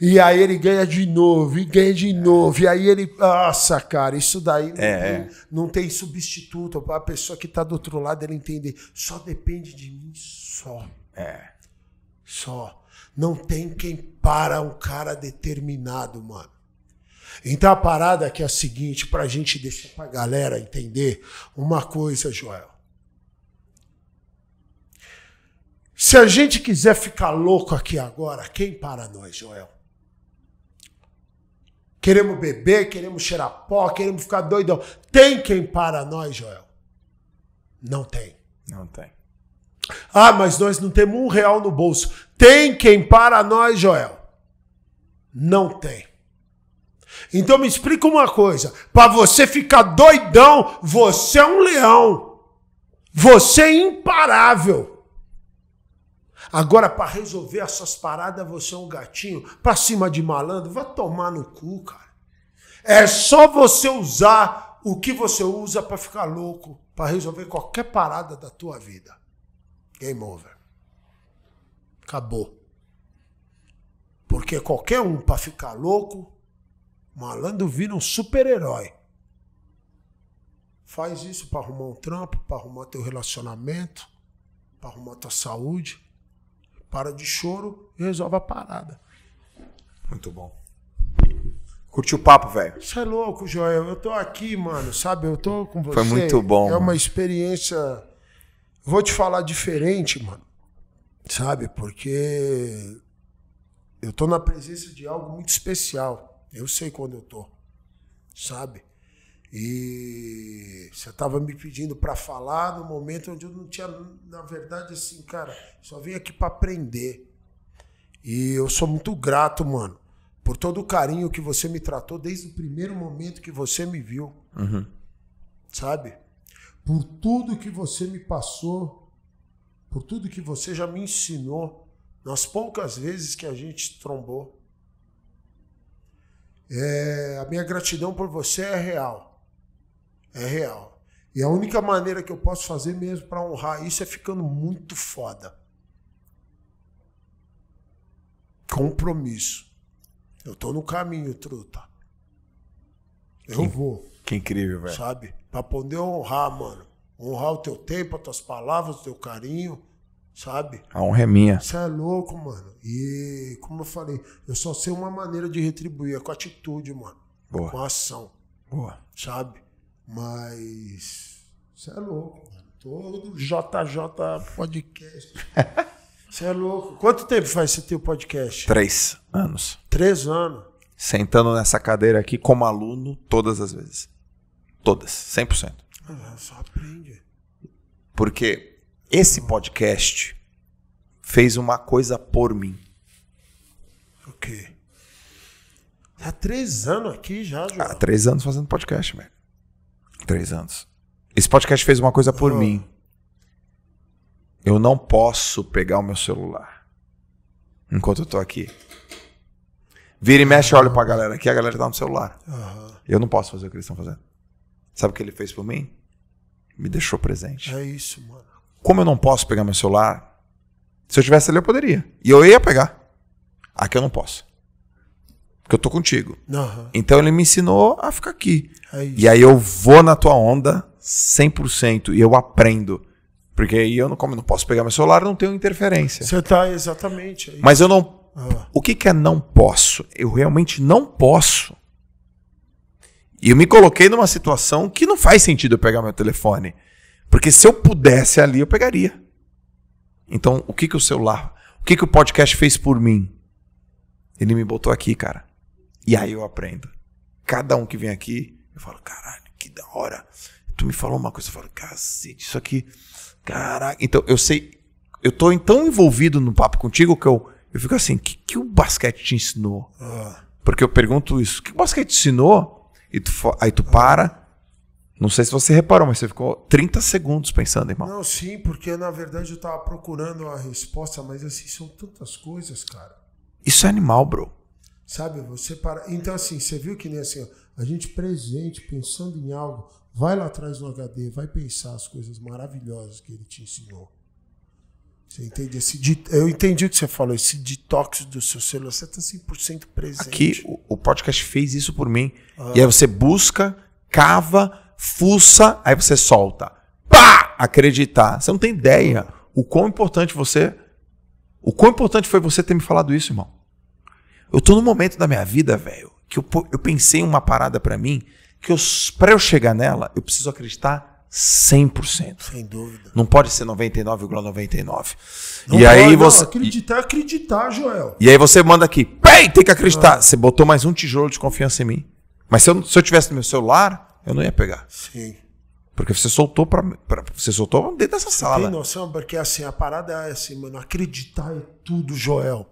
E aí ele ganha de novo, e ganha de novo. E aí ele. Nossa, cara, isso daí é, não, é. tem, não tem substituto. A pessoa que está do outro lado, ela entende. Só depende de mim só. É. Só. Não tem quem para um cara determinado, mano. Então a parada aqui é a seguinte, pra gente deixar pra galera entender uma coisa, Joel. Se a gente quiser ficar louco aqui agora, quem para nós, Joel? Queremos beber, queremos cheirar pó, queremos ficar doidão. Tem quem para nós, Joel? Não tem. Não tem. Ah, mas nós não temos um real no bolso. Tem quem para nós, Joel? Não tem. Então me explica uma coisa: para você ficar doidão, você é um leão. Você é imparável. Agora, para resolver essas paradas, você é um gatinho. Pra cima de malandro, vai tomar no cu, cara. É só você usar o que você usa para ficar louco, para resolver qualquer parada da tua vida. Game over. Acabou. Porque qualquer um, para ficar louco, malandro vira um super-herói. Faz isso para arrumar um trampo, para arrumar teu relacionamento, para arrumar tua saúde para de choro e resolve a parada. Muito bom. Curtiu o papo, velho? Você é louco, Joel. Eu tô aqui, mano, sabe? Eu tô com você. Foi muito bom. É uma experiência. Vou te falar diferente, mano. Sabe? Porque eu tô na presença de algo muito especial. Eu sei quando eu tô. Sabe? E você estava me pedindo para falar no momento onde eu não tinha, na verdade, assim, cara, só vim aqui para aprender. E eu sou muito grato, mano, por todo o carinho que você me tratou desde o primeiro momento que você me viu. Uhum. Sabe? Por tudo que você me passou, por tudo que você já me ensinou, nas poucas vezes que a gente trombou. É, a minha gratidão por você é real. É real. E a única maneira que eu posso fazer mesmo para honrar isso é ficando muito foda. Compromisso. Eu tô no caminho, truta. Eu que, vou. Que incrível, velho. Sabe? Para poder honrar, mano. Honrar o teu tempo, as tuas palavras, o teu carinho, sabe? A honra é minha. Você é louco, mano. E, como eu falei, eu só sei uma maneira de retribuir, é com atitude, mano. Boa. Com ação. Boa. Sabe? Mas. Você é louco, mano. Todo JJ podcast. Você é louco. Quanto tempo faz você ter o podcast? Três anos. Três anos. Sentando nessa cadeira aqui como aluno todas as vezes. Todas, 100%. Ah, só aprende. Porque esse podcast fez uma coisa por mim. O quê? Há tá três anos aqui já, João. Há três anos fazendo podcast, velho. Três anos. Esse podcast fez uma coisa por oh. mim. Eu não posso pegar o meu celular enquanto eu tô aqui. Vira e mexe, olho pra galera aqui, a galera tá no celular. Uhum. Eu não posso fazer o que eles estão fazendo. Sabe o que ele fez por mim? Me deixou presente. É isso, mano. Como eu não posso pegar meu celular, se eu tivesse ali eu poderia. E eu ia pegar. Aqui eu não posso. Porque eu tô contigo. Uhum. Então ele me ensinou a ficar aqui. É e aí eu vou na tua onda 100% e eu aprendo. Porque aí eu não, como eu não posso pegar meu celular, eu não tenho interferência. Você tá exatamente aí. Mas eu não. Ah. O que, que é não posso? Eu realmente não posso. E eu me coloquei numa situação que não faz sentido eu pegar meu telefone. Porque se eu pudesse ali, eu pegaria. Então, o que, que o celular. O que, que o podcast fez por mim? Ele me botou aqui, cara. E aí eu aprendo. Cada um que vem aqui, eu falo, caralho, que da hora. Tu me falou uma coisa, eu falo, cacete, isso aqui. Caraca. Então eu sei. Eu tô tão envolvido no papo contigo que eu, eu fico assim, o que, que o basquete te ensinou? Ah. Porque eu pergunto isso, o que o basquete te ensinou? E tu, aí tu para. Não sei se você reparou, mas você ficou 30 segundos pensando, irmão. Não, sim, porque na verdade eu tava procurando a resposta, mas assim, são tantas coisas, cara. Isso é animal, bro. Sabe, você para. Então, assim, você viu que nem assim, ó, a gente presente, pensando em algo, vai lá atrás no HD, vai pensar as coisas maravilhosas que ele te ensinou. Você entende? Esse Eu entendi o que você falou, esse detox do seu celular, você está 100% assim presente. Aqui, o, o, podcast fez isso por mim. Ah. E aí você busca, cava, fuça, aí você solta. Pá! Acreditar. Você não tem ideia ah. o quão importante você. O quão importante foi você ter me falado isso, irmão. Eu tô num momento da minha vida, velho, que eu, eu pensei em uma parada para mim que eu, pra eu chegar nela, eu preciso acreditar 100%. Sem dúvida. Não pode ser 99,99. ,99. Não e pode, aí você não, acreditar, é acreditar, Joel. E aí você manda aqui, pei, tem que acreditar. Ah. Você botou mais um tijolo de confiança em mim. Mas se eu, se eu tivesse no meu celular, eu não ia pegar. Sim. Porque você soltou para você soltou dentro dessa você sala. Tem noção, porque assim, a parada é assim, mano, acreditar é tudo, Joel.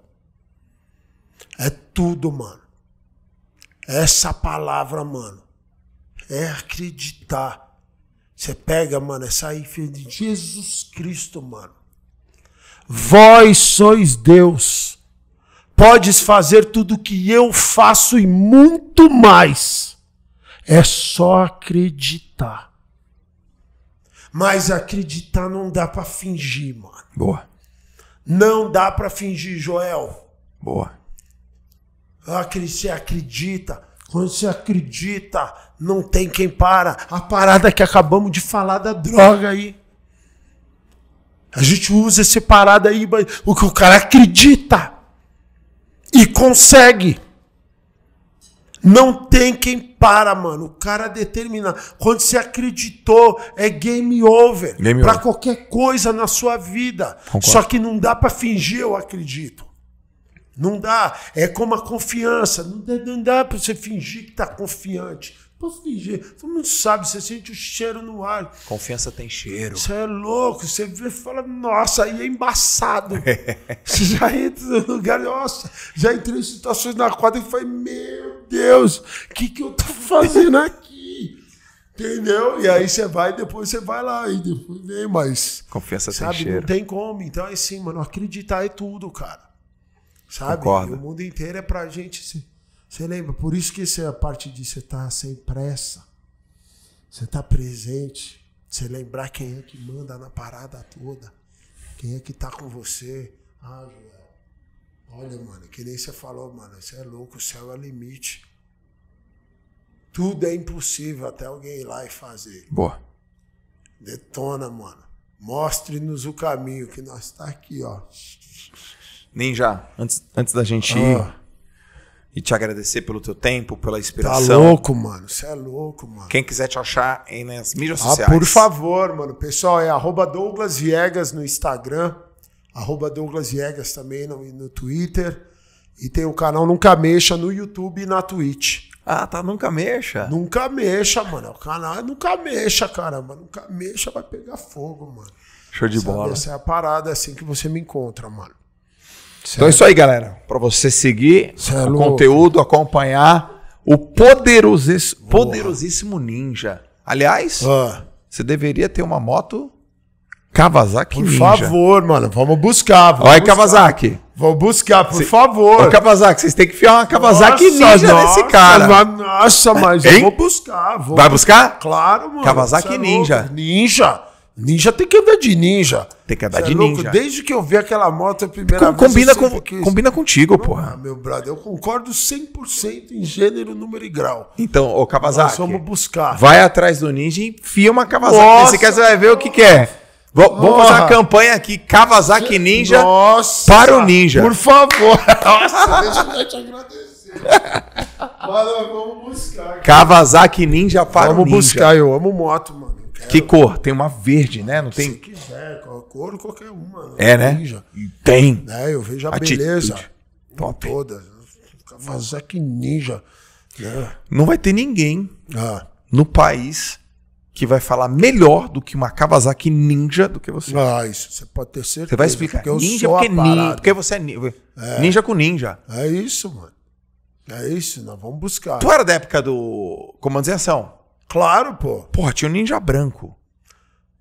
É tudo, mano. Essa palavra, mano. É acreditar. Você pega, mano, essa infância de Jesus Cristo, mano. Vós sois Deus. Podes fazer tudo o que eu faço e muito mais. É só acreditar. Mas acreditar não dá para fingir, mano. Boa. Não dá para fingir, Joel. Boa. Você ah, acredita. Quando você acredita, não tem quem para. A parada que acabamos de falar da droga aí. A gente usa essa parada aí, o que o cara acredita e consegue. Não tem quem para, mano. O cara determina. Quando você acreditou, é game over. Game pra over. qualquer coisa na sua vida. Concordo. Só que não dá para fingir, eu acredito. Não dá. É como a confiança. Não dá, não dá para você fingir que está confiante. Não fingir. Todo não sabe, você sente o cheiro no ar. Confiança tem cheiro. Você é louco. Você vê e fala, nossa, aí é embaçado. você já entra no lugar, nossa, já entrei em situações na quadra e falei, meu Deus, o que, que eu tô fazendo aqui? Entendeu? E aí você vai, depois você vai lá, e depois vem, mas. Confiança sabe, tem cheiro. Não tem como. Então, é assim, mano, acreditar é tudo, cara sabe? Concordo. o mundo inteiro é pra gente se, se lembra. Por isso que essa parte de você estar tá sem pressa, você tá presente, você lembrar quem é que manda na parada toda, quem é que tá com você. Ah, Joel, olha, mano, que nem você falou, mano, você é louco, o céu é limite. Tudo é impossível até alguém ir lá e fazer. Boa. Detona, mano. Mostre-nos o caminho que nós está aqui, ó. Ninja, antes, antes da gente ir ah. e te agradecer pelo teu tempo, pela tá inspiração. Tá louco, mano. Você é louco, mano. Quem quiser te achar aí nas mídias ah, sociais. Por favor, mano. Pessoal, é arroba Douglas Viegas no Instagram, arroba Douglas Viegas também no, no Twitter. E tem o canal Nunca Mexa no YouTube e na Twitch. Ah, tá, nunca mexa. Nunca mexa, mano. O canal é nunca mexa, caramba. Nunca mexa, vai pegar fogo, mano. Show de Sabe? bola. Essa é a parada é assim que você me encontra, mano. Certo. Então é isso aí, galera. Para você seguir é o conteúdo, acompanhar o poderosis, poderosíssimo ninja. Aliás, você deveria ter uma moto Kawasaki Por ninja. favor, mano, vamos buscar. Vamos Olha, buscar. Kawasaki. Vou buscar, por Cê... favor. Ô, Kawasaki, vocês têm que enfiar uma Kawasaki nossa, ninja nossa, nesse cara. Mas, nossa, mas hein? eu vou buscar. Vou... Vai buscar? Claro, mano. Kawasaki ninja. É ninja. Ninja tem que andar de ninja. Tem que andar de é ninja. Desde que eu vi aquela moto a primeira com, vez. Combina, com, combina contigo, não, porra. Meu brother, eu concordo 100% em gênero, número e grau. Então, ô Kawasaki. Nós vamos buscar. Vai atrás do ninja e enfia uma Kawasaki. Nossa, quer você vai ver o que, que é. V Porra. Vamos fazer uma campanha aqui, Kawasaki Ninja Nossa, para o Ninja. Por favor. Nossa, deixa eu te agradecer. vamos buscar. Cara. Kawasaki Ninja para vamos o Ninja. Vamos buscar, eu amo moto, que cor? Tem uma verde, né? Não tem? Se quiser, cor qualquer uma. Né? É, né? Tem. É, eu vejo a Atitude. beleza. Top. toda Mas é que ninja. É. Não vai ter ninguém ah. no país que vai falar melhor do que uma Kawasaki Ninja do que você. Ah, isso. Você pode ter certeza. Você vai explicar. Porque eu ninja sou porque, é ninja, porque você é ninja. É. Ninja com ninja. É isso, mano. É isso. Nós vamos buscar. Tu era da época do Comando em Ação? Claro, pô. Porra, tinha o um ninja branco.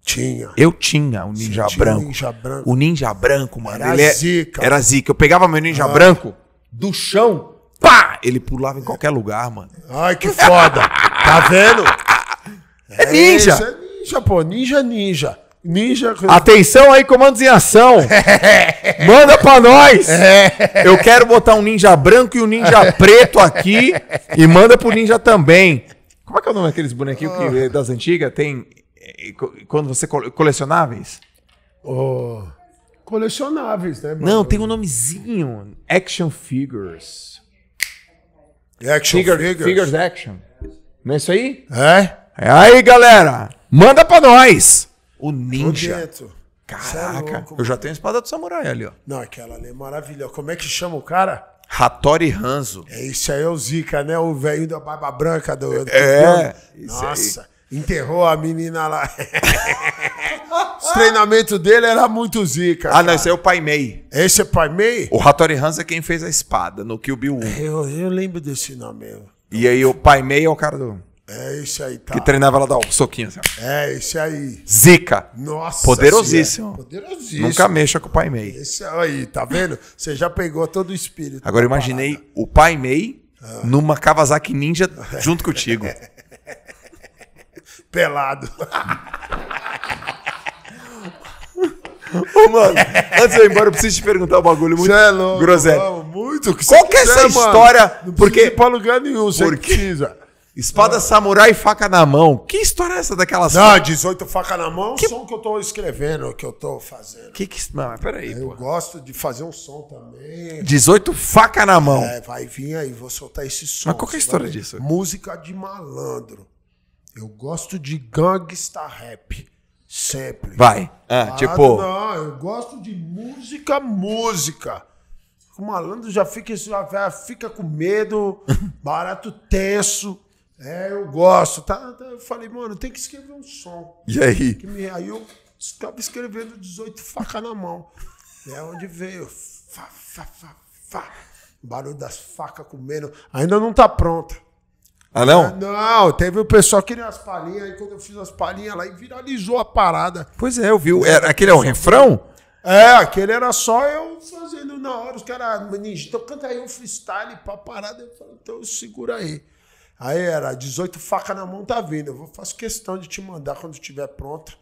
Tinha. Eu tinha o ninja, branco. um ninja branco. O ninja branco, mano. Era ele é- zica. Era zica. Eu pegava meu ninja ah. branco do chão, pá! Ele pulava em é. qualquer lugar, mano. Ai, que foda. tá vendo? É, é ninja. É, isso é ninja, pô. Ninja, ninja. Ninja. Atenção aí, comandos em ação. Manda pra nós. Eu quero botar um ninja branco e um ninja preto aqui. E manda pro ninja também. Como é que é o nome daqueles bonequinhos que, ah. das antigas tem. Eh, quando você colecionáveis? Oh, colecionáveis, né? Mano? Não, tem um nomezinho. Action figures. Action Figure, figures. Figures action. Não é isso aí? É. É aí, galera. Manda pra nós. O ninja. É Caraca, é louco, eu já tenho a espada do samurai ali, ó. Não, aquela ali é maravilhosa. Como é que chama o cara? Hattori Hanzo. É, isso aí é o Zica, né? O velho da barba branca do. é. Nossa. Enterrou a menina lá. Os treinamentos dele era muito zica. Ah, cara. não, esse é o Pai Mei. Esse é Pai Mei? O Hattori Hanzo é quem fez a espada no Kill Bill 1. É, eu, eu lembro desse nome E aí o Pai Mei é o cara do. É esse aí, tá. Que treinava ela da um soquinho assim. É esse aí. Zica. Nossa. Poderosíssimo. É poderosíssimo. Nunca mexa com o Pai Mei. Esse é aí, tá vendo? Você já pegou todo o espírito. Agora imaginei parada. o Pai Mei ah. numa Kawasaki Ninja junto contigo. Pelado. Ô, mano, antes de eu ir embora, eu preciso te perguntar um bagulho muito Você é louco. mano, Muito que Qual que é essa história? Não precisa Porque- ir pra lugar nenhum, você precisa. Espada ah. samurai e faca na mão. Que história é essa daquela Não, 18 faca na mão que... é o som que eu tô escrevendo, que eu tô fazendo. Que que. Não, peraí. Eu pô. gosto de fazer um som também. 18 faca na mão. É, vai vir aí, vou soltar esse som. Mas qual que é a história vai... disso? Música de malandro. Eu gosto de gangsta rap. Sempre. Vai. É, tipo. Não, eu gosto de música, música. O malandro já fica, já fica com medo, barato tenso. É, eu gosto. Tá, Eu falei, mano, tem que escrever um som. E aí? Me... Aí eu estava escrevendo 18 facas na mão. É onde veio. Fá, fá, fá, fá. O barulho das facas comendo. Ainda não tá pronta. Ah, não? Ah, não, teve o pessoal querendo as palhinhas, aí quando eu fiz as palhinhas lá e viralizou a parada. Pois é, eu vi. Era, aquele é um refrão? É, aquele era só eu fazendo na hora, os caras, ninja, então canta aí um freestyle pra parada. Eu falei, então segura aí. Aí era 18 facas na mão tá vindo. Eu faço questão de te mandar quando estiver pronto.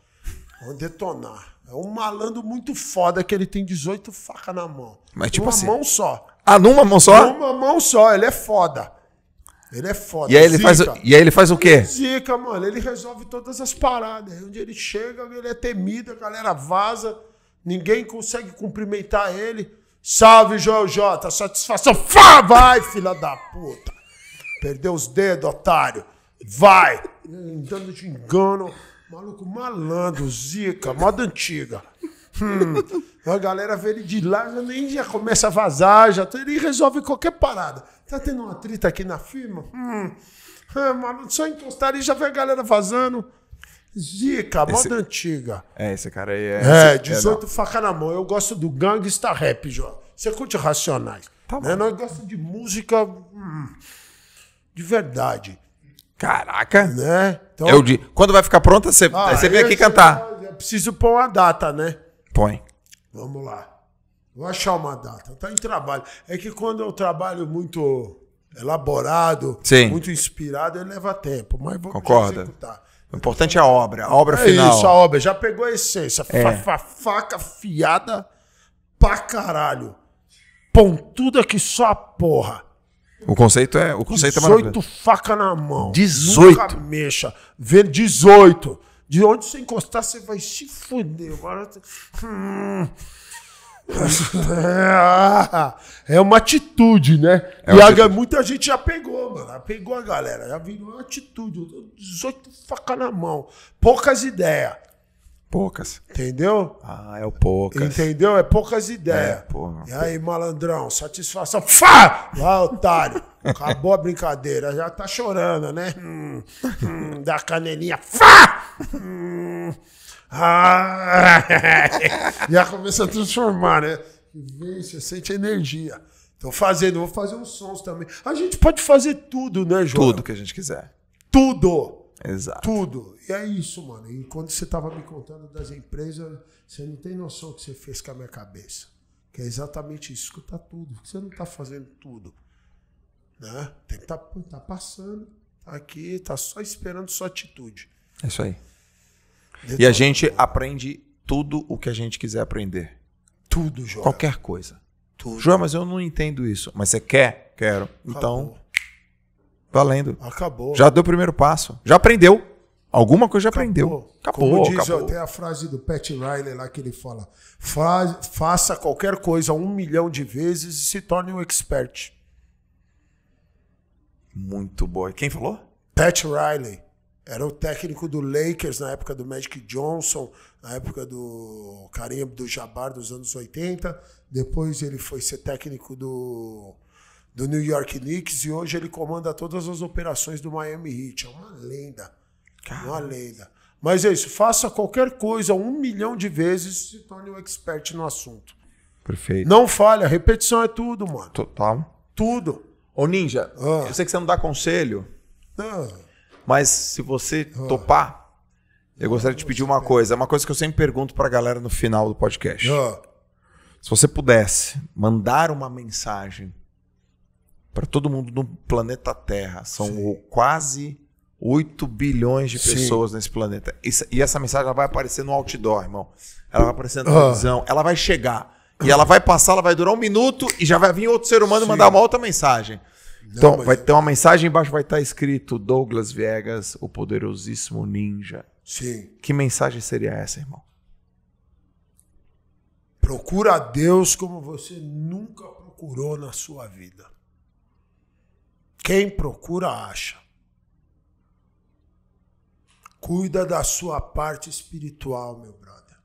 Vou detonar. É um malandro muito foda que ele tem 18 facas na mão. Mas tipo numa assim. mão só. Ah, numa mão só? Numa mão só, ele é foda. Ele é foda. E aí ele, faz, e aí ele faz o quê? Zica, mano. Ele resolve todas as paradas. onde ele chega, ele é temido, a galera vaza. Ninguém consegue cumprimentar ele. Salve, Joel J. Satisfação. Fá, vai, filha da puta. Perdeu os dedos, otário. Vai! Dando de engano. Maluco malandro, zica, moda antiga. Hum. A galera vê ele de lá, já nem já começa a vazar, já tá- ele resolve qualquer parada. Tá tendo uma trita aqui na firma? Hum. Ah, maluco, só encostar e já vê a galera vazando. Zica, moda esse... antiga. É, esse cara aí é. É, 18 é, faca na mão. Eu gosto do gangsta rap, João. Você curte racionais. Tá né? Nós gostamos de música. Hum de verdade. Caraca! Né? Então, Eu de... Quando vai ficar pronta, você, ah, você vem aqui cantar. Eu é preciso pôr uma data, né? Põe. Vamos lá. Vou achar uma data. Tá em trabalho. É que quando eu é trabalho muito elaborado, Sim. muito inspirado, ele leva tempo, mas vou Concorda. executar. O importante é a obra, a obra é final. Isso, a obra. Já pegou a essência. É. Fa -fa faca fiada pra caralho. Pontuda que só a porra. O conceito é, o conceito 18 é faca na mão. 18. Nunca mexa. Vê 18. De onde você encostar, você vai se fuder. Agora. Hum. É, é uma atitude, né? É e atitude. muita gente já pegou, mano. pegou a galera, já virou uma atitude. 18 faca na mão. Poucas ideias. Poucas. Entendeu? Ah, é o poucas. Entendeu? É poucas ideias. É, porra, e aí, malandrão, satisfação. Fá! Lá, otário. Acabou a brincadeira. Já tá chorando, né? Hum, hum, da canelinha. Fá! Hum, ah, já começa a transformar, né? Vem, você sente energia. Tô fazendo, vou fazer uns sons também. A gente pode fazer tudo, né, João? Tudo que a gente quiser. Tudo! Exato. Tudo. E é isso, mano. E quando você tava me contando das empresas, você não tem noção que você fez com a minha cabeça. Que é exatamente isso. Escuta tudo. Porque você não tá fazendo tudo. Né? Tem que tá, tá passando. Tá aqui, tá só esperando sua atitude. É isso aí. e a gente aprende tudo o que a gente quiser aprender. Tudo, João. Qualquer coisa. Tudo. João, mas eu não entendo isso. Mas você quer? Quero. Então, Acabou. Valendo. Acabou. Já deu o primeiro passo. Já aprendeu. Alguma coisa já aprendeu. Acabou. Acabou. Como diz, acabou. tem a frase do Pat Riley lá que ele fala: faça qualquer coisa um milhão de vezes e se torne um expert. Muito bom. Quem falou? Pat Riley. Era o técnico do Lakers na época do Magic Johnson, na época do carinha do Jabbar dos anos 80. Depois ele foi ser técnico do do New York Knicks e hoje ele comanda todas as operações do Miami Heat. É uma lenda. Caramba. Uma lenda. Mas é isso, faça qualquer coisa um milhão de vezes e se torne um expert no assunto. Perfeito. Não falha, repetição é tudo, mano. Total. Tudo. Ô Ninja, ah. eu sei que você não dá conselho, ah. mas se você ah. topar, eu gostaria de te pedir uma coisa. É uma coisa que eu sempre pergunto pra galera no final do podcast. Ah. Se você pudesse mandar uma mensagem para todo mundo no planeta Terra. São Sim. quase 8 bilhões de pessoas Sim. nesse planeta. E, essa mensagem vai aparecer no outdoor, irmão. Ela vai aparecer na ah. televisão, ela vai chegar. E ela vai passar, ela vai durar um minuto e já vai vir outro ser humano Sim. mandar uma outra mensagem. Não, então, mas... vai ter uma mensagem embaixo, vai estar escrito Douglas Viegas, o poderosíssimo ninja. Sim. Que mensagem seria essa, irmão? Procura a Deus como você nunca procurou na sua vida. Quem procura, acha. Cuida da sua parte espiritual, meu brother.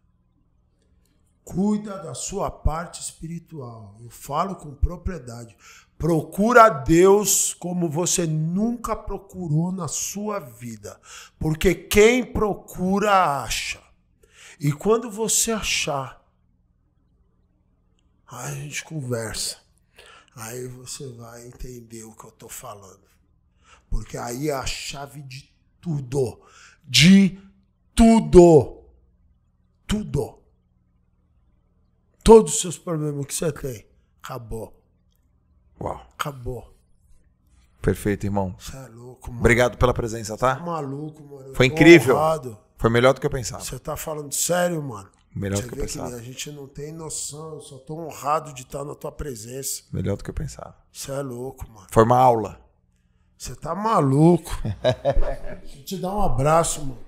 Cuida da sua parte espiritual. Eu falo com propriedade. Procura Deus como você nunca procurou na sua vida. Porque quem procura, acha. E quando você achar, a gente conversa. Aí você vai entender o que eu tô falando. Porque aí é a chave de tudo. De tudo. Tudo. Todos os seus problemas que você tem. Acabou. Uau. Acabou. Perfeito, irmão. Você é louco, mano. Obrigado pela presença, tá? Você é maluco, mano. Foi incrível. Honrado. Foi melhor do que eu pensava. Você tá falando sério, mano? Melhor do que eu pensava. a gente não tem noção, eu só tô honrado de estar na tua presença. Melhor do que eu pensava. Você é louco, mano. Foi uma aula. Você tá maluco. Deixa eu te dar um abraço, mano.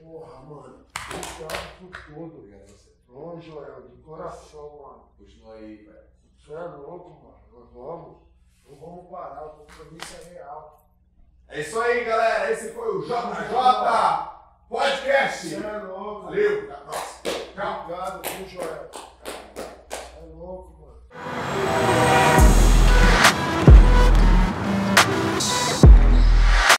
Porra, mano. Obrigado por tudo, cara. Ô, Joel, de coração, mano. Continua aí, velho. Você é louco, mano. Nós vamos. Não vamos parar, o compromisso é real. É isso aí, galera. Esse foi o de Jota. Podcast. Você é louco. Valeu, até a próxima. Tchau. Obrigado, Joel? É louco, mano.